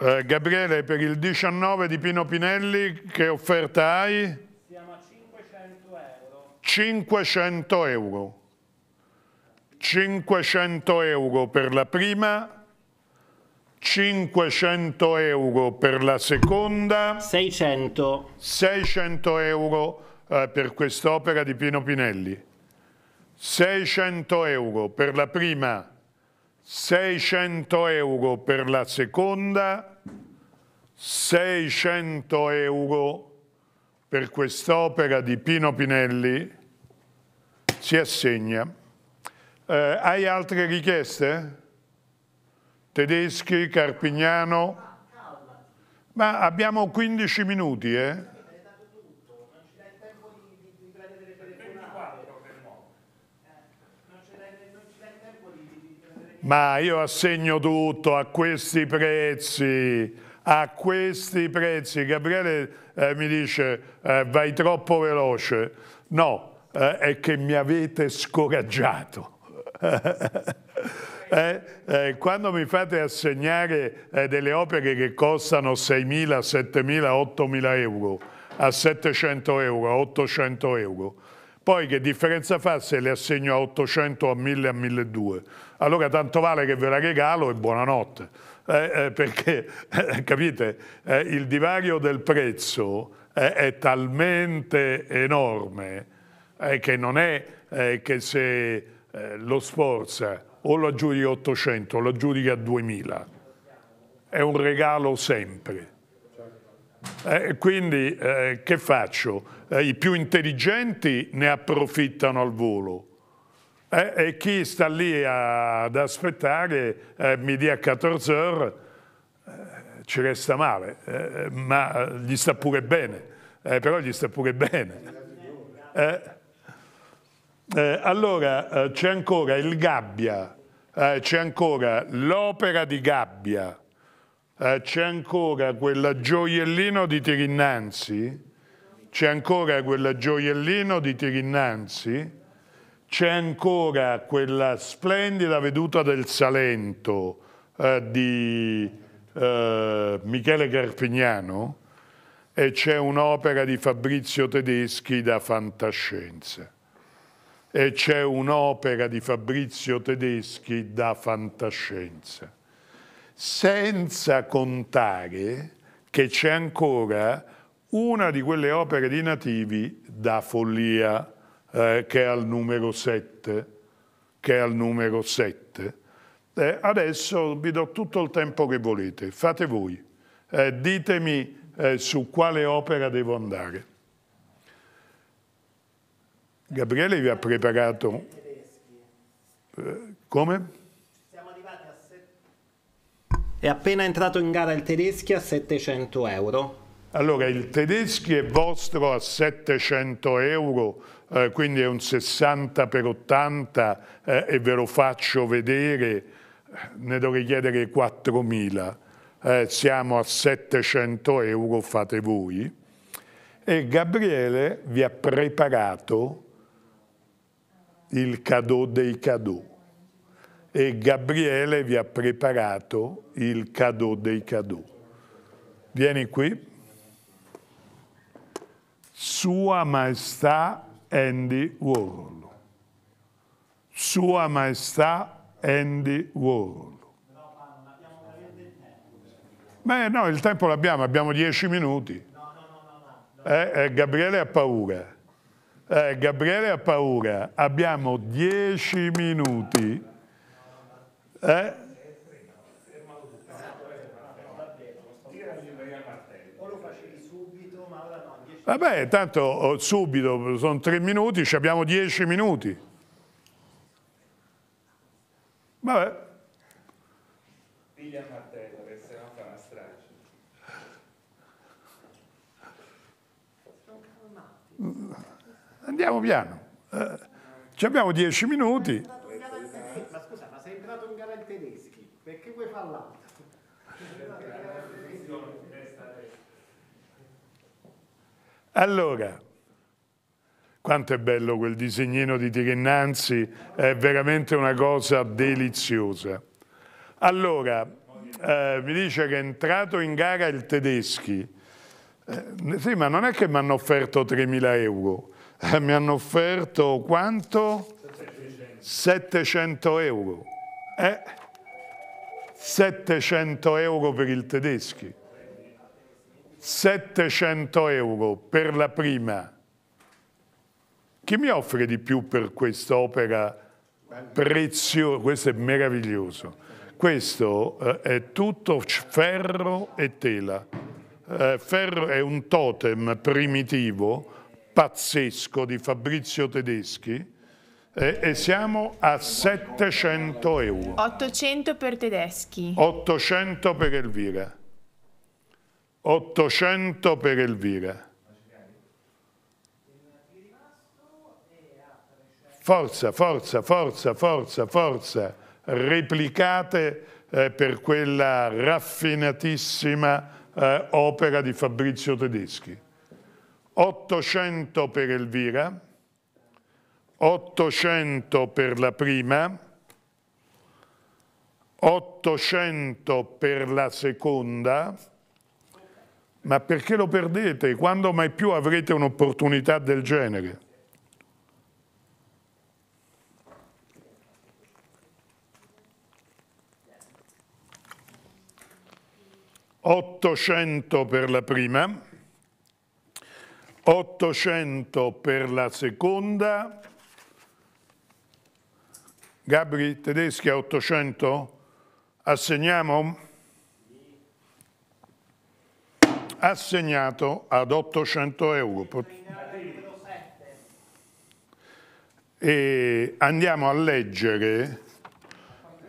Eh, Gabriele, per il 19 di Pino Pinelli, che offerta hai? Siamo a 500 euro. 500 euro. 500 euro per la prima, 500 euro per la seconda. 600. 600 euro eh, per quest'opera di Pino Pinelli. 600 euro per la prima, 600 euro per la seconda, 600 euro per quest'opera di Pino Pinelli si assegna. Eh, hai altre richieste? Tedeschi, Carpignano? Ma abbiamo 15 minuti, eh? Ma io assegno tutto a questi prezzi, a questi prezzi. Gabriele eh, mi dice eh, vai troppo veloce. No, eh, è che mi avete scoraggiato. Eh, eh, quando mi fate assegnare eh, delle opere che costano 6.000, 7.000, 8.000 euro, a 700 euro, a 800 euro, poi che differenza fa se le assegno a 800, a 1000, a 1200? Allora tanto vale che ve la regalo e buonanotte. Eh, eh, perché, eh, capite, eh, il divario del prezzo eh, è talmente enorme eh, che non è che se lo sforza o lo aggiudica a 800 o lo aggiudica a 2000. È un regalo sempre. Eh, quindi eh, che faccio? Eh, I più intelligenti ne approfittano al volo eh, e chi sta lì a, ad aspettare eh, mi dia 14 ore eh, ci resta male, ma gli sta pure bene, però gli sta pure bene. allora c'è ancora il Gabbia, c'è ancora l'opera di Gabbia, eh, c'è ancora quel gioiellino di Tirinnanzi, c'è ancora quel gioiellino di Tirinnanzi, c'è ancora quella splendida veduta del Salento eh, di eh, Michele Carpignano e c'è un'opera di Fabrizio Tedeschi da fantascienza. E c'è un'opera di Fabrizio Tedeschi da fantascienza senza contare che c'è ancora una di quelle opere di nativi da follia eh, che è al numero 7, che è al numero 7. Eh, adesso vi do tutto il tempo che volete, fate voi, eh, ditemi eh, su quale opera devo andare. Gabriele vi ha preparato... Eh, come? È appena entrato in gara il Tedeschi a 700 euro. Allora, il Tedeschi è vostro a 700 euro, eh, quindi è un 60 per 80 eh, e ve lo faccio vedere, ne dovrei chiedere 4.000. Eh, siamo a 700 euro, fate voi. E Gabriele vi ha preparato il cadeau dei cadeau e Gabriele vi ha preparato il cadeau dei cadeau. Vieni qui. Sua Maestà Andy Warhol. Sua Maestà Andy Warhol. Beh no, il tempo l'abbiamo, abbiamo dieci minuti. Eh, eh, Gabriele ha paura. Eh, Gabriele ha paura. Abbiamo dieci minuti eh? Vabbè, tanto oh, subito, sono tre minuti, ci abbiamo dieci minuti. Vabbè. Piglia il martello, che se no fa una strage. Andiamo piano. Eh, ci abbiamo dieci minuti. Allora, quanto è bello quel disegnino di Tirennanzi, è veramente una cosa deliziosa. Allora, eh, mi dice che è entrato in gara il Tedeschi. Eh, sì, ma non è che mi hanno offerto 3.000 euro, eh, mi hanno offerto quanto? 700, 700 euro. 700 eh, euro per il Tedeschi. 700 euro per la prima. Chi mi offre di più per quest'opera preziosa? Questo è meraviglioso. Questo eh, è tutto ferro e tela. Eh, ferro è un totem primitivo, pazzesco, di Fabrizio Tedeschi, e, eh, e, siamo a 700 euro. 800 per Tedeschi. 800 per Elvira. 800 per Elvira. Forza, forza, forza, forza, forza. Replicate eh, per quella raffinatissima eh, opera di Fabrizio Tedeschi. 800 per Elvira, 800 per la prima, 800 per la seconda, ma perché lo perdete? Quando mai più avrete un'opportunità del genere? Ottocento per la prima, 800 per la seconda, Gabri Tedeschi a 800, assegniamo? assegnato ad 800 euro. E andiamo a leggere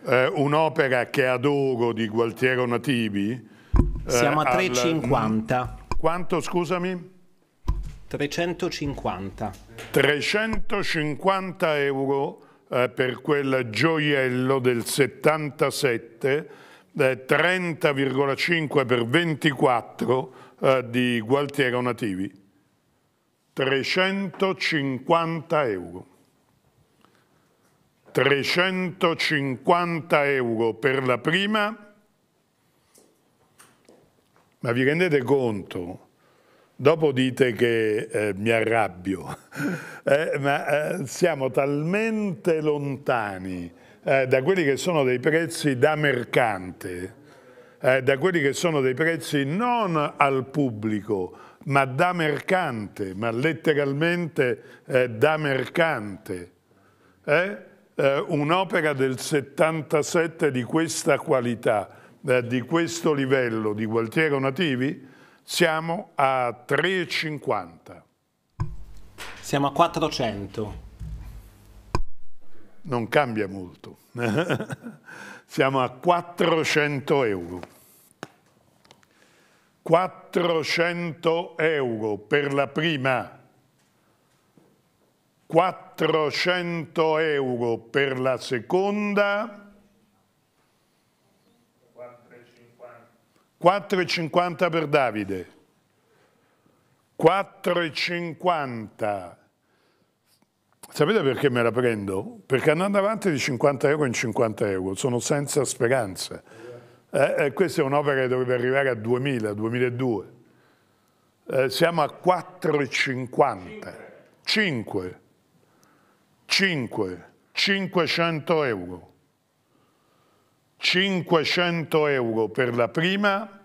eh, un'opera che adoro di Gualtiero Nativi. Eh, Siamo a 350. Al... Quanto, scusami? 350. 350 euro eh, per quel gioiello del 77, eh, 30,5 per 24 eh, di Gualtiero Nativi, 350 euro. 350 euro per la prima, ma vi rendete conto? Dopo dite che eh, mi arrabbio, eh, ma eh, siamo talmente lontani eh, da quelli che sono dei prezzi da mercante eh, da quelli che sono dei prezzi non al pubblico, ma da mercante, ma letteralmente eh, da mercante. Eh? eh un'opera del 77 di questa qualità, eh, di questo livello di Gualtiero Nativi, siamo a 3,50. Siamo a 400. Non cambia molto. siamo a 400 euro. 400 euro per la prima, 400 euro per la seconda, 4,50 per Davide, 4,50. Sapete perché me la prendo? Perché andando avanti di 50 euro in 50 euro, sono senza speranza eh, eh questa è un'opera che dovrebbe arrivare a 2000, 2002. Eh, siamo a 4,50. 5. 5. 500 euro. 500 euro per la prima,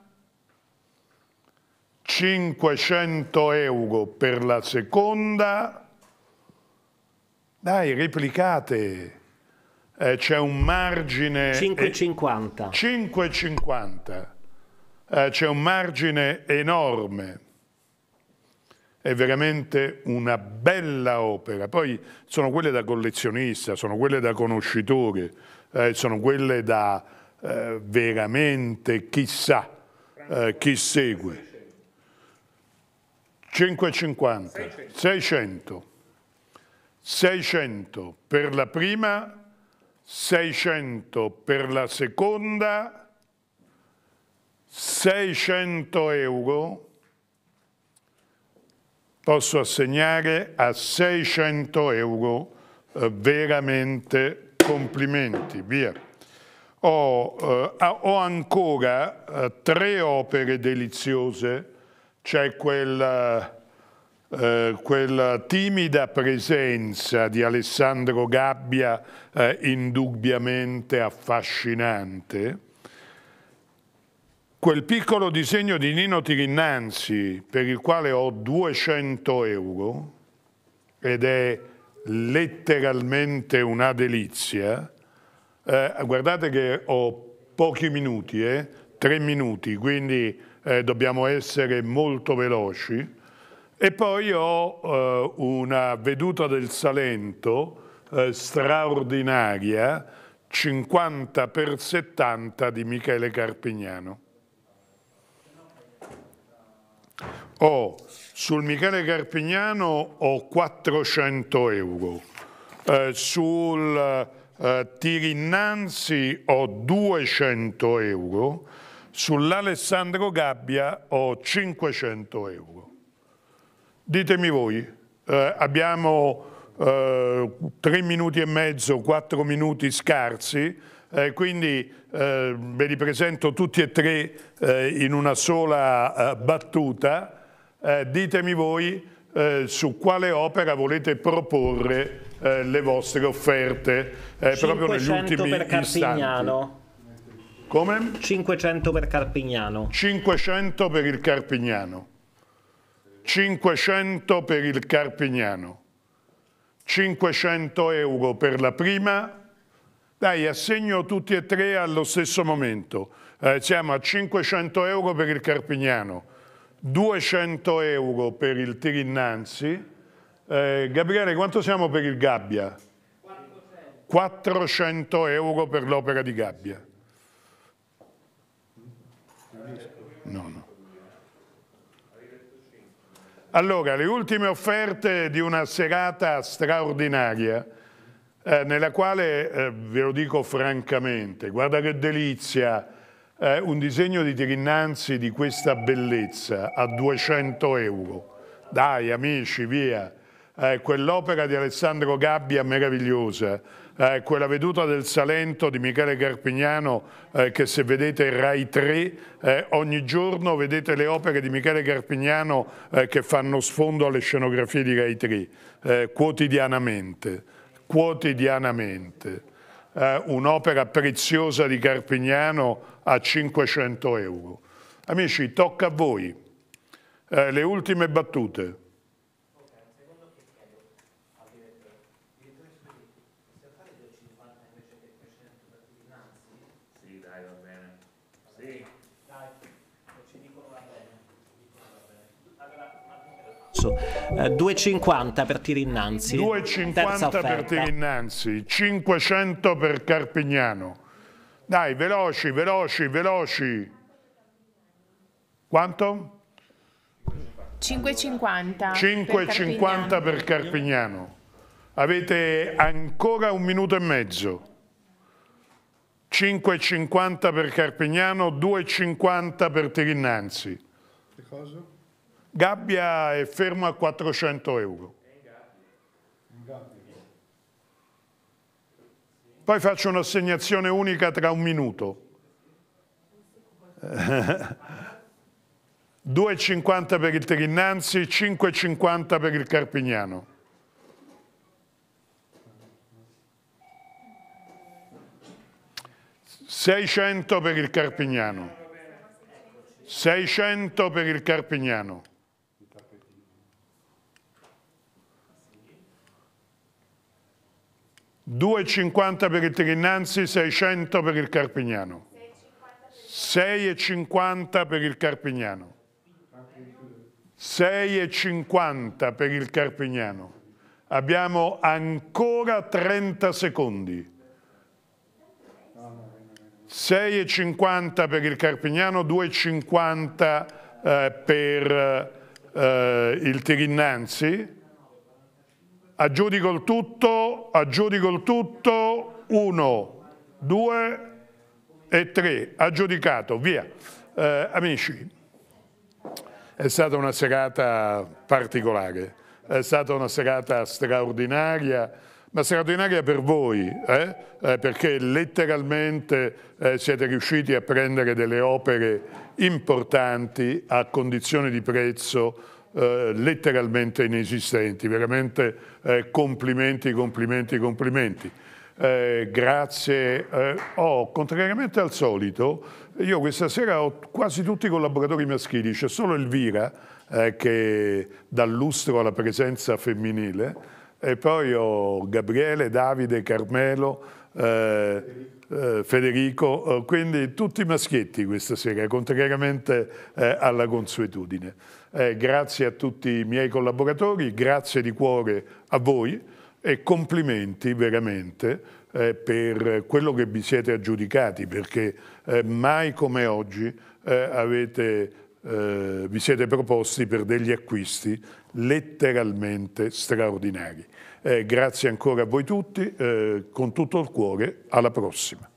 500 euro per la seconda. Dai, replicate eh, c'è un margine... 5,50. 5,50. Eh, c'è un margine enorme. È veramente una bella opera. Poi sono quelle da collezionista, sono quelle da conoscitore, eh, sono quelle da eh, veramente chissà eh, chi segue. 550, 600. 600 per la prima 600 per la seconda, 600 euro posso assegnare a 600 euro eh, veramente complimenti, via. Ho, eh, ho ancora eh, tre opere deliziose, c'è quella eh, quella timida presenza di Alessandro Gabbia eh, indubbiamente affascinante, quel piccolo disegno di Nino Tirinnanzi per il quale ho 200 euro ed è letteralmente una delizia, eh, guardate che ho pochi minuti, eh? tre minuti, quindi eh, dobbiamo essere molto veloci. E poi ho eh, una veduta del Salento eh, straordinaria, 50 per 70 di Michele Carpignano. Ho, sul Michele Carpignano ho 400 euro, eh, sul eh, Tirinnanzi ho 200 euro, sull'Alessandro Gabbia ho 500 euro. Ditemi voi, eh, abbiamo eh, tre minuti e mezzo, quattro minuti scarsi, eh, quindi eh, ve li presento tutti e tre eh, in una sola eh, battuta. ditemi voi su quale opera volete proporre le vostre offerte proprio negli ultimi per Carpignano. Istanti. Come? 500 per Carpignano. 500 per il Carpignano. 500 per il Carpignano, 500 euro per la prima, dai assegno tutti e tre allo stesso momento, eh, siamo a 500 euro per il Carpignano, 200 euro per il tir eh, Gabriele quanto siamo per il Gabbia? 400 euro per l'opera di Gabbia. No, no. Allora, le ultime offerte di una serata straordinaria, eh, nella quale, eh, ve lo dico francamente, guarda che delizia, eh, un disegno di Tirinnanzi di questa bellezza a 200 euro. Dai amici, via, eh, quell'opera di Alessandro Gabbia meravigliosa, eh, quella veduta del Salento di Michele Carpignano eh, che se vedete Rai 3 eh, ogni giorno vedete le opere di Michele Carpignano eh, che fanno sfondo alle scenografie di Rai 3 eh, quotidianamente, quotidianamente. Eh, un'opera preziosa di Carpignano a 500 euro. Amici, tocca a voi. le ultime battute. terzo. Eh, 2,50 per Tirinnanzi. 2,50 per Tirinnanzi, 500 per Carpignano. Dai, veloci, veloci, veloci. Quanto? 5,50. 5,50 per, per Carpignano. Avete ancora un minuto e mezzo. 5,50 per Carpignano, 2,50 per Tirinnanzi. Che cosa? Gabbia è fermo a 400 euro. Poi faccio un'assegnazione unica tra un minuto. 2,50 per il Trinnanzi, 5,50 per il Carpignano. Seicento per il Carpignano. 600 per il Carpignano. 2,50 per il Trinnanzi, 600 per il Carpignano. 6,50 per il Carpignano. 6,50 per il Carpignano. Abbiamo ancora 30 secondi. 6,50 per il Carpignano, 2,50 eh, per eh, il Tirinnanzi aggiudico il tutto, aggiudico il tutto, uno, due e tre, aggiudicato, via. Eh, amici, è stata una serata particolare, è stata una serata straordinaria, ma straordinaria per voi, eh? Eh, perché letteralmente eh, siete riusciti a prendere delle opere importanti a condizioni di prezzo eh, letteralmente inesistenti, veramente eh, complimenti, complimenti, complimenti. Eh, grazie. Eh, oh, contrariamente al solito, io questa sera ho quasi tutti i collaboratori maschili, c'è solo Elvira eh, che dà lustro alla presenza femminile e poi ho Gabriele, Davide, Carmelo, eh, Federico, quindi tutti maschietti questa sera, contrariamente eh, alla consuetudine. Eh, grazie a tutti i miei collaboratori, grazie di cuore a voi e complimenti veramente eh, per quello che vi siete aggiudicati, perché eh, mai come oggi eh, avete, eh, vi siete proposti per degli acquisti letteralmente straordinari. Eh, grazie ancora a voi tutti, con tutto il cuore, alla prossima.